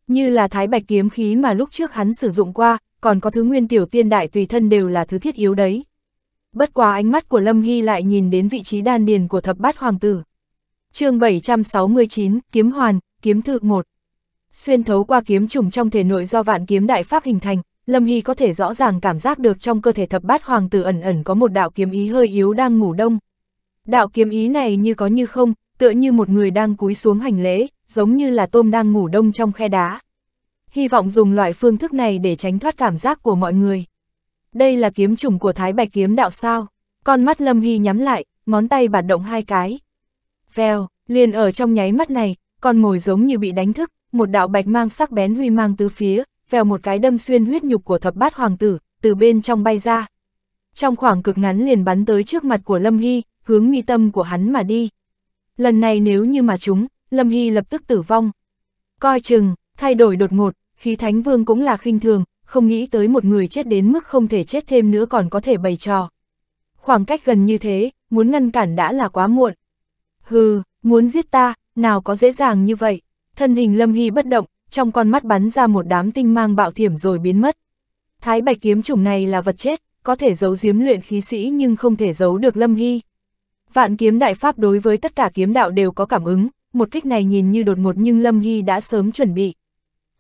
Như là Thái Bạch kiếm khí mà lúc trước hắn sử dụng qua, còn có thứ nguyên tiểu tiên đại tùy thân đều là thứ thiết yếu đấy. Bất quá ánh mắt của Lâm Hy lại nhìn đến vị trí đan điền của thập bát hoàng tử chương 769, Kiếm Hoàn, Kiếm thượng 1. Xuyên thấu qua kiếm trùng trong thể nội do vạn kiếm đại pháp hình thành, Lâm Hy có thể rõ ràng cảm giác được trong cơ thể thập bát hoàng tử ẩn ẩn có một đạo kiếm ý hơi yếu đang ngủ đông. Đạo kiếm ý này như có như không, tựa như một người đang cúi xuống hành lễ, giống như là tôm đang ngủ đông trong khe đá. Hy vọng dùng loại phương thức này để tránh thoát cảm giác của mọi người. Đây là kiếm trùng của Thái Bạch kiếm đạo sao? Con mắt Lâm Hy nhắm lại, ngón tay bạt động hai cái. Vèo, liền ở trong nháy mắt này, con mồi giống như bị đánh thức, một đạo bạch mang sắc bén huy mang tứ phía, vèo một cái đâm xuyên huyết nhục của thập bát hoàng tử, từ bên trong bay ra. Trong khoảng cực ngắn liền bắn tới trước mặt của Lâm Hy, hướng mi tâm của hắn mà đi. Lần này nếu như mà chúng, Lâm Hy lập tức tử vong. Coi chừng, thay đổi đột ngột, khí thánh vương cũng là khinh thường, không nghĩ tới một người chết đến mức không thể chết thêm nữa còn có thể bày trò. Khoảng cách gần như thế, muốn ngăn cản đã là quá muộn. Hừ, muốn giết ta, nào có dễ dàng như vậy. Thân hình Lâm Hy bất động, trong con mắt bắn ra một đám tinh mang bạo thiểm rồi biến mất. Thái bạch kiếm chủng này là vật chết, có thể giấu giếm luyện khí sĩ nhưng không thể giấu được Lâm Hy. Vạn kiếm đại pháp đối với tất cả kiếm đạo đều có cảm ứng, một kích này nhìn như đột ngột nhưng Lâm Hy đã sớm chuẩn bị.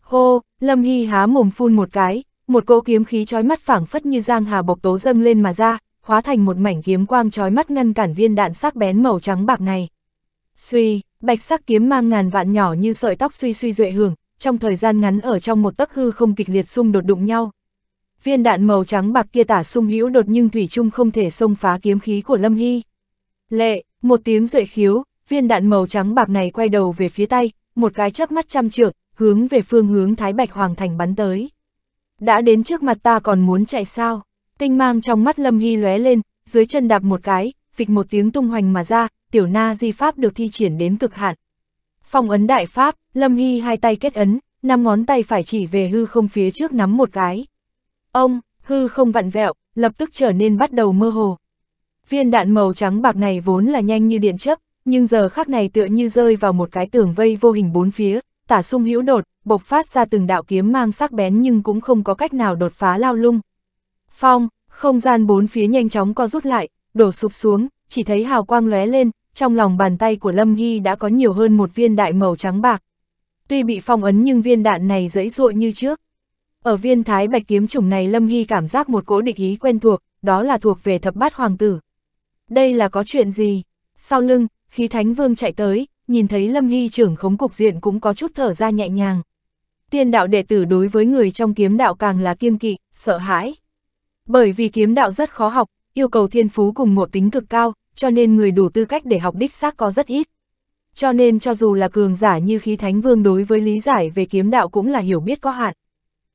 Hô, Lâm Hy há mồm phun một cái, một cỗ kiếm khí trói mắt phảng phất như giang hà bộc tố dâng lên mà ra, hóa thành một mảnh kiếm quang trói mắt ngăn cản viên đạn sắc bén màu trắng bạc này. Suy, bạch sắc kiếm mang ngàn vạn nhỏ như sợi tóc suy suy duệ hưởng, trong thời gian ngắn ở trong một tấc hư không kịch liệt xung đột đụng nhau. Viên đạn màu trắng bạc kia tả xung hữu đột nhưng thủy trung không thể xông phá kiếm khí của Lâm Hy. Lệ, một tiếng duệ khiếu, viên đạn màu trắng bạc này quay đầu về phía tay, một cái chớp mắt trăm trượng, hướng về phương hướng Thái Bạch Hoàng Thành bắn tới. Đã đến trước mặt ta còn muốn chạy sao? Tinh mang trong mắt Lâm Hy lóe lên, dưới chân đạp một cái, vịch một tiếng tung hoành mà ra, tiểu na di pháp được thi triển đến cực hạn. Phong ấn đại pháp, Lâm Hy hai tay kết ấn, năm ngón tay phải chỉ về hư không phía trước nắm một cái. Ông, hư không vặn vẹo, lập tức trở nên bắt đầu mơ hồ. Viên đạn màu trắng bạc này vốn là nhanh như điện chấp, nhưng giờ khắc này tựa như rơi vào một cái tường vây vô hình bốn phía, tả sung hữu đột, bộc phát ra từng đạo kiếm mang sắc bén nhưng cũng không có cách nào đột phá lao lung. Phong, không gian bốn phía nhanh chóng co rút lại, đổ sụp xuống, chỉ thấy hào quang lóe lên, trong lòng bàn tay của Lâm Hy đã có nhiều hơn một viên đại màu trắng bạc. Tuy bị phong ấn nhưng viên đạn này dễ dụa như trước. Ở viên thái bạch kiếm chủng này Lâm Hy cảm giác một cỗ địch ý quen thuộc, đó là thuộc về thập bát hoàng tử. Đây là có chuyện gì? Sau lưng, khi Thánh Vương chạy tới, nhìn thấy Lâm Hy trưởng khống cục diện cũng có chút thở ra nhẹ nhàng. Tiên đạo đệ tử đối với người trong kiếm đạo càng là kiêng kỵ, sợ hãi. Bởi vì kiếm đạo rất khó học, yêu cầu thiên phú cùng ngộ tính cực cao, cho nên người đủ tư cách để học đích xác có rất ít. Cho nên cho dù là cường giả như khí thánh vương đối với lý giải về kiếm đạo cũng là hiểu biết có hạn.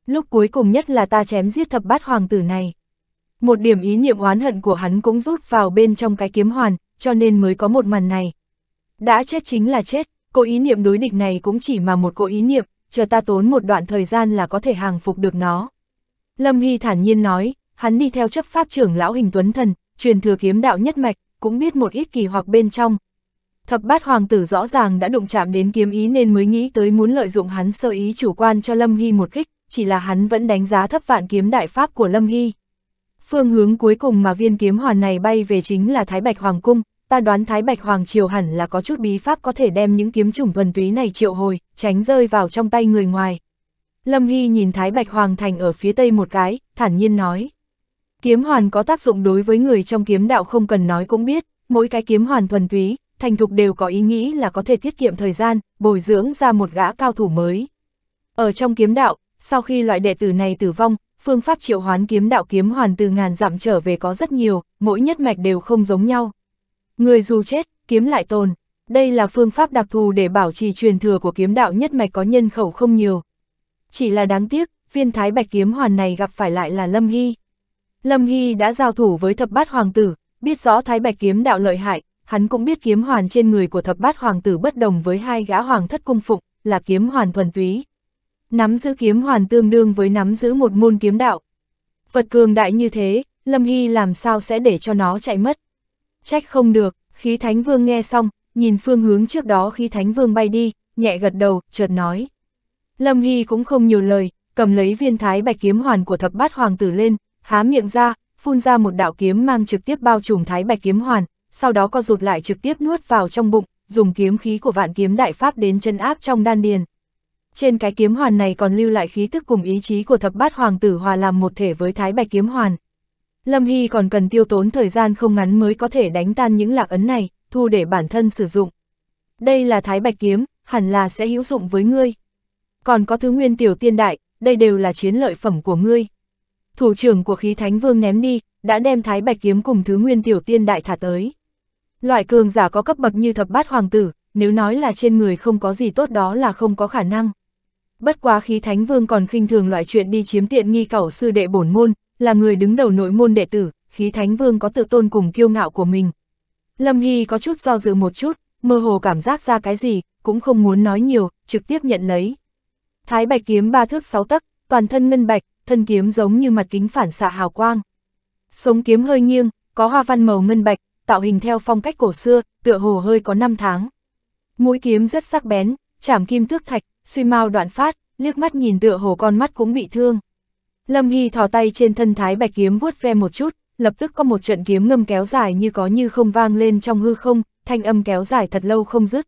Lúc cuối cùng nhất là ta chém giết thập bát hoàng tử này. Một điểm ý niệm oán hận của hắn cũng rút vào bên trong cái kiếm hoàn, cho nên mới có một màn này. Đã chết chính là chết, cô ý niệm đối địch này cũng chỉ mà một cô ý niệm, chờ ta tốn một đoạn thời gian là có thể hàng phục được nó. Lâm Hy thản nhiên nói, hắn đi theo chấp pháp trưởng lão hình tuấn thần, truyền thừa kiếm đạo nhất mạch, cũng biết một ít kỳ hoặc bên trong. Thập bát hoàng tử rõ ràng đã đụng chạm đến kiếm ý nên mới nghĩ tới muốn lợi dụng hắn sơ ý chủ quan cho Lâm Hy một kích, chỉ là hắn vẫn đánh giá thấp vạn kiếm đại pháp của Lâm Hy. Phương hướng cuối cùng mà viên kiếm hoàn này bay về chính là Thái Bạch Hoàng Cung, ta đoán Thái Bạch Hoàng Triều hẳn là có chút bí pháp có thể đem những kiếm chủng thuần túy này triệu hồi, tránh rơi vào trong tay người ngoài. Lâm Hy nhìn Thái Bạch Hoàng Thành ở phía tây một cái, thản nhiên nói. Kiếm hoàn có tác dụng đối với người trong kiếm đạo không cần nói cũng biết, mỗi cái kiếm hoàn thuần túy, thành thục đều có ý nghĩ là có thể tiết kiệm thời gian, bồi dưỡng ra một gã cao thủ mới. Ở trong kiếm đạo, sau khi loại đệ tử này tử vong, phương pháp triệu hoán kiếm đạo kiếm hoàn từ ngàn dặm trở về có rất nhiều, mỗi nhất mạch đều không giống nhau. Người dù chết, kiếm lại tồn. Đây là phương pháp đặc thù để bảo trì truyền thừa của kiếm đạo nhất mạch có nhân khẩu không nhiều. Chỉ là đáng tiếc, viên thái bạch kiếm hoàn này gặp phải lại là Lâm Hy. Lâm Hy đã giao thủ với thập bát hoàng tử, biết rõ thái bạch kiếm đạo lợi hại, hắn cũng biết kiếm hoàn trên người của thập bát hoàng tử bất đồng với hai gã hoàng thất cung phụng, là kiếm hoàn thuần túy. Nắm giữ kiếm hoàn tương đương với nắm giữ một môn kiếm đạo. Vật cường đại như thế, Lâm Hy làm sao sẽ để cho nó chạy mất. Trách không được, khí thánh vương nghe xong, nhìn phương hướng trước đó khí thánh vương bay đi, nhẹ gật đầu, chợt nói. Lâm Hy cũng không nhiều lời, cầm lấy viên thái bạch kiếm hoàn của thập bát hoàng tử lên, há miệng ra, phun ra một đạo kiếm mang trực tiếp bao trùm thái bạch kiếm hoàn, sau đó co rụt lại trực tiếp nuốt vào trong bụng, dùng kiếm khí của vạn kiếm đại pháp đến chân áp trong đan điền. Trên cái kiếm hoàn này còn lưu lại khí tức cùng ý chí của thập bát hoàng tử hòa làm một thể với thái bạch kiếm hoàn. Lâm Hy còn cần tiêu tốn thời gian không ngắn mới có thể đánh tan những lạc ấn này, thu để bản thân sử dụng. Đây là thái bạch kiếm, hẳn là sẽ hữu dụng với ngươi. Còn có thứ nguyên tiểu tiên đại, đây đều là chiến lợi phẩm của ngươi, thủ trưởng của khí thánh vương ném đi, đã đem thái bạch kiếm cùng thứ nguyên tiểu tiên đại thả tới. Loại cường giả có cấp bậc như thập bát hoàng tử, nếu nói là trên người không có gì tốt đó là không có khả năng. Bất quá khí thánh vương còn khinh thường loại chuyện đi chiếm tiện nghi cẩu sư đệ bổn môn, là người đứng đầu nội môn đệ tử, khí thánh vương có tự tôn cùng kiêu ngạo của mình. Lâm Hy có chút do dự một chút, mơ hồ cảm giác ra cái gì, cũng không muốn nói nhiều, trực tiếp nhận lấy. Thái bạch kiếm ba thước sáu tấc, toàn thân ngân bạch, thân kiếm giống như mặt kính phản xạ hào quang. Sống kiếm hơi nghiêng, có hoa văn màu ngân bạch, tạo hình theo phong cách cổ xưa, tựa hồ hơi có năm tháng. Mũi kiếm rất sắc bén, chảm kim tước thạch, suy mau đoạn phát, liếc mắt nhìn tựa hồ con mắt cũng bị thương. Lâm Hy thò tay trên thân thái bạch kiếm vuốt ve một chút, lập tức có một trận kiếm ngâm kéo dài như có như không vang lên trong hư không, thanh âm kéo dài thật lâu không dứt.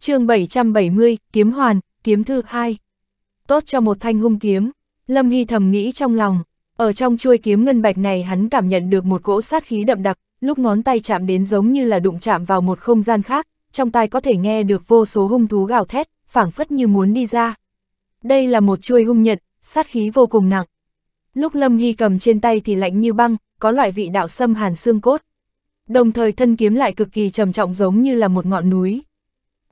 chương 770, Kiếm Hoàn, Kiếm Thư 2. Tốt cho một thanh hung kiếm. Lâm Hy thầm nghĩ trong lòng, ở trong chuôi kiếm ngân bạch này hắn cảm nhận được một cỗ sát khí đậm đặc, lúc ngón tay chạm đến giống như là đụng chạm vào một không gian khác, trong tai có thể nghe được vô số hung thú gào thét, phảng phất như muốn đi ra. Đây là một chuôi hung nhận, sát khí vô cùng nặng. Lúc Lâm Hy cầm trên tay thì lạnh như băng, có loại vị đạo xâm hàn xương cốt. Đồng thời thân kiếm lại cực kỳ trầm trọng giống như là một ngọn núi.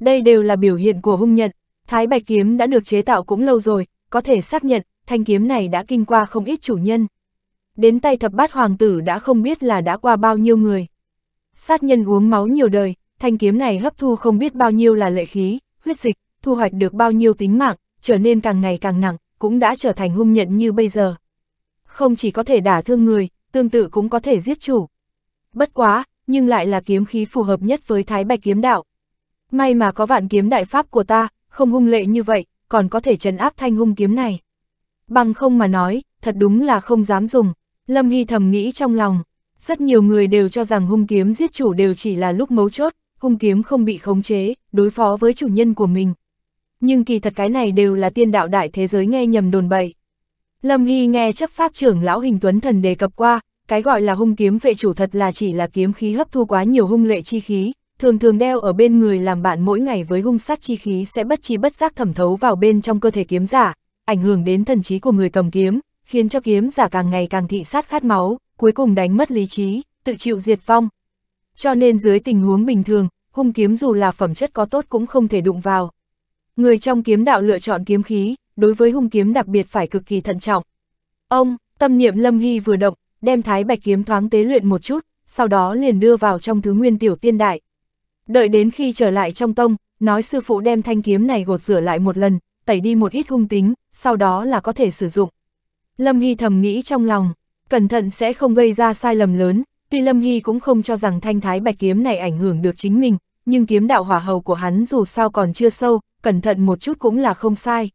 Đây đều là biểu hiện của hung nhận. Thái Bạch kiếm đã được chế tạo cũng lâu rồi, có thể xác nhận thanh kiếm này đã kinh qua không ít chủ nhân. Đến tay thập bát hoàng tử đã không biết là đã qua bao nhiêu người. Sát nhân uống máu nhiều đời, thanh kiếm này hấp thu không biết bao nhiêu là lệ khí, huyết dịch, thu hoạch được bao nhiêu tính mạng, trở nên càng ngày càng nặng, cũng đã trở thành hung nhận như bây giờ. Không chỉ có thể đả thương người, tương tự cũng có thể giết chủ. Bất quá, nhưng lại là kiếm khí phù hợp nhất với thái bạch kiếm đạo. May mà có vạn kiếm đại pháp của ta, không hung lệ như vậy, còn có thể trấn áp thanh hung kiếm này bằng không mà nói, thật đúng là không dám dùng. Lâm Hy thầm nghĩ trong lòng, rất nhiều người đều cho rằng hung kiếm giết chủ đều chỉ là lúc mấu chốt, hung kiếm không bị khống chế, đối phó với chủ nhân của mình. Nhưng kỳ thật cái này đều là tiên đạo đại thế giới nghe nhầm đồn bậy. Lâm Hy nghe chấp pháp trưởng lão hình tuấn thần đề cập qua, cái gọi là hung kiếm vệ chủ thật là chỉ là kiếm khí hấp thu quá nhiều hung lệ chi khí, thường thường đeo ở bên người làm bạn mỗi ngày với hung sát chi khí sẽ bất chi bất giác thẩm thấu vào bên trong cơ thể kiếm giả, ảnh hưởng đến thần trí của người cầm kiếm, khiến cho kiếm giả càng ngày càng thị sát khát máu, cuối cùng đánh mất lý trí, tự chịu diệt vong. Cho nên dưới tình huống bình thường, hung kiếm dù là phẩm chất có tốt cũng không thể đụng vào. Người trong kiếm đạo lựa chọn kiếm khí, đối với hung kiếm đặc biệt phải cực kỳ thận trọng. Ông, tâm niệm Lâm Hy vừa động, đem thái bạch kiếm thoáng tế luyện một chút, sau đó liền đưa vào trong thứ nguyên tiểu tiên đại. Đợi đến khi trở lại trong tông, nói sư phụ đem thanh kiếm này gột rửa lại một lần, tẩy đi một ít hung tính, sau đó là có thể sử dụng. Lâm Hy thầm nghĩ trong lòng, cẩn thận sẽ không gây ra sai lầm lớn, tuy Lâm Hy cũng không cho rằng thanh thái bạch kiếm này ảnh hưởng được chính mình, nhưng kiếm đạo hỏa hầu của hắn dù sao còn chưa sâu, cẩn thận một chút cũng là không sai.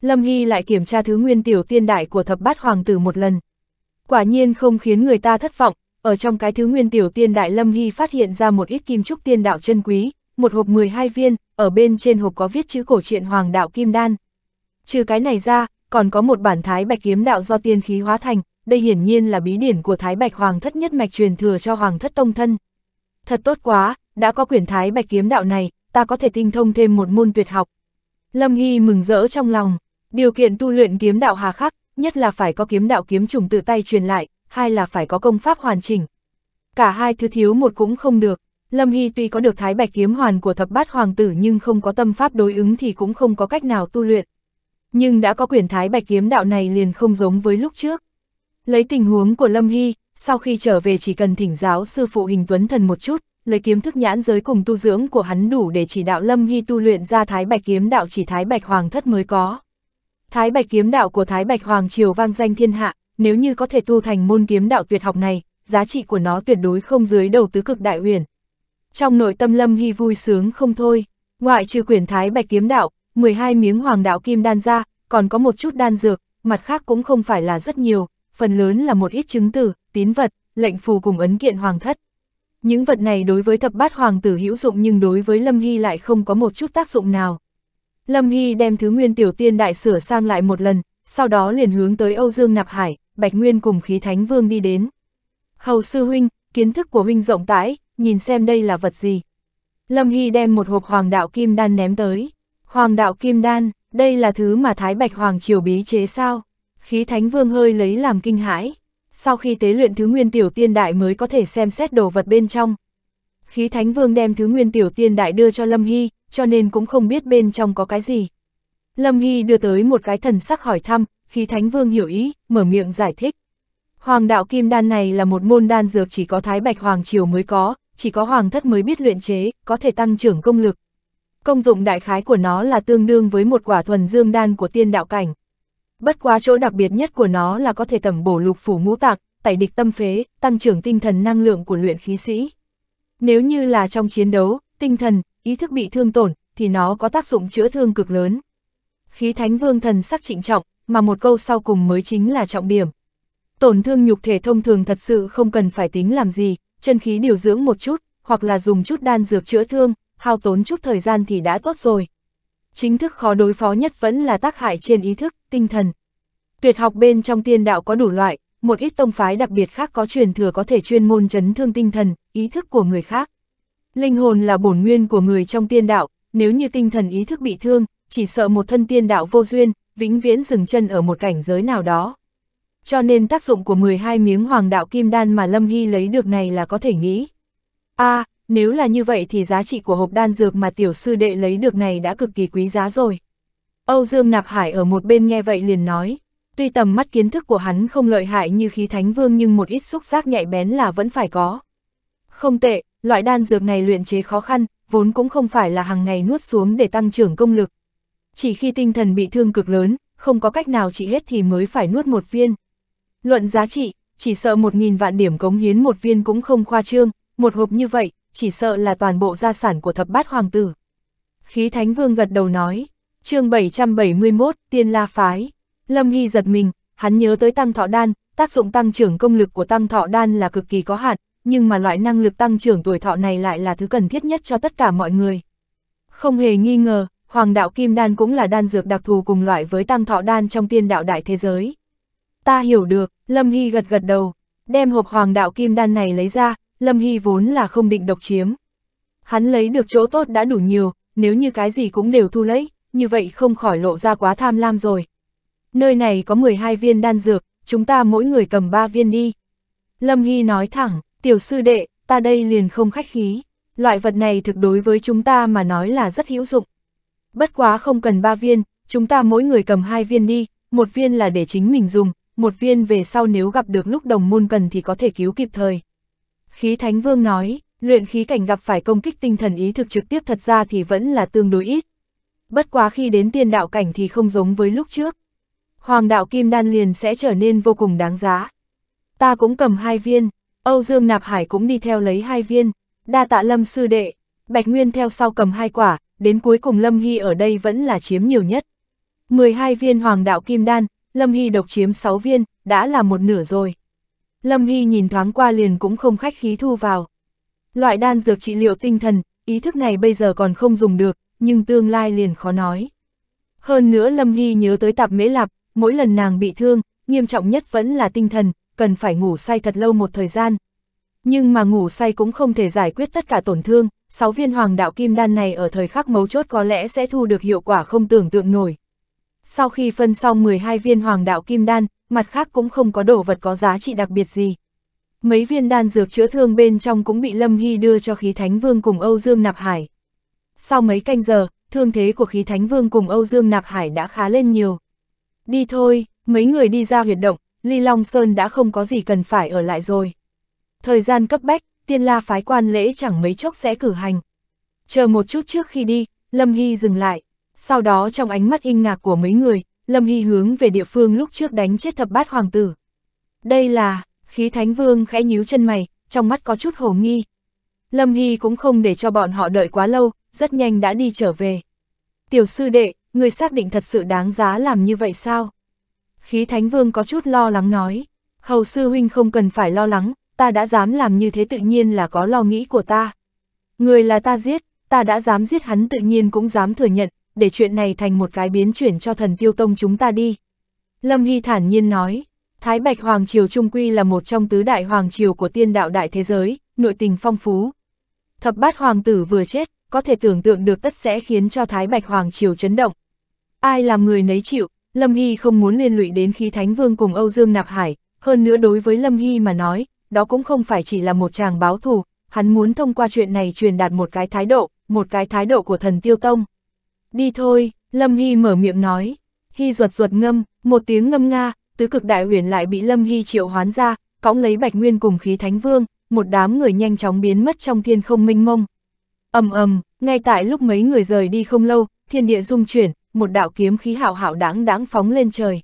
Lâm Hy lại kiểm tra thứ nguyên tiểu tiên đại của thập bát hoàng tử một lần. Quả nhiên không khiến người ta thất vọng, ở trong cái thứ nguyên tiểu tiên đại Lâm Hy phát hiện ra một ít kim trúc tiên đạo chân quý, một hộp 12 viên, ở bên trên hộp có viết chữ cổ truyện hoàng đạo kim đan. Trừ cái này ra, còn có một bản thái bạch kiếm đạo do tiên khí hóa thành, đây hiển nhiên là bí điển của thái bạch hoàng thất nhất mạch truyền thừa cho hoàng thất tông thân. Thật tốt quá, đã có quyển thái bạch kiếm đạo này, ta có thể tinh thông thêm một môn tuyệt học. Lâm Hy mừng rỡ trong lòng, điều kiện tu luyện kiếm đạo hà khắc, nhất là phải có kiếm đạo kiếm trùng tự tay truyền lại, hay là phải có công pháp hoàn chỉnh. Cả hai thứ thiếu một cũng không được, Lâm Hy tuy có được thái bạch kiếm hoàn của thập bát hoàng tử nhưng không có tâm pháp đối ứng thì cũng không có cách nào tu luyện nhưng đã có quyền thái bạch kiếm đạo này liền không giống với lúc trước. Lấy tình huống của Lâm Hy, sau khi trở về chỉ cần thỉnh giáo sư phụ hình tuấn thần một chút, lấy kiếm thức nhãn giới cùng tu dưỡng của hắn đủ để chỉ đạo Lâm Hy tu luyện ra thái bạch kiếm đạo chỉ thái bạch hoàng thất mới có. Thái bạch kiếm đạo của thái bạch hoàng triều vang danh thiên hạ, nếu như có thể tu thành môn kiếm đạo tuyệt học này, giá trị của nó tuyệt đối không dưới đầu tứ cực đại huyền. Trong nội tâm Lâm Hy vui sướng không thôi, ngoại trừ quyển thái bạch kiếm đạo, 12 miếng hoàng đạo kim đan ra, còn có một chút đan dược, mặt khác cũng không phải là rất nhiều, phần lớn là một ít chứng tử, tín vật, lệnh phù cùng ấn kiện hoàng thất. Những vật này đối với thập bát hoàng tử hữu dụng nhưng đối với Lâm Hy lại không có một chút tác dụng nào. Lâm Hy đem thứ nguyên tiểu tiên đại sửa sang lại một lần, sau đó liền hướng tới Âu Dương Nạp Hải, Bạch Nguyên cùng khí thánh vương đi đến. Hầu sư huynh, kiến thức của huynh rộng tãi, nhìn xem đây là vật gì. Lâm Hy đem một hộp hoàng đạo kim đan ném tới. Hoàng đạo kim đan, đây là thứ mà Thái Bạch Hoàng triều bí chế sao? Khí Thánh Vương hơi lấy làm kinh hãi. Sau khi tế luyện thứ nguyên tiểu tiên đại mới có thể xem xét đồ vật bên trong. Khí Thánh Vương đem thứ nguyên tiểu tiên đại đưa cho Lâm Hy, cho nên cũng không biết bên trong có cái gì. Lâm Hy đưa tới một cái thần sắc hỏi thăm, khí Thánh Vương hiểu ý, mở miệng giải thích. Hoàng đạo kim đan này là một môn đan dược chỉ có Thái Bạch Hoàng Triều mới có, chỉ có Hoàng thất mới biết luyện chế, có thể tăng trưởng công lực, Công dụng đại khái của nó là tương đương với một quả thuần dương đan của tiên đạo cảnh. Bất quá chỗ đặc biệt nhất của nó là có thể tẩm bổ lục phủ ngũ tạc, tẩy địch tâm phế, tăng trưởng tinh thần năng lượng của luyện khí sĩ. Nếu như là trong chiến đấu, tinh thần, ý thức bị thương tổn, thì nó có tác dụng chữa thương cực lớn. Khí thánh vương thần sắc trịnh trọng, mà một câu sau cùng mới chính là trọng điểm. Tổn thương nhục thể thông thường thật sự không cần phải tính làm gì, chân khí điều dưỡng một chút, hoặc là dùng chút đan dược chữa thương, hao tốn chút thời gian thì đã tốt rồi. Chính thức khó đối phó nhất vẫn là tác hại trên ý thức, tinh thần. Tuyệt học bên trong tiên đạo có đủ loại, một ít tông phái đặc biệt khác có truyền thừa có thể chuyên môn chấn thương tinh thần, ý thức của người khác. Linh hồn là bổn nguyên của người trong tiên đạo, nếu như tinh thần ý thức bị thương, chỉ sợ một thân tiên đạo vô duyên, vĩnh viễn dừng chân ở một cảnh giới nào đó. Cho nên tác dụng của 12 miếng hoàng đạo kim đan mà Lâm Hy lấy được này là có thể nghĩ. a à, nếu là như vậy thì giá trị của hộp đan dược mà tiểu sư đệ lấy được này đã cực kỳ quý giá rồi. Âu Dương Nạp Hải ở một bên nghe vậy liền nói, tuy tầm mắt kiến thức của hắn không lợi hại như khí thánh vương nhưng một ít xúc giác nhạy bén là vẫn phải có. Không tệ, loại đan dược này luyện chế khó khăn, vốn cũng không phải là hàng ngày nuốt xuống để tăng trưởng công lực. Chỉ khi tinh thần bị thương cực lớn, không có cách nào trị hết thì mới phải nuốt một viên. Luận giá trị, chỉ sợ một nghìn vạn điểm cống hiến một viên cũng không khoa trương, một hộp như vậy, chỉ sợ là toàn bộ gia sản của thập bát hoàng tử. Khí Thánh Vương gật đầu nói, chương 771, Tiên La Phái. Lâm Hy giật mình, hắn nhớ tới tăng thọ đan, tác dụng tăng trưởng công lực của tăng thọ đan là cực kỳ có hạn, nhưng mà loại năng lực tăng trưởng tuổi thọ này lại là thứ cần thiết nhất cho tất cả mọi người. Không hề nghi ngờ, Hoàng đạo Kim Đan cũng là đan dược đặc thù cùng loại với tăng thọ đan trong tiên đạo đại thế giới. Ta hiểu được, Lâm Hy gật gật đầu, đem hộp Hoàng đạo Kim Đan này lấy ra, Lâm Hy vốn là không định độc chiếm. Hắn lấy được chỗ tốt đã đủ nhiều, nếu như cái gì cũng đều thu lấy, như vậy không khỏi lộ ra quá tham lam rồi. Nơi này có 12 viên đan dược, chúng ta mỗi người cầm 3 viên đi. Lâm Hy nói thẳng, tiểu sư đệ, ta đây liền không khách khí. Loại vật này thực đối với chúng ta mà nói là rất hữu dụng. Bất quá không cần 3 viên, chúng ta mỗi người cầm 2 viên đi, một viên là để chính mình dùng, một viên về sau nếu gặp được lúc đồng môn cần thì có thể cứu kịp thời. Khí Thánh Vương nói, luyện khí cảnh gặp phải công kích tinh thần ý thực trực tiếp thật ra thì vẫn là tương đối ít. Bất quá khi đến tiên đạo cảnh thì không giống với lúc trước. Hoàng đạo kim đan liền sẽ trở nên vô cùng đáng giá. Ta cũng cầm hai viên, Âu Dương Nạp Hải cũng đi theo lấy hai viên, đa tạ lâm sư đệ, Bạch Nguyên theo sau cầm hai quả, đến cuối cùng Lâm Hy ở đây vẫn là chiếm nhiều nhất. 12 viên hoàng đạo kim đan, Lâm Hy độc chiếm 6 viên, đã là một nửa rồi. Lâm Hy nhìn thoáng qua liền cũng không khách khí thu vào. Loại đan dược trị liệu tinh thần, ý thức này bây giờ còn không dùng được, nhưng tương lai liền khó nói. Hơn nữa Lâm Hy nhớ tới tạp mễ lạp, mỗi lần nàng bị thương, nghiêm trọng nhất vẫn là tinh thần, cần phải ngủ say thật lâu một thời gian. Nhưng mà ngủ say cũng không thể giải quyết tất cả tổn thương, sáu viên hoàng đạo kim đan này ở thời khắc mấu chốt có lẽ sẽ thu được hiệu quả không tưởng tượng nổi. Sau khi phân xong 12 viên hoàng đạo kim đan, mặt khác cũng không có đồ vật có giá trị đặc biệt gì. Mấy viên đan dược chữa thương bên trong cũng bị Lâm Hy đưa cho khí thánh vương cùng Âu Dương Nạp Hải. Sau mấy canh giờ, thương thế của khí thánh vương cùng Âu Dương Nạp Hải đã khá lên nhiều. Đi thôi, mấy người đi ra huyệt động, Ly Long Sơn đã không có gì cần phải ở lại rồi. Thời gian cấp bách, tiên la phái quan lễ chẳng mấy chốc sẽ cử hành. Chờ một chút trước khi đi, Lâm Hy dừng lại. Sau đó trong ánh mắt in ngạc của mấy người, Lâm Hy hướng về địa phương lúc trước đánh chết thập bát hoàng tử. Đây là, khí thánh vương khẽ nhíu chân mày, trong mắt có chút hồ nghi. Lâm Hy cũng không để cho bọn họ đợi quá lâu, rất nhanh đã đi trở về. Tiểu sư đệ, người xác định thật sự đáng giá làm như vậy sao? Khí thánh vương có chút lo lắng nói. Hầu sư huynh không cần phải lo lắng, ta đã dám làm như thế tự nhiên là có lo nghĩ của ta. Người là ta giết, ta đã dám giết hắn tự nhiên cũng dám thừa nhận, để chuyện này thành một cái biến chuyển cho thần tiêu tông chúng ta đi. Lâm Hy thản nhiên nói, Thái Bạch Hoàng Triều Trung Quy là một trong tứ đại Hoàng Triều của tiên đạo đại thế giới, nội tình phong phú. Thập bát Hoàng tử vừa chết, có thể tưởng tượng được tất sẽ khiến cho Thái Bạch Hoàng Triều chấn động. Ai làm người nấy chịu, Lâm Hy không muốn liên lụy đến khí Thánh Vương cùng Âu Dương Nạp Hải, hơn nữa đối với Lâm Hy mà nói, đó cũng không phải chỉ là một chàng báo thù, hắn muốn thông qua chuyện này truyền đạt một cái thái độ, một cái thái độ của thần Tiêu Tông. Đi thôi, Lâm Hy mở miệng nói. Hy ruột ruột ngâm, một tiếng ngâm nga, tứ cực đại huyền lại bị Lâm Hy triệu hoán ra, cõng lấy Bạch Nguyên cùng khí thánh vương, một đám người nhanh chóng biến mất trong thiên không minh mông. ầm ầm ngay tại lúc mấy người rời đi không lâu, thiên địa dung chuyển, một đạo kiếm khí hảo hảo đáng đáng phóng lên trời.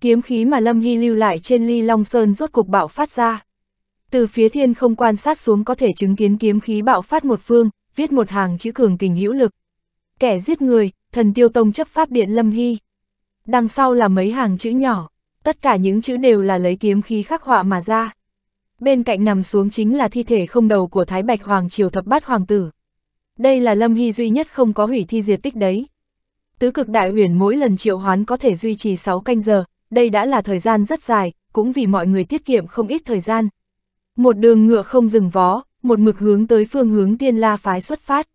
Kiếm khí mà Lâm Hy lưu lại trên ly Long Sơn rốt cục bạo phát ra. Từ phía thiên không quan sát xuống có thể chứng kiến kiếm khí bạo phát một phương, viết một hàng chữ cường kình hữu lực kẻ giết người, thần tiêu tông chấp pháp điện Lâm Hy. Đằng sau là mấy hàng chữ nhỏ, tất cả những chữ đều là lấy kiếm khí khắc họa mà ra. Bên cạnh nằm xuống chính là thi thể không đầu của Thái Bạch Hoàng Triều Thập Bát Hoàng Tử. Đây là Lâm Hy duy nhất không có hủy thi diệt tích đấy. Tứ cực đại huyền mỗi lần triệu hoán có thể duy trì 6 canh giờ, đây đã là thời gian rất dài, cũng vì mọi người tiết kiệm không ít thời gian. Một đường ngựa không dừng vó, một mực hướng tới phương hướng tiên la phái xuất phát.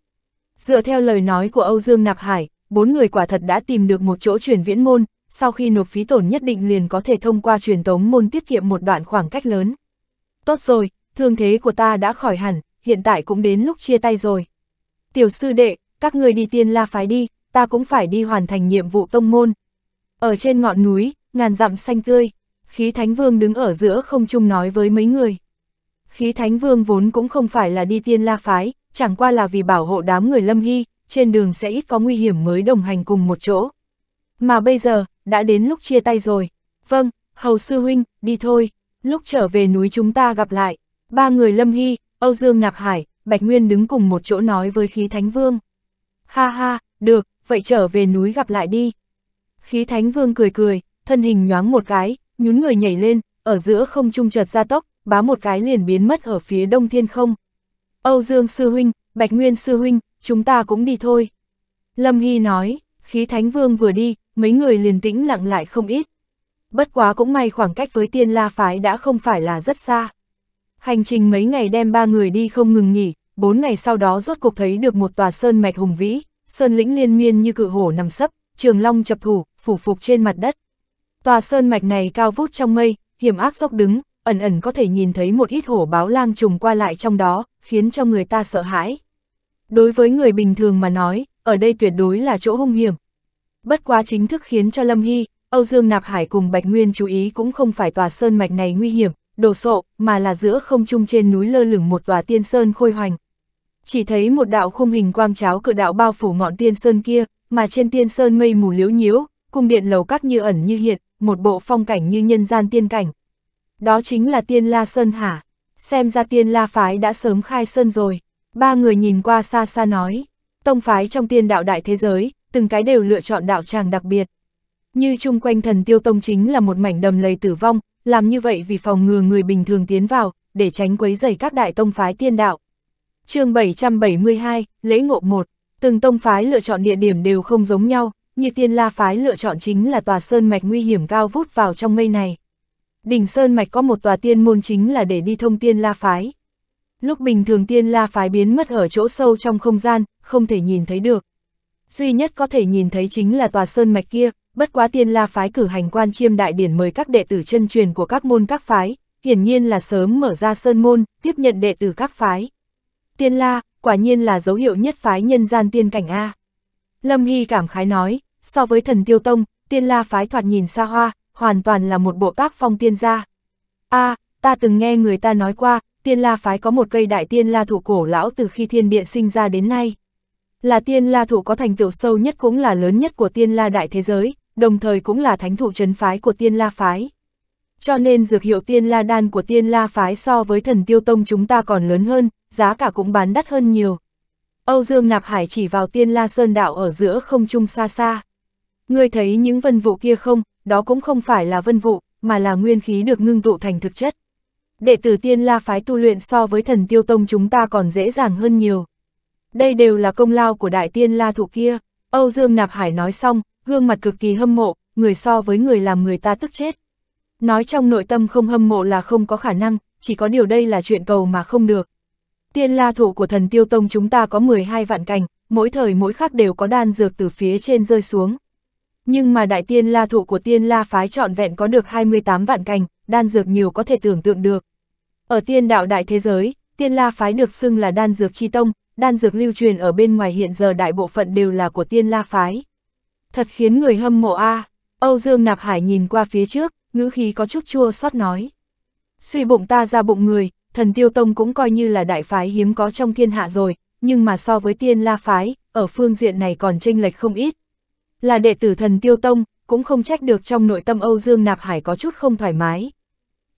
Dựa theo lời nói của Âu Dương Nạp Hải, bốn người quả thật đã tìm được một chỗ chuyển viễn môn, sau khi nộp phí tổn nhất định liền có thể thông qua truyền tống môn tiết kiệm một đoạn khoảng cách lớn. Tốt rồi, thương thế của ta đã khỏi hẳn, hiện tại cũng đến lúc chia tay rồi. Tiểu sư đệ, các người đi tiên la phái đi, ta cũng phải đi hoàn thành nhiệm vụ tông môn. Ở trên ngọn núi, ngàn dặm xanh tươi, khí thánh vương đứng ở giữa không chung nói với mấy người. Khí thánh vương vốn cũng không phải là đi tiên la phái, chẳng qua là vì bảo hộ đám người Lâm Hy, trên đường sẽ ít có nguy hiểm mới đồng hành cùng một chỗ. Mà bây giờ, đã đến lúc chia tay rồi. Vâng, Hầu Sư Huynh, đi thôi, lúc trở về núi chúng ta gặp lại. Ba người Lâm Hy, Âu Dương Nạp Hải, Bạch Nguyên đứng cùng một chỗ nói với Khí Thánh Vương. Ha ha, được, vậy trở về núi gặp lại đi. Khí Thánh Vương cười cười, thân hình nhoáng một cái, nhún người nhảy lên, ở giữa không trung chợt ra tốc, bá một cái liền biến mất ở phía đông thiên không, Âu Dương Sư Huynh, Bạch Nguyên Sư Huynh, chúng ta cũng đi thôi. Lâm Hy nói, khí Thánh Vương vừa đi, mấy người liền tĩnh lặng lại không ít. Bất quá cũng may khoảng cách với tiên la phái đã không phải là rất xa. Hành trình mấy ngày đem ba người đi không ngừng nghỉ, bốn ngày sau đó rốt cục thấy được một tòa sơn mạch hùng vĩ, sơn lĩnh liên miên như cự hổ nằm sấp, trường long chập thủ, phủ phục trên mặt đất. Tòa sơn mạch này cao vút trong mây, hiểm ác dốc đứng, ẩn ẩn có thể nhìn thấy một ít hổ báo lang trùng qua lại trong đó, khiến cho người ta sợ hãi. Đối với người bình thường mà nói, ở đây tuyệt đối là chỗ hung hiểm. Bất quá chính thức khiến cho Lâm Hy, Âu Dương Nạp Hải cùng Bạch Nguyên chú ý cũng không phải tòa sơn mạch này nguy hiểm, đồ sộ, mà là giữa không trung trên núi lơ lửng một tòa tiên sơn khôi hoành. Chỉ thấy một đạo khung hình quang cháo cự đạo bao phủ ngọn tiên sơn kia, mà trên tiên sơn mây mù liếu nhiễu, cung điện lầu các như ẩn như hiện, một bộ phong cảnh như nhân gian tiên cảnh. Đó chính là tiên la sơn hả? xem ra tiên la phái đã sớm khai sơn rồi. Ba người nhìn qua xa xa nói, tông phái trong tiên đạo đại thế giới, từng cái đều lựa chọn đạo tràng đặc biệt. Như chung quanh thần tiêu tông chính là một mảnh đầm lầy tử vong, làm như vậy vì phòng ngừa người bình thường tiến vào, để tránh quấy rầy các đại tông phái tiên đạo. chương 772, lễ ngộ 1, từng tông phái lựa chọn địa điểm đều không giống nhau, như tiên la phái lựa chọn chính là tòa sơn mạch nguy hiểm cao vút vào trong mây này. Đỉnh Sơn Mạch có một tòa tiên môn chính là để đi thông tiên la phái. Lúc bình thường tiên la phái biến mất ở chỗ sâu trong không gian, không thể nhìn thấy được. Duy nhất có thể nhìn thấy chính là tòa sơn mạch kia, bất quá tiên la phái cử hành quan chiêm đại điển mời các đệ tử chân truyền của các môn các phái, hiển nhiên là sớm mở ra sơn môn, tiếp nhận đệ tử các phái. Tiên la, quả nhiên là dấu hiệu nhất phái nhân gian tiên cảnh A. Lâm Hy cảm khái nói, so với thần tiêu tông, tiên la phái thoạt nhìn xa hoa, hoàn toàn là một bộ tác phong tiên gia. a à, ta từng nghe người ta nói qua, tiên la phái có một cây đại tiên la thủ cổ lão từ khi thiên địa sinh ra đến nay. Là tiên la thủ có thành tựu sâu nhất cũng là lớn nhất của tiên la đại thế giới, đồng thời cũng là thánh thủ trấn phái của tiên la phái. Cho nên dược hiệu tiên la đan của tiên la phái so với thần tiêu tông chúng ta còn lớn hơn, giá cả cũng bán đắt hơn nhiều. Âu Dương Nạp Hải chỉ vào tiên la sơn đạo ở giữa không trung xa xa. Ngươi thấy những vân vụ kia không, đó cũng không phải là vân vụ, mà là nguyên khí được ngưng tụ thành thực chất. Đệ tử tiên la phái tu luyện so với thần tiêu tông chúng ta còn dễ dàng hơn nhiều. Đây đều là công lao của đại tiên la thụ kia. Âu Dương Nạp Hải nói xong, gương mặt cực kỳ hâm mộ, người so với người làm người ta tức chết. Nói trong nội tâm không hâm mộ là không có khả năng, chỉ có điều đây là chuyện cầu mà không được. Tiên la thụ của thần tiêu tông chúng ta có 12 vạn cành, mỗi thời mỗi khắc đều có đan dược từ phía trên rơi xuống. Nhưng mà đại tiên la thụ của tiên la phái trọn vẹn có được 28 vạn cành, đan dược nhiều có thể tưởng tượng được. Ở tiên đạo đại thế giới, tiên la phái được xưng là đan dược chi tông, đan dược lưu truyền ở bên ngoài hiện giờ đại bộ phận đều là của tiên la phái. Thật khiến người hâm mộ a à. Âu Dương Nạp Hải nhìn qua phía trước, ngữ khí có chút chua xót nói. Suy bụng ta ra bụng người, thần tiêu tông cũng coi như là đại phái hiếm có trong thiên hạ rồi, nhưng mà so với tiên la phái, ở phương diện này còn tranh lệch không ít. Là đệ tử thần tiêu tông, cũng không trách được trong nội tâm Âu Dương Nạp Hải có chút không thoải mái.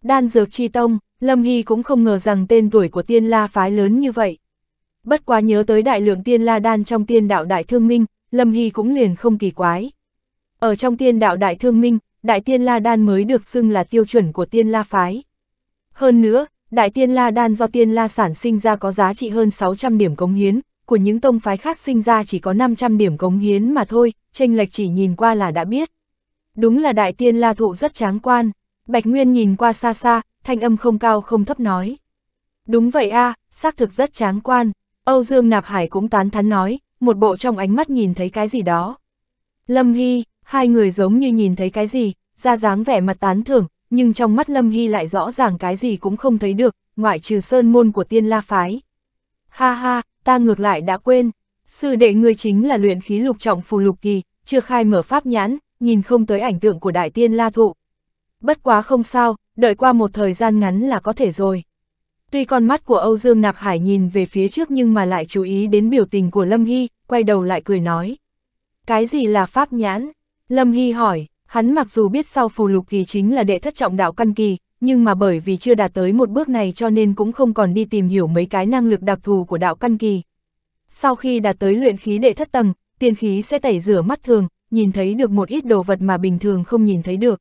Đan dược chi tông, Lâm Hy cũng không ngờ rằng tên tuổi của tiên la phái lớn như vậy. Bất quá nhớ tới đại lượng tiên la đan trong tiên đạo đại thương minh, Lâm Hy cũng liền không kỳ quái. Ở trong tiên đạo đại thương minh, đại tiên la đan mới được xưng là tiêu chuẩn của tiên la phái. Hơn nữa, đại tiên la đan do tiên la sản sinh ra có giá trị hơn 600 điểm cống hiến, của những tông phái khác sinh ra chỉ có 500 điểm cống hiến mà thôi, tranh lệch chỉ nhìn qua là đã biết. Đúng là đại tiên la thụ rất tráng quan, Bạch Nguyên nhìn qua xa xa, thanh âm không cao không thấp nói. Đúng vậy a, à, xác thực rất tráng quan, Âu Dương Nạp Hải cũng tán thắn nói, một bộ trong ánh mắt nhìn thấy cái gì đó. Lâm Hy, hai người giống như nhìn thấy cái gì, ra dáng vẻ mặt tán thưởng, nhưng trong mắt Lâm Hy lại rõ ràng cái gì cũng không thấy được, ngoại trừ sơn môn của tiên la phái. Ha ha, ta ngược lại đã quên. Sư đệ ngươi chính là luyện khí lục trọng phù lục kỳ, chưa khai mở pháp nhãn, nhìn không tới ảnh tượng của đại tiên la thụ. Bất quá không sao, đợi qua một thời gian ngắn là có thể rồi. Tuy con mắt của Âu Dương Nạp Hải nhìn về phía trước nhưng mà lại chú ý đến biểu tình của Lâm Hy, quay đầu lại cười nói. Cái gì là pháp nhãn? Lâm Hy hỏi, hắn mặc dù biết sau phù lục kỳ chính là đệ thất trọng đạo căn kỳ, nhưng mà bởi vì chưa đạt tới một bước này cho nên cũng không còn đi tìm hiểu mấy cái năng lực đặc thù của đạo căn kỳ. Sau khi đạt tới luyện khí đệ thất tầng, tiên khí sẽ tẩy rửa mắt thường, nhìn thấy được một ít đồ vật mà bình thường không nhìn thấy được.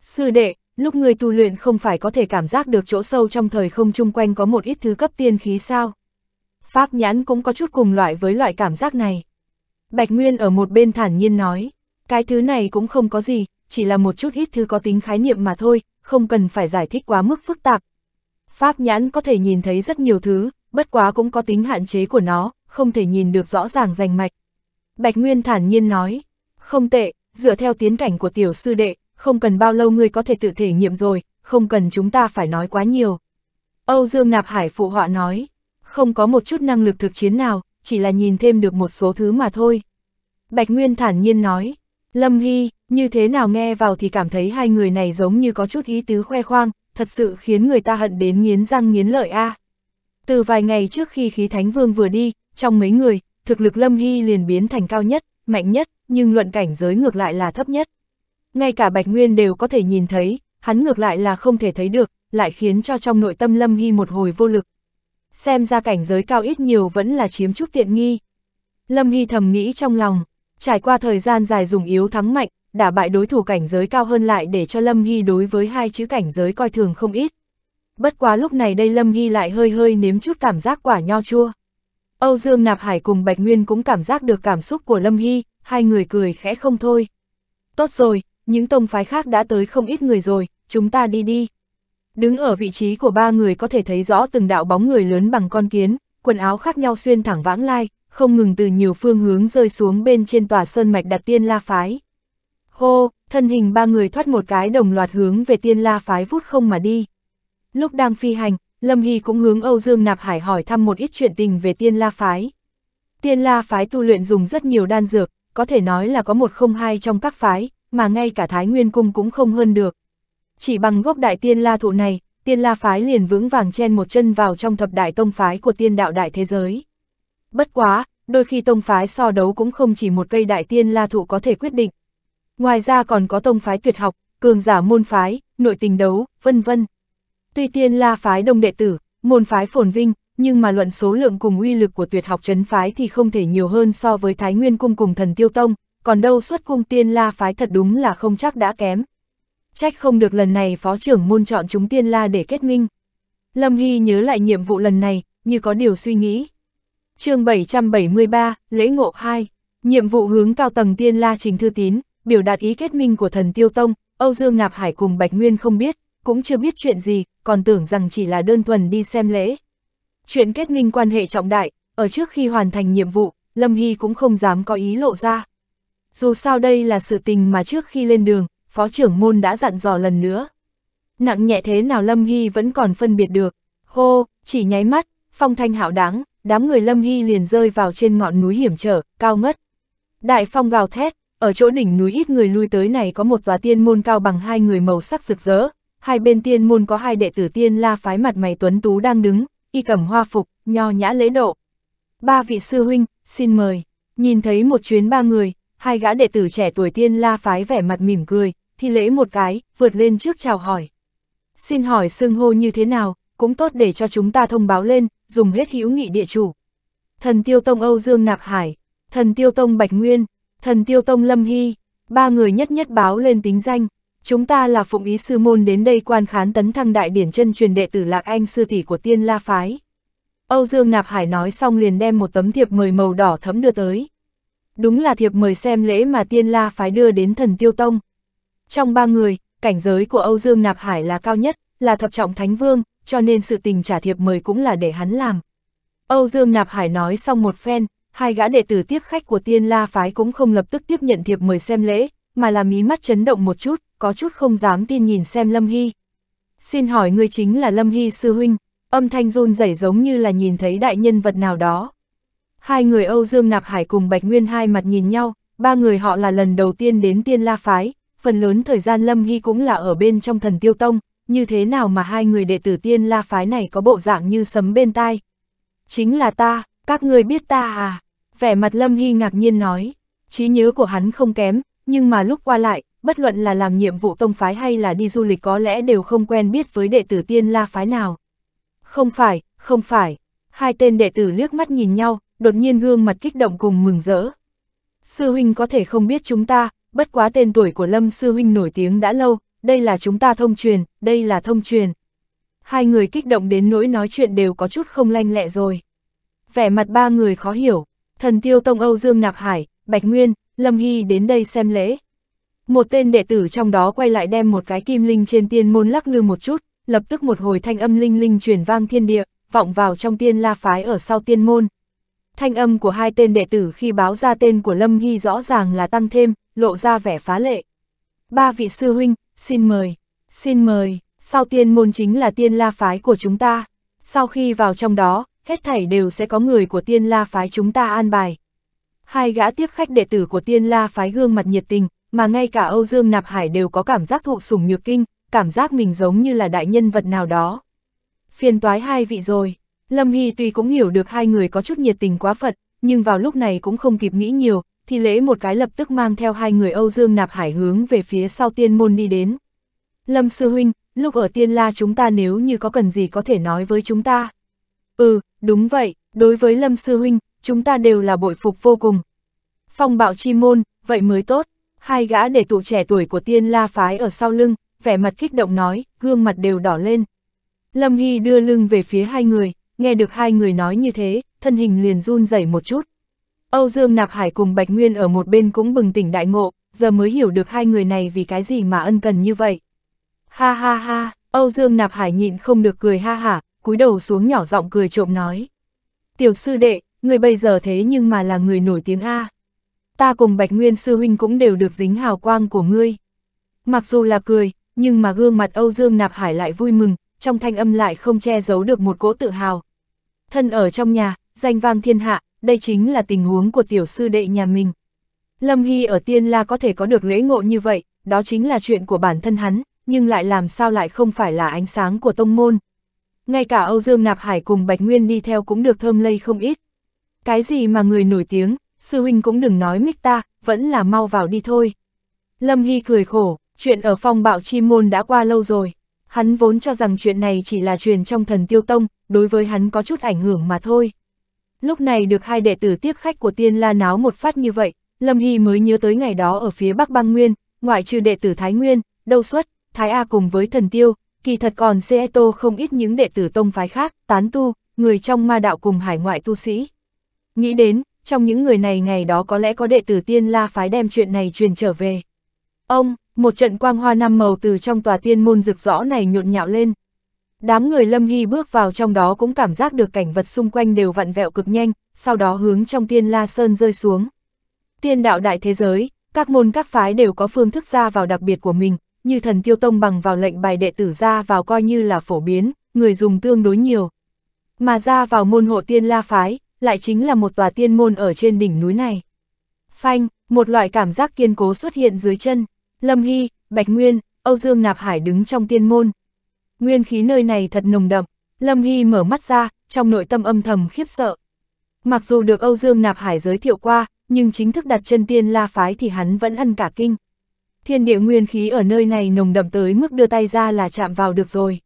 Sư đệ, lúc người tu luyện không phải có thể cảm giác được chỗ sâu trong thời không chung quanh có một ít thứ cấp tiên khí sao? Pháp nhãn cũng có chút cùng loại với loại cảm giác này. Bạch Nguyên ở một bên thản nhiên nói, cái thứ này cũng không có gì, chỉ là một chút ít thứ có tính khái niệm mà thôi, không cần phải giải thích quá mức phức tạp. Pháp nhãn có thể nhìn thấy rất nhiều thứ, bất quá cũng có tính hạn chế của nó, không thể nhìn được rõ ràng rành mạch. Bạch Nguyên thản nhiên nói, không tệ, dựa theo tiến cảnh của tiểu sư đệ, không cần bao lâu ngươi có thể tự thể nghiệm rồi, không cần chúng ta phải nói quá nhiều. Âu Dương Nạp Hải phụ họa nói, không có một chút năng lực thực chiến nào, chỉ là nhìn thêm được một số thứ mà thôi. Bạch Nguyên thản nhiên nói, Lâm Hy, như thế nào nghe vào thì cảm thấy hai người này giống như có chút ý tứ khoe khoang, thật sự khiến người ta hận đến nghiến răng nghiến lợi a. À. Từ vài ngày trước khi khí thánh vương vừa đi, trong mấy người, thực lực Lâm Hy liền biến thành cao nhất, mạnh nhất, nhưng luận cảnh giới ngược lại là thấp nhất. Ngay cả Bạch Nguyên đều có thể nhìn thấy, hắn ngược lại là không thể thấy được, lại khiến cho trong nội tâm Lâm Hy một hồi vô lực. Xem ra cảnh giới cao ít nhiều vẫn là chiếm chút tiện nghi. Lâm Hy thầm nghĩ trong lòng, trải qua thời gian dài dùng yếu thắng mạnh, đả bại đối thủ cảnh giới cao hơn lại để cho Lâm Hy đối với hai chữ cảnh giới coi thường không ít. Bất quá lúc này đây Lâm Hy lại hơi hơi nếm chút cảm giác quả nho chua. Âu Dương Nạp Hải cùng Bạch Nguyên cũng cảm giác được cảm xúc của Lâm Hy, hai người cười khẽ không thôi. Tốt rồi, những tông phái khác đã tới không ít người rồi, chúng ta đi đi. Đứng ở vị trí của ba người có thể thấy rõ từng đạo bóng người lớn bằng con kiến, quần áo khác nhau xuyên thẳng vãng lai, không ngừng từ nhiều phương hướng rơi xuống bên trên tòa sơn mạch đặt tiên la phái. Hô, thân hình ba người thoát một cái đồng loạt hướng về tiên la phái vút không mà đi. Lúc đang phi hành, Lâm Hy cũng hướng Âu Dương Nạp Hải hỏi thăm một ít chuyện tình về tiên la phái. Tiên la phái tu luyện dùng rất nhiều đan dược, có thể nói là có một không hai trong các phái, mà ngay cả Thái Nguyên Cung cũng không hơn được. Chỉ bằng gốc đại tiên la thụ này, tiên la phái liền vững vàng chen một chân vào trong thập đại tông phái của tiên đạo đại thế giới. Bất quá, đôi khi tông phái so đấu cũng không chỉ một cây đại tiên la thụ có thể quyết định, Ngoài ra còn có tông phái tuyệt học, cường giả môn phái, nội tình đấu, vân vân. Tuy tiên la phái đông đệ tử, môn phái phồn vinh, nhưng mà luận số lượng cùng uy lực của tuyệt học chấn phái thì không thể nhiều hơn so với Thái Nguyên Cung cùng thần Tiêu Tông, còn đâu xuất cung tiên la phái thật đúng là không chắc đã kém. Trách không được lần này phó trưởng môn chọn chúng tiên la để kết minh. Lâm Hy nhớ lại nhiệm vụ lần này, như có điều suy nghĩ. chương 773, Lễ Ngộ 2, nhiệm vụ hướng cao tầng tiên la trình thư tín, biểu đạt ý kết minh của thần Tiêu Tông, Âu Dương ngạp Hải cùng Bạch Nguyên không biết, cũng chưa biết chuyện gì, còn tưởng rằng chỉ là đơn thuần đi xem lễ. Chuyện kết minh quan hệ trọng đại, ở trước khi hoàn thành nhiệm vụ, Lâm Hy cũng không dám có ý lộ ra. Dù sao đây là sự tình mà trước khi lên đường, phó trưởng môn đã dặn dò lần nữa. Nặng nhẹ thế nào Lâm Hy vẫn còn phân biệt được. Hô, chỉ nháy mắt, phong thanh hảo đáng, đám người Lâm Hy liền rơi vào trên ngọn núi hiểm trở, cao ngất. Đại phong gào thét, ở chỗ đỉnh núi ít người lui tới này có một tòa tiên môn cao bằng hai người màu sắc rực rỡ, hai bên tiên môn có hai đệ tử tiên la phái mặt mày tuấn tú đang đứng, y cầm hoa phục, nho nhã lễ độ. Ba vị sư huynh, xin mời, nhìn thấy một chuyến ba người, hai gã đệ tử trẻ tuổi tiên la phái vẻ mặt mỉm cười, thì lễ một cái, vượt lên trước chào hỏi. Xin hỏi xưng hô như thế nào, cũng tốt để cho chúng ta thông báo lên, dùng hết hữu nghị địa chủ. Thần Tiêu Tông Âu Dương Nạp Hải, Thần Tiêu Tông Bạch Nguyên, thần tiêu tông lâm hy, ba người nhất nhất báo lên tính danh, chúng ta là phụng ý sư môn đến đây quan khán tấn thăng đại điển chân truyền đệ tử Lạc Anh sư tỷ của tiên la phái. Âu Dương Nạp Hải nói xong liền đem một tấm thiệp mời màu đỏ thấm đưa tới. Đúng là thiệp mời xem lễ mà tiên la phái đưa đến thần tiêu tông. Trong ba người, cảnh giới của Âu Dương Nạp Hải là cao nhất, là thập trọng thánh vương, cho nên sự tình trả thiệp mời cũng là để hắn làm. Âu Dương Nạp Hải nói xong một phen, hai gã đệ tử tiếp khách của tiên la phái cũng không lập tức tiếp nhận thiệp mời xem lễ, mà là mí mắt chấn động một chút, có chút không dám tin nhìn xem Lâm Hy. Xin hỏi ngươi chính là Lâm Hy sư huynh, âm thanh run rẩy giống như là nhìn thấy đại nhân vật nào đó. Hai người Âu Dương Nạp Hải cùng Bạch Nguyên hai mặt nhìn nhau, ba người họ là lần đầu tiên đến tiên la phái, phần lớn thời gian Lâm Hy cũng là ở bên trong thần tiêu tông, như thế nào mà hai người đệ tử tiên la phái này có bộ dạng như sấm bên tai. Chính là ta, các người biết ta à? Vẻ mặt Lâm Hy ngạc nhiên nói, trí nhớ của hắn không kém, nhưng mà lúc qua lại, bất luận là làm nhiệm vụ tông phái hay là đi du lịch có lẽ đều không quen biết với đệ tử tiên la phái nào. Không phải, không phải. Hai tên đệ tử liếc mắt nhìn nhau, đột nhiên gương mặt kích động cùng mừng rỡ. Sư huynh có thể không biết chúng ta, bất quá tên tuổi của Lâm sư huynh nổi tiếng đã lâu, đây là chúng ta thông truyền, đây là thông truyền. Hai người kích động đến nỗi nói chuyện đều có chút không lanh lẹ rồi. Vẻ mặt ba người khó hiểu thần tiêu tông Âu Dương Nạp Hải, Bạch Nguyên, Lâm Hy đến đây xem lễ. Một tên đệ tử trong đó quay lại đem một cái kim linh trên tiên môn lắc lư một chút, lập tức một hồi thanh âm linh linh truyền vang thiên địa, vọng vào trong tiên la phái ở sau tiên môn. Thanh âm của hai tên đệ tử khi báo ra tên của Lâm Hy rõ ràng là tăng thêm, lộ ra vẻ phá lệ. Ba vị sư huynh, xin mời, xin mời, sau tiên môn chính là tiên la phái của chúng ta. Sau khi vào trong đó, hết thảy đều sẽ có người của tiên la phái chúng ta an bài. Hai gã tiếp khách đệ tử của tiên la phái gương mặt nhiệt tình, mà ngay cả Âu Dương Nạp Hải đều có cảm giác thụ sủng nhược kinh, cảm giác mình giống như là đại nhân vật nào đó. Phiền toái hai vị rồi, Lâm Hy tuy cũng hiểu được hai người có chút nhiệt tình quá phật, nhưng vào lúc này cũng không kịp nghĩ nhiều, thì lễ một cái lập tức mang theo hai người Âu Dương Nạp Hải hướng về phía sau tiên môn đi đến. Lâm Sư Huynh, lúc ở tiên la chúng ta nếu như có cần gì có thể nói với chúng ta. Ừ, đúng vậy, đối với Lâm Sư Huynh, chúng ta đều là bội phục vô cùng. Phong bạo chi môn, vậy mới tốt. Hai gã để tụ trẻ tuổi của tiên la phái ở sau lưng, vẻ mặt kích động nói, gương mặt đều đỏ lên. Lâm Hy đưa lưng về phía hai người, nghe được hai người nói như thế, thân hình liền run rẩy một chút. Âu Dương Nạp Hải cùng Bạch Nguyên ở một bên cũng bừng tỉnh đại ngộ, giờ mới hiểu được hai người này vì cái gì mà ân cần như vậy. Ha ha ha, Âu Dương Nạp Hải nhịn không được cười ha hả, cúi đầu xuống nhỏ giọng cười trộm nói. Tiểu sư đệ, người bây giờ thế nhưng mà là người nổi tiếng A. Ta cùng Bạch Nguyên sư huynh cũng đều được dính hào quang của ngươi. Mặc dù là cười, nhưng mà gương mặt Âu Dương Nạp Hải lại vui mừng, trong thanh âm lại không che giấu được một cỗ tự hào. Thân ở trong nhà, danh vang thiên hạ, đây chính là tình huống của tiểu sư đệ nhà mình. Lâm Hy ở Tiên La có thể có được lễ ngộ như vậy, đó chính là chuyện của bản thân hắn, nhưng lại làm sao lại không phải là ánh sáng của tông môn, ngay cả Âu Dương Nạp Hải cùng Bạch Nguyên đi theo cũng được thơm lây không ít. Cái gì mà người nổi tiếng, sư huynh cũng đừng nói mít ta, vẫn là mau vào đi thôi. Lâm Hy cười khổ, chuyện ở phong bạo chi môn đã qua lâu rồi. Hắn vốn cho rằng chuyện này chỉ là truyền trong thần tiêu tông, đối với hắn có chút ảnh hưởng mà thôi. Lúc này được hai đệ tử tiếp khách của tiên la náo một phát như vậy, Lâm Hy mới nhớ tới ngày đó ở phía Bắc Băng Nguyên, ngoại trừ đệ tử Thái Nguyên, Đâu Xuất, Thái A cùng với thần tiêu, kỳ thật còn Seeto không ít những đệ tử tông phái khác, tán tu, người trong ma đạo cùng hải ngoại tu sĩ. Nghĩ đến, trong những người này ngày đó có lẽ có đệ tử tiên la phái đem chuyện này truyền trở về. Ông, một trận quang hoa năm màu từ trong tòa tiên môn rực rõ này nhộn nhạo lên. Đám người Lâm Hy bước vào trong đó cũng cảm giác được cảnh vật xung quanh đều vặn vẹo cực nhanh, sau đó hướng trong tiên la sơn rơi xuống. Tiên đạo đại thế giới, các môn các phái đều có phương thức ra vào đặc biệt của mình, như thần tiêu tông bằng vào lệnh bài đệ tử ra vào coi như là phổ biến, người dùng tương đối nhiều. Mà ra vào môn hộ tiên la phái, lại chính là một tòa tiên môn ở trên đỉnh núi này. Phanh, một loại cảm giác kiên cố xuất hiện dưới chân, Lâm Hy, Bạch Nguyên, Âu Dương Nạp Hải đứng trong tiên môn. Nguyên khí nơi này thật nồng đậm, Lâm Hy mở mắt ra, trong nội tâm âm thầm khiếp sợ. Mặc dù được Âu Dương Nạp Hải giới thiệu qua, nhưng chính thức đặt chân tiên la phái thì hắn vẫn ăn cả kinh thiên địa nguyên khí ở nơi này nồng đậm tới mức đưa tay ra là chạm vào được rồi.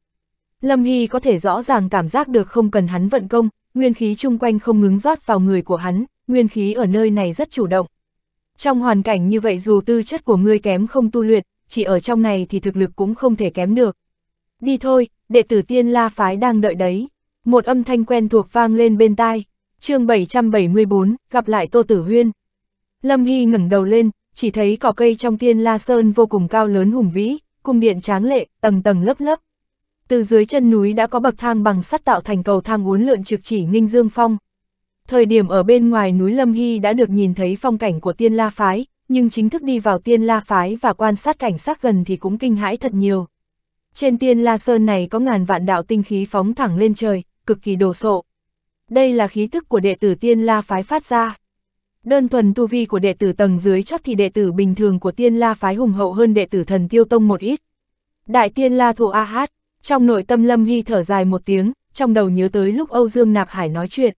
Lâm Hy có thể rõ ràng cảm giác được không cần hắn vận công, nguyên khí chung quanh không ngứng rót vào người của hắn, nguyên khí ở nơi này rất chủ động. Trong hoàn cảnh như vậy dù tư chất của ngươi kém không tu luyện, chỉ ở trong này thì thực lực cũng không thể kém được. Đi thôi, đệ tử tiên la phái đang đợi đấy. Một âm thanh quen thuộc vang lên bên tai, chương 774, gặp lại Tô Tử Huyên. Lâm Hy ngẩng đầu lên, chỉ thấy cỏ cây trong tiên la sơn vô cùng cao lớn hùng vĩ, cung điện tráng lệ, tầng tầng lớp lớp. Từ dưới chân núi đã có bậc thang bằng sắt tạo thành cầu thang uốn lượn trực chỉ Ninh Dương Phong. Thời điểm ở bên ngoài núi Lâm Hy đã được nhìn thấy phong cảnh của tiên la phái, nhưng chính thức đi vào tiên la phái và quan sát cảnh sát gần thì cũng kinh hãi thật nhiều. Trên tiên la sơn này có ngàn vạn đạo tinh khí phóng thẳng lên trời, cực kỳ đồ sộ. Đây là khí thức của đệ tử tiên la phái phát ra. Đơn thuần tu vi của đệ tử tầng dưới chót thì đệ tử bình thường của tiên la phái hùng hậu hơn đệ tử thần tiêu tông một ít. Đại tiên la thụ A Hát, trong nội tâm Lâm Hy thở dài một tiếng, trong đầu nhớ tới lúc Âu Dương Nạp Hải nói chuyện.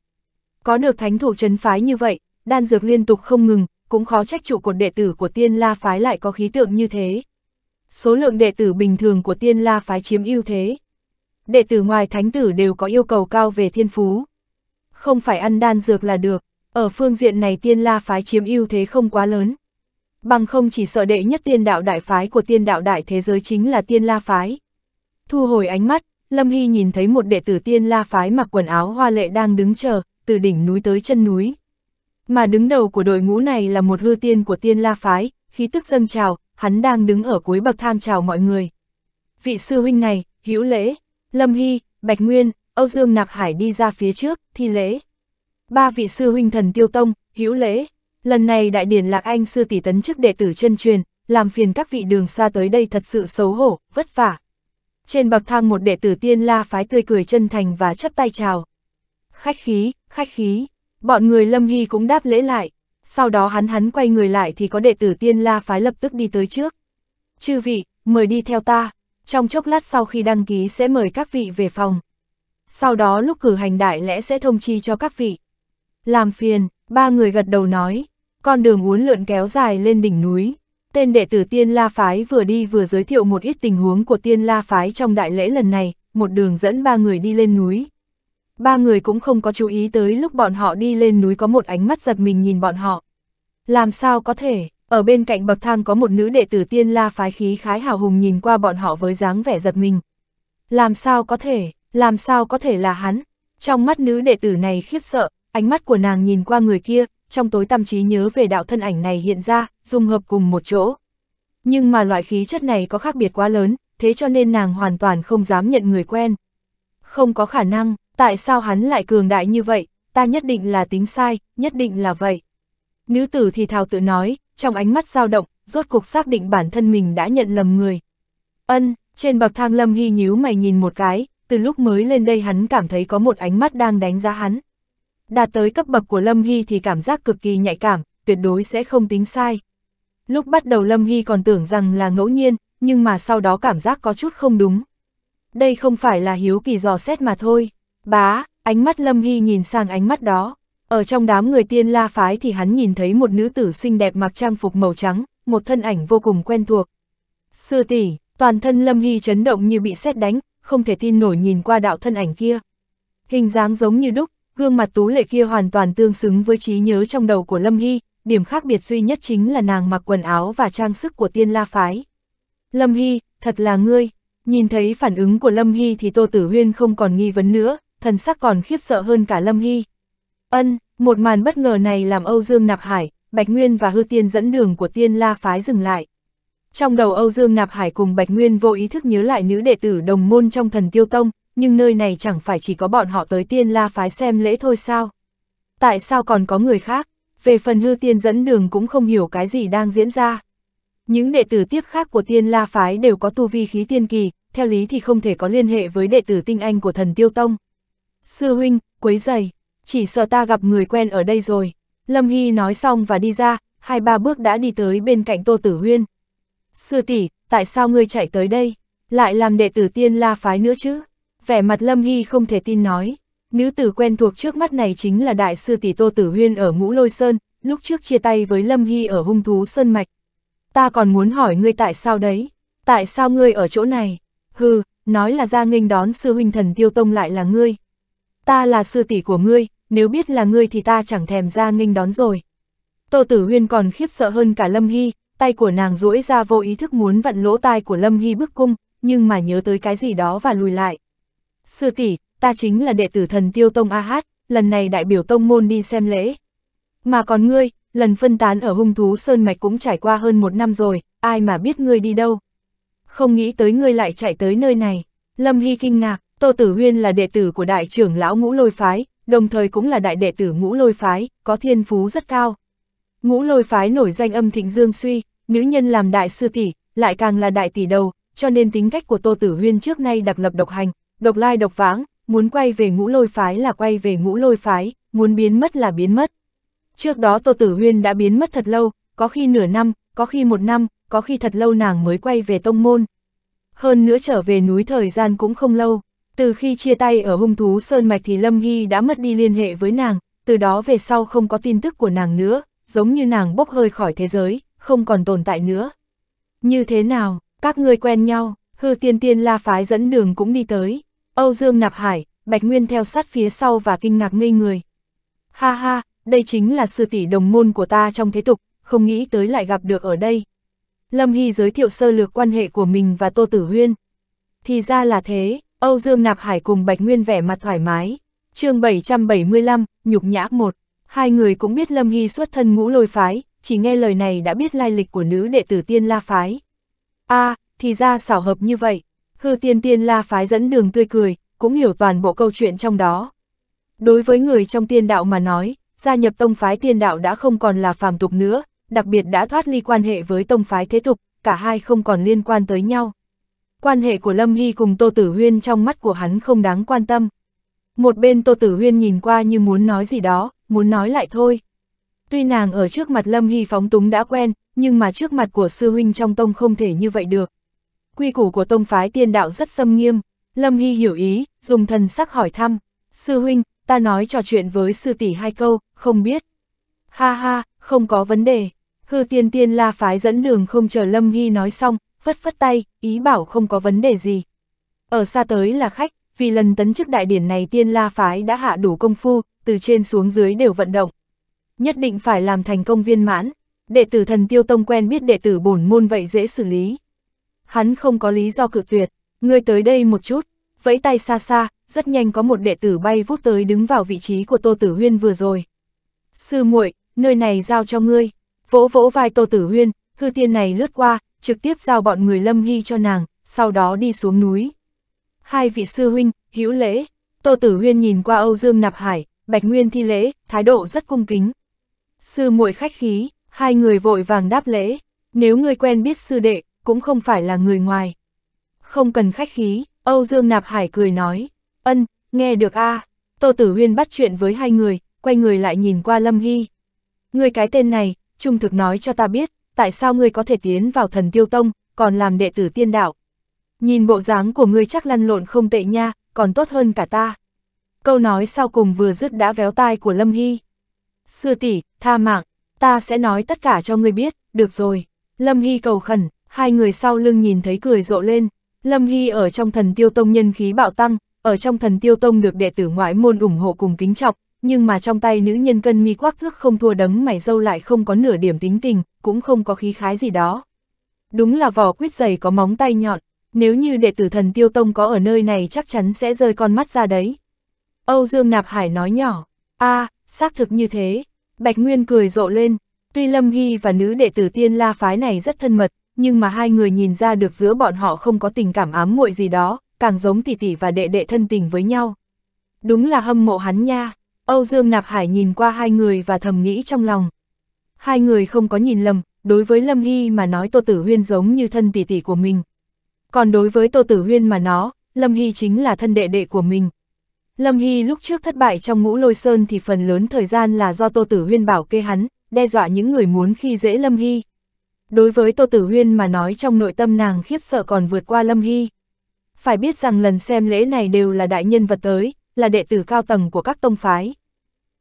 Có được thánh thủ trấn phái như vậy, đan dược liên tục không ngừng, cũng khó trách trụ cột đệ tử của tiên la phái lại có khí tượng như thế. Số lượng đệ tử bình thường của tiên la phái chiếm ưu thế. Đệ tử ngoài thánh tử đều có yêu cầu cao về thiên phú. Không phải ăn đan dược là được, ở phương diện này tiên la phái chiếm ưu thế không quá lớn. Bằng không chỉ sợ đệ nhất tiên đạo đại phái của tiên đạo đại thế giới chính là tiên la phái. Thu hồi ánh mắt, Lâm Hy nhìn thấy một đệ tử tiên la phái mặc quần áo hoa lệ đang đứng chờ, từ đỉnh núi tới chân núi. Mà đứng đầu của đội ngũ này là một hư tiên của tiên la phái, khí tức dâng trào, hắn đang đứng ở cuối bậc thang chào mọi người. Vị sư huynh này, hữu lễ, Lâm Hy, Bạch Nguyên, Âu Dương Nạp Hải đi ra phía trước, thi lễ. Ba vị sư huynh thần tiêu tông, hữu lễ, lần này đại điển lạc anh sư tỷ tấn chức đệ tử chân truyền, làm phiền các vị đường xa tới đây thật sự xấu hổ, vất vả. Trên bậc thang một đệ tử tiên la phái tươi cười chân thành và chấp tay chào. Khách khí, khách khí, bọn người lâm hy cũng đáp lễ lại, sau đó hắn hắn quay người lại thì có đệ tử tiên la phái lập tức đi tới trước. Chư vị, mời đi theo ta, trong chốc lát sau khi đăng ký sẽ mời các vị về phòng. Sau đó lúc cử hành đại lẽ sẽ thông chi cho các vị. Làm phiền, ba người gật đầu nói, con đường uốn lượn kéo dài lên đỉnh núi. Tên đệ tử Tiên La Phái vừa đi vừa giới thiệu một ít tình huống của Tiên La Phái trong đại lễ lần này, một đường dẫn ba người đi lên núi. Ba người cũng không có chú ý tới lúc bọn họ đi lên núi có một ánh mắt giật mình nhìn bọn họ. Làm sao có thể, ở bên cạnh bậc thang có một nữ đệ tử Tiên La Phái khí khái hào hùng nhìn qua bọn họ với dáng vẻ giật mình. Làm sao có thể, làm sao có thể là hắn, trong mắt nữ đệ tử này khiếp sợ, ánh mắt của nàng nhìn qua người kia, trong tối tâm trí nhớ về đạo thân ảnh này hiện ra, dung hợp cùng một chỗ. Nhưng mà loại khí chất này có khác biệt quá lớn, thế cho nên nàng hoàn toàn không dám nhận người quen. Không có khả năng, tại sao hắn lại cường đại như vậy, ta nhất định là tính sai, nhất định là vậy. Nữ tử thì thào tự nói, trong ánh mắt dao động, rốt cuộc xác định bản thân mình đã nhận lầm người. Ân, trên bậc thang Lâm Hy nhíu mày nhìn một cái, từ lúc mới lên đây hắn cảm thấy có một ánh mắt đang đánh giá hắn. Đạt tới cấp bậc của Lâm Hy thì cảm giác cực kỳ nhạy cảm, tuyệt đối sẽ không tính sai. Lúc bắt đầu Lâm Hy còn tưởng rằng là ngẫu nhiên, nhưng mà sau đó cảm giác có chút không đúng. Đây không phải là hiếu kỳ dò xét mà thôi. Bá, ánh mắt Lâm Hy nhìn sang ánh mắt đó. Ở trong đám người tiên la phái thì hắn nhìn thấy một nữ tử xinh đẹp mặc trang phục màu trắng, một thân ảnh vô cùng quen thuộc. Sư tỷ toàn thân Lâm Hy chấn động như bị sét đánh, không thể tin nổi nhìn qua đạo thân ảnh kia. Hình dáng giống như đúc, gương mặt tú lệ kia hoàn toàn tương xứng với trí nhớ trong đầu của Lâm Hy, điểm khác biệt duy nhất chính là nàng mặc quần áo và trang sức của tiên la phái. Lâm Hy, thật là ngươi, nhìn thấy phản ứng của Lâm Hy thì Tô Tử Huyên không còn nghi vấn nữa, thần sắc còn khiếp sợ hơn cả Lâm Hy. Ân, một màn bất ngờ này làm Âu Dương Nạp Hải, Bạch Nguyên và Hư Tiên dẫn đường của tiên la phái dừng lại. Trong đầu Âu Dương Nạp Hải cùng Bạch Nguyên vô ý thức nhớ lại nữ đệ tử đồng môn trong thần tiêu tông, nhưng nơi này chẳng phải chỉ có bọn họ tới tiên la phái xem lễ thôi sao? Tại sao còn có người khác? Về phần hư tiên dẫn đường cũng không hiểu cái gì đang diễn ra. Những đệ tử tiếp khác của tiên la phái đều có tu vi khí tiên kỳ, theo lý thì không thể có liên hệ với đệ tử tinh anh của thần tiêu tông. Sư huynh, quấy giày, chỉ sợ ta gặp người quen ở đây rồi. Lâm Hy nói xong và đi ra, hai ba bước đã đi tới bên cạnh Tô Tử Huyên. Sư tỷ, tại sao ngươi chạy tới đây? Lại làm đệ tử tiên la phái nữa chứ? vẻ mặt Lâm Hy không thể tin nói. Nữ tử quen thuộc trước mắt này chính là đại sư tỷ Tô Tử Huyên ở Ngũ Lôi Sơn, lúc trước chia tay với Lâm Hy ở hung thú Sơn Mạch. Ta còn muốn hỏi ngươi tại sao đấy? Tại sao ngươi ở chỗ này? Hừ, nói là ra nghênh đón sư huynh thần tiêu tông lại là ngươi. Ta là sư tỷ của ngươi, nếu biết là ngươi thì ta chẳng thèm ra nghênh đón rồi. Tô Tử Huyên còn khiếp sợ hơn cả Lâm Hy, tay của nàng duỗi ra vô ý thức muốn vặn lỗ tai của Lâm Hy bức cung, nhưng mà nhớ tới cái gì đó và lùi lại. Sư tỷ, ta chính là đệ tử thần tiêu tông A Hát, lần này đại biểu tông môn đi xem lễ. Mà còn ngươi, lần phân tán ở hung thú Sơn Mạch cũng trải qua hơn một năm rồi, ai mà biết ngươi đi đâu. Không nghĩ tới ngươi lại chạy tới nơi này. Lâm Hy kinh ngạc, Tô Tử Huyên là đệ tử của đại trưởng lão ngũ lôi phái, đồng thời cũng là đại đệ tử ngũ lôi phái, có thiên phú rất cao. Ngũ lôi phái nổi danh âm thịnh dương suy, nữ nhân làm đại sư tỷ, lại càng là đại tỷ đầu, cho nên tính cách của Tô Tử Huyên trước nay đặc lập độc hành, Độc lai độc vãng, muốn quay về ngũ lôi phái là quay về ngũ lôi phái, muốn biến mất là biến mất. Trước đó Tô Tử Huyên đã biến mất thật lâu, có khi nửa năm, có khi một năm, có khi thật lâu nàng mới quay về tông môn. Hơn nữa trở về núi thời gian cũng không lâu, từ khi chia tay ở hung thú Sơn Mạch thì Lâm Ghi đã mất đi liên hệ với nàng, từ đó về sau không có tin tức của nàng nữa, giống như nàng bốc hơi khỏi thế giới, không còn tồn tại nữa. Như thế nào, các ngươi quen nhau, hư tiên tiên la phái dẫn đường cũng đi tới. Âu Dương Nạp Hải, Bạch Nguyên theo sát phía sau và kinh ngạc ngây người. Ha ha, đây chính là sư tỷ đồng môn của ta trong thế tục, không nghĩ tới lại gặp được ở đây. Lâm Hy giới thiệu sơ lược quan hệ của mình và Tô Tử Huyên. Thì ra là thế, Âu Dương Nạp Hải cùng Bạch Nguyên vẻ mặt thoải mái. chương 775, Nhục Nhã 1, hai người cũng biết Lâm Hy xuất thân ngũ lôi phái, chỉ nghe lời này đã biết lai lịch của nữ đệ tử tiên la phái. a thì ra xảo hợp như vậy, Hư tiên tiên la phái dẫn đường tươi cười, cũng hiểu toàn bộ câu chuyện trong đó. Đối với người trong tiên đạo mà nói, gia nhập tông phái tiên đạo đã không còn là phàm tục nữa, đặc biệt đã thoát ly quan hệ với tông phái thế tục, cả hai không còn liên quan tới nhau. Quan hệ của Lâm Hy cùng Tô Tử Huyên trong mắt của hắn không đáng quan tâm. Một bên Tô Tử Huyên nhìn qua như muốn nói gì đó, muốn nói lại thôi. Tuy nàng ở trước mặt Lâm Hy phóng túng đã quen, nhưng mà trước mặt của sư huynh trong tông không thể như vậy được quy củ của tông phái tiên đạo rất xâm nghiêm, Lâm Hy hiểu ý, dùng thần sắc hỏi thăm, sư huynh, ta nói trò chuyện với sư tỷ hai câu, không biết. Ha ha, không có vấn đề, hư tiên tiên la phái dẫn đường không chờ Lâm Hy nói xong, phất phất tay, ý bảo không có vấn đề gì. Ở xa tới là khách, vì lần tấn chức đại điển này tiên la phái đã hạ đủ công phu, từ trên xuống dưới đều vận động. Nhất định phải làm thành công viên mãn, đệ tử thần tiêu tông quen biết đệ tử bổn môn vậy dễ xử lý hắn không có lý do cự tuyệt, ngươi tới đây một chút, vẫy tay xa xa, rất nhanh có một đệ tử bay vút tới đứng vào vị trí của Tô Tử Huyên vừa rồi. Sư muội, nơi này giao cho ngươi, vỗ vỗ vai Tô Tử Huyên, hư tiên này lướt qua, trực tiếp giao bọn người Lâm Hy cho nàng, sau đó đi xuống núi. Hai vị sư huynh, hữu lễ, Tô Tử Huyên nhìn qua Âu Dương Nạp Hải, Bạch Nguyên thi lễ, thái độ rất cung kính. Sư muội khách khí, hai người vội vàng đáp lễ, nếu ngươi quen biết sư đệ, cũng không phải là người ngoài. Không cần khách khí, Âu Dương Nạp Hải cười nói, ân, nghe được a à. Tô Tử Huyên bắt chuyện với hai người, quay người lại nhìn qua Lâm Hy. Người cái tên này, trung thực nói cho ta biết, tại sao ngươi có thể tiến vào thần tiêu tông, còn làm đệ tử tiên đạo. Nhìn bộ dáng của ngươi chắc lăn lộn không tệ nha, còn tốt hơn cả ta. Câu nói sau cùng vừa dứt đã véo tai của Lâm Hy. Sư tỷ, tha mạng, ta sẽ nói tất cả cho ngươi biết, được rồi. Lâm Hy cầu khẩn, hai người sau lưng nhìn thấy cười rộ lên, Lâm Hy ở trong thần tiêu tông nhân khí bạo tăng, ở trong thần tiêu tông được đệ tử ngoại môn ủng hộ cùng kính trọng, nhưng mà trong tay nữ nhân cân mi quắc thước không thua đấng mày dâu lại không có nửa điểm tính tình, cũng không có khí khái gì đó. Đúng là vỏ quýt dày có móng tay nhọn, nếu như đệ tử thần tiêu tông có ở nơi này chắc chắn sẽ rơi con mắt ra đấy. Âu Dương Nạp Hải nói nhỏ, a xác thực như thế, Bạch Nguyên cười rộ lên, tuy Lâm Hy và nữ đệ tử tiên la phái này rất thân mật, nhưng mà hai người nhìn ra được giữa bọn họ không có tình cảm ám muội gì đó, càng giống tỷ tỷ và đệ đệ thân tình với nhau. Đúng là hâm mộ hắn nha, Âu Dương Nạp Hải nhìn qua hai người và thầm nghĩ trong lòng. Hai người không có nhìn lầm, đối với Lâm Hy mà nói Tô Tử Huyên giống như thân tỷ tỷ của mình. Còn đối với Tô Tử Huyên mà nó, Lâm Hy chính là thân đệ đệ của mình. Lâm Hy lúc trước thất bại trong ngũ lôi sơn thì phần lớn thời gian là do Tô Tử Huyên bảo kê hắn, đe dọa những người muốn khi dễ Lâm Hy, Đối với Tô Tử Huyên mà nói trong nội tâm nàng khiếp sợ còn vượt qua Lâm Hy. Phải biết rằng lần xem lễ này đều là đại nhân vật tới, là đệ tử cao tầng của các tông phái.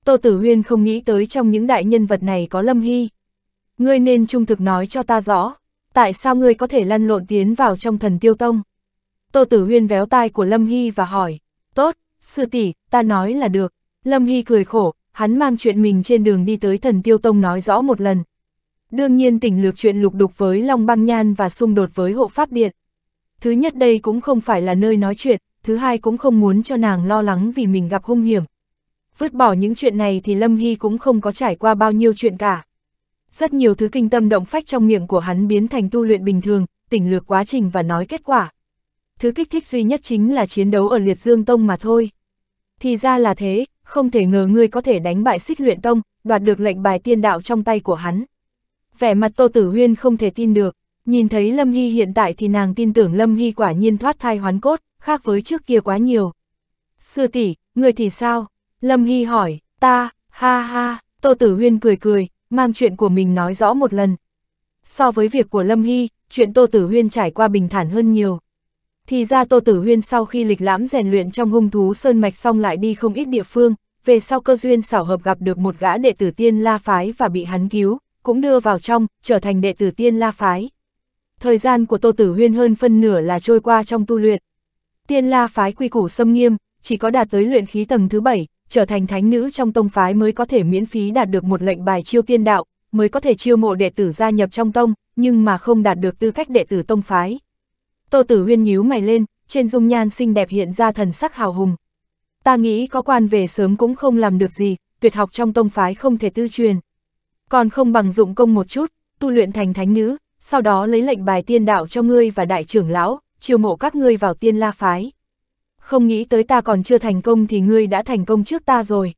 Tô Tử Huyên không nghĩ tới trong những đại nhân vật này có Lâm Hy. Ngươi nên trung thực nói cho ta rõ, tại sao ngươi có thể lăn lộn tiến vào trong thần tiêu tông? Tô Tử Huyên véo tai của Lâm Hy và hỏi, tốt, sư tỷ ta nói là được. Lâm Hy cười khổ, hắn mang chuyện mình trên đường đi tới thần tiêu tông nói rõ một lần, Đương nhiên tỉnh lược chuyện lục đục với Long Băng Nhan và xung đột với hộ pháp điện. Thứ nhất đây cũng không phải là nơi nói chuyện, thứ hai cũng không muốn cho nàng lo lắng vì mình gặp hung hiểm. Vứt bỏ những chuyện này thì Lâm Hy cũng không có trải qua bao nhiêu chuyện cả. Rất nhiều thứ kinh tâm động phách trong miệng của hắn biến thành tu luyện bình thường, tỉnh lược quá trình và nói kết quả. Thứ kích thích duy nhất chính là chiến đấu ở liệt dương tông mà thôi. Thì ra là thế, không thể ngờ ngươi có thể đánh bại xích luyện tông, đoạt được lệnh bài tiên đạo trong tay của hắn vẻ mặt Tô Tử Huyên không thể tin được, nhìn thấy Lâm Hy hiện tại thì nàng tin tưởng Lâm Hy quả nhiên thoát thai hoán cốt, khác với trước kia quá nhiều. Sư tỷ người thì sao? Lâm Hy hỏi, ta, ha ha, Tô Tử Huyên cười cười, mang chuyện của mình nói rõ một lần. So với việc của Lâm Hy, chuyện Tô Tử Huyên trải qua bình thản hơn nhiều. Thì ra Tô Tử Huyên sau khi lịch lãm rèn luyện trong hung thú sơn mạch xong lại đi không ít địa phương, về sau cơ duyên xảo hợp gặp được một gã đệ tử tiên la phái và bị hắn cứu, cũng đưa vào trong, trở thành đệ tử tiên la phái. Thời gian của Tô Tử Huyên hơn phân nửa là trôi qua trong tu luyện. Tiên la phái quy củ xâm nghiêm, chỉ có đạt tới luyện khí tầng thứ bảy trở thành thánh nữ trong tông phái mới có thể miễn phí đạt được một lệnh bài chiêu tiên đạo, mới có thể chiêu mộ đệ tử gia nhập trong tông, nhưng mà không đạt được tư cách đệ tử tông phái. Tô Tử Huyên nhíu mày lên, trên dung nhan xinh đẹp hiện ra thần sắc hào hùng. Ta nghĩ có quan về sớm cũng không làm được gì, tuyệt học trong tông phái không thể tư truyền còn không bằng dụng công một chút, tu luyện thành thánh nữ, sau đó lấy lệnh bài tiên đạo cho ngươi và đại trưởng lão, chiều mộ các ngươi vào tiên la phái. Không nghĩ tới ta còn chưa thành công thì ngươi đã thành công trước ta rồi.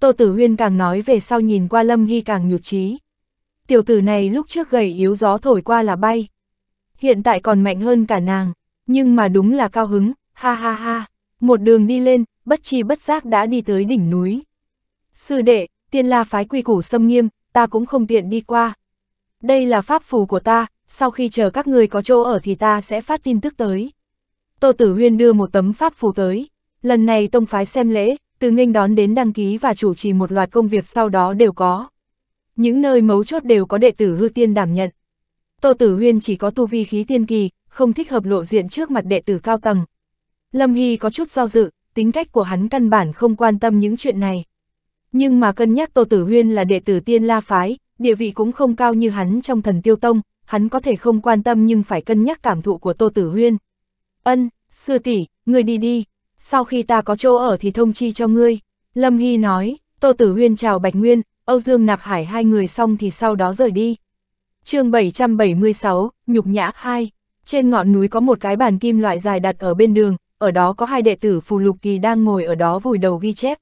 Tô Tử Huyên càng nói về sau nhìn qua Lâm Hy càng nhụt chí. Tiểu tử này lúc trước gầy yếu gió thổi qua là bay. Hiện tại còn mạnh hơn cả nàng, nhưng mà đúng là cao hứng, ha ha ha. Một đường đi lên, bất chi bất giác đã đi tới đỉnh núi. Sư đệ, tiên la phái quy củ xâm nghiêm, ta cũng không tiện đi qua. Đây là pháp phù của ta, sau khi chờ các người có chỗ ở thì ta sẽ phát tin tức tới. Tô Tử Huyên đưa một tấm pháp phù tới. Lần này tông phái xem lễ, từ nghênh đón đến đăng ký và chủ trì một loạt công việc sau đó đều có. Những nơi mấu chốt đều có đệ tử hư tiên đảm nhận. Tô Tử Huyên chỉ có tu vi khí tiên kỳ, không thích hợp lộ diện trước mặt đệ tử cao tầng. Lâm Hy có chút do dự, tính cách của hắn căn bản không quan tâm những chuyện này. Nhưng mà cân nhắc Tô Tử Huyên là đệ tử tiên la phái, địa vị cũng không cao như hắn trong thần tiêu tông, hắn có thể không quan tâm nhưng phải cân nhắc cảm thụ của Tô Tử Huyên. Ân, sư tỷ, ngươi đi đi, sau khi ta có chỗ ở thì thông chi cho ngươi. Lâm Hy nói, Tô Tử Huyên chào Bạch Nguyên, Âu Dương Nạp Hải hai người xong thì sau đó rời đi. chương 776, Nhục Nhã 2 Trên ngọn núi có một cái bàn kim loại dài đặt ở bên đường, ở đó có hai đệ tử phù lục kỳ đang ngồi ở đó vùi đầu ghi chép.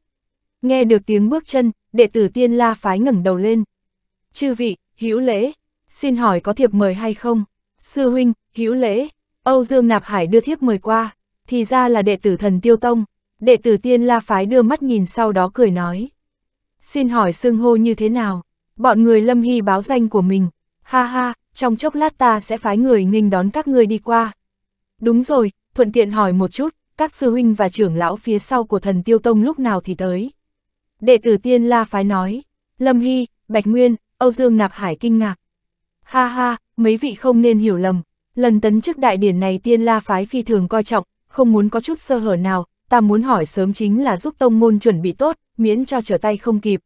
Nghe được tiếng bước chân, đệ tử tiên la phái ngẩng đầu lên. Chư vị, hữu lễ, xin hỏi có thiệp mời hay không? Sư huynh, hữu lễ, Âu Dương Nạp Hải đưa thiếp mời qua, thì ra là đệ tử thần tiêu tông. Đệ tử tiên la phái đưa mắt nhìn sau đó cười nói. Xin hỏi xưng hô như thế nào? Bọn người lâm hy báo danh của mình. Ha ha, trong chốc lát ta sẽ phái người nghênh đón các người đi qua. Đúng rồi, thuận tiện hỏi một chút, các sư huynh và trưởng lão phía sau của thần tiêu tông lúc nào thì tới. Đệ tử tiên la phái nói, Lâm Hy, Bạch Nguyên, Âu Dương Nạp Hải kinh ngạc. Ha ha, mấy vị không nên hiểu lầm, lần tấn chức đại điển này tiên la phái phi thường coi trọng, không muốn có chút sơ hở nào, ta muốn hỏi sớm chính là giúp tông môn chuẩn bị tốt, miễn cho trở tay không kịp.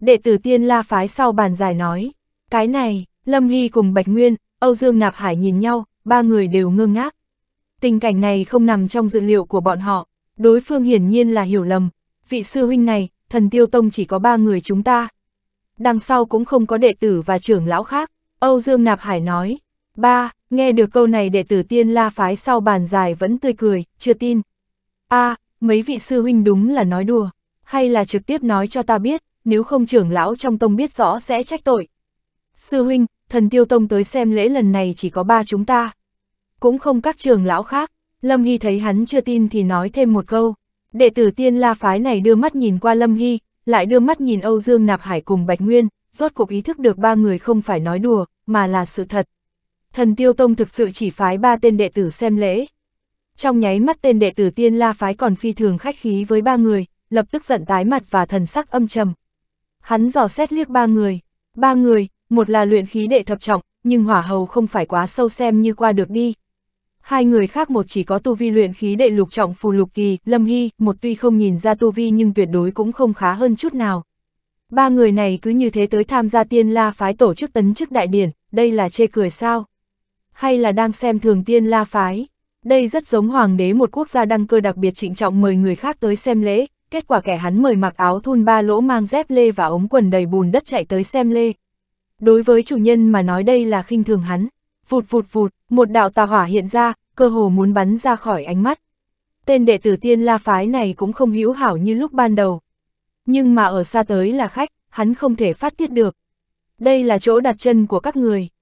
Đệ tử tiên la phái sau bàn giải nói, cái này, Lâm Hy cùng Bạch Nguyên, Âu Dương Nạp Hải nhìn nhau, ba người đều ngơ ngác. Tình cảnh này không nằm trong dự liệu của bọn họ, đối phương hiển nhiên là hiểu lầm, vị sư huynh này, thần tiêu tông chỉ có ba người chúng ta. Đằng sau cũng không có đệ tử và trưởng lão khác, Âu Dương Nạp Hải nói. Ba, nghe được câu này đệ tử tiên la phái sau bàn dài vẫn tươi cười, chưa tin. a à, mấy vị sư huynh đúng là nói đùa, hay là trực tiếp nói cho ta biết, nếu không trưởng lão trong tông biết rõ sẽ trách tội. Sư huynh, thần tiêu tông tới xem lễ lần này chỉ có ba chúng ta. Cũng không các trường lão khác, Lâm Hy thấy hắn chưa tin thì nói thêm một câu. Đệ tử tiên la phái này đưa mắt nhìn qua Lâm Hy, lại đưa mắt nhìn Âu Dương Nạp Hải cùng Bạch Nguyên, rốt cục ý thức được ba người không phải nói đùa, mà là sự thật. Thần Tiêu Tông thực sự chỉ phái ba tên đệ tử xem lễ. Trong nháy mắt tên đệ tử tiên la phái còn phi thường khách khí với ba người, lập tức giận tái mặt và thần sắc âm trầm. Hắn dò xét liếc ba người. Ba người, một là luyện khí đệ thập trọng, nhưng hỏa hầu không phải quá sâu xem như qua được đi, hai người khác một chỉ có tu vi luyện khí đệ lục trọng phù lục kỳ, Lâm Hy, một tuy không nhìn ra tu vi nhưng tuyệt đối cũng không khá hơn chút nào. Ba người này cứ như thế tới tham gia tiên la phái tổ chức tấn chức đại điển, đây là chê cười sao? Hay là đang xem thường tiên la phái? Đây rất giống hoàng đế một quốc gia đăng cơ đặc biệt trịnh trọng mời người khác tới xem lễ, kết quả kẻ hắn mời mặc áo thun ba lỗ mang dép lê và ống quần đầy bùn đất chạy tới xem lê. Đối với chủ nhân mà nói đây là khinh thường hắn. Vụt vụt vụt, một đạo tà hỏa hiện ra, cơ hồ muốn bắn ra khỏi ánh mắt. Tên đệ tử tiên la phái này cũng không hữu hảo như lúc ban đầu. Nhưng mà ở xa tới là khách, hắn không thể phát tiết được. Đây là chỗ đặt chân của các người.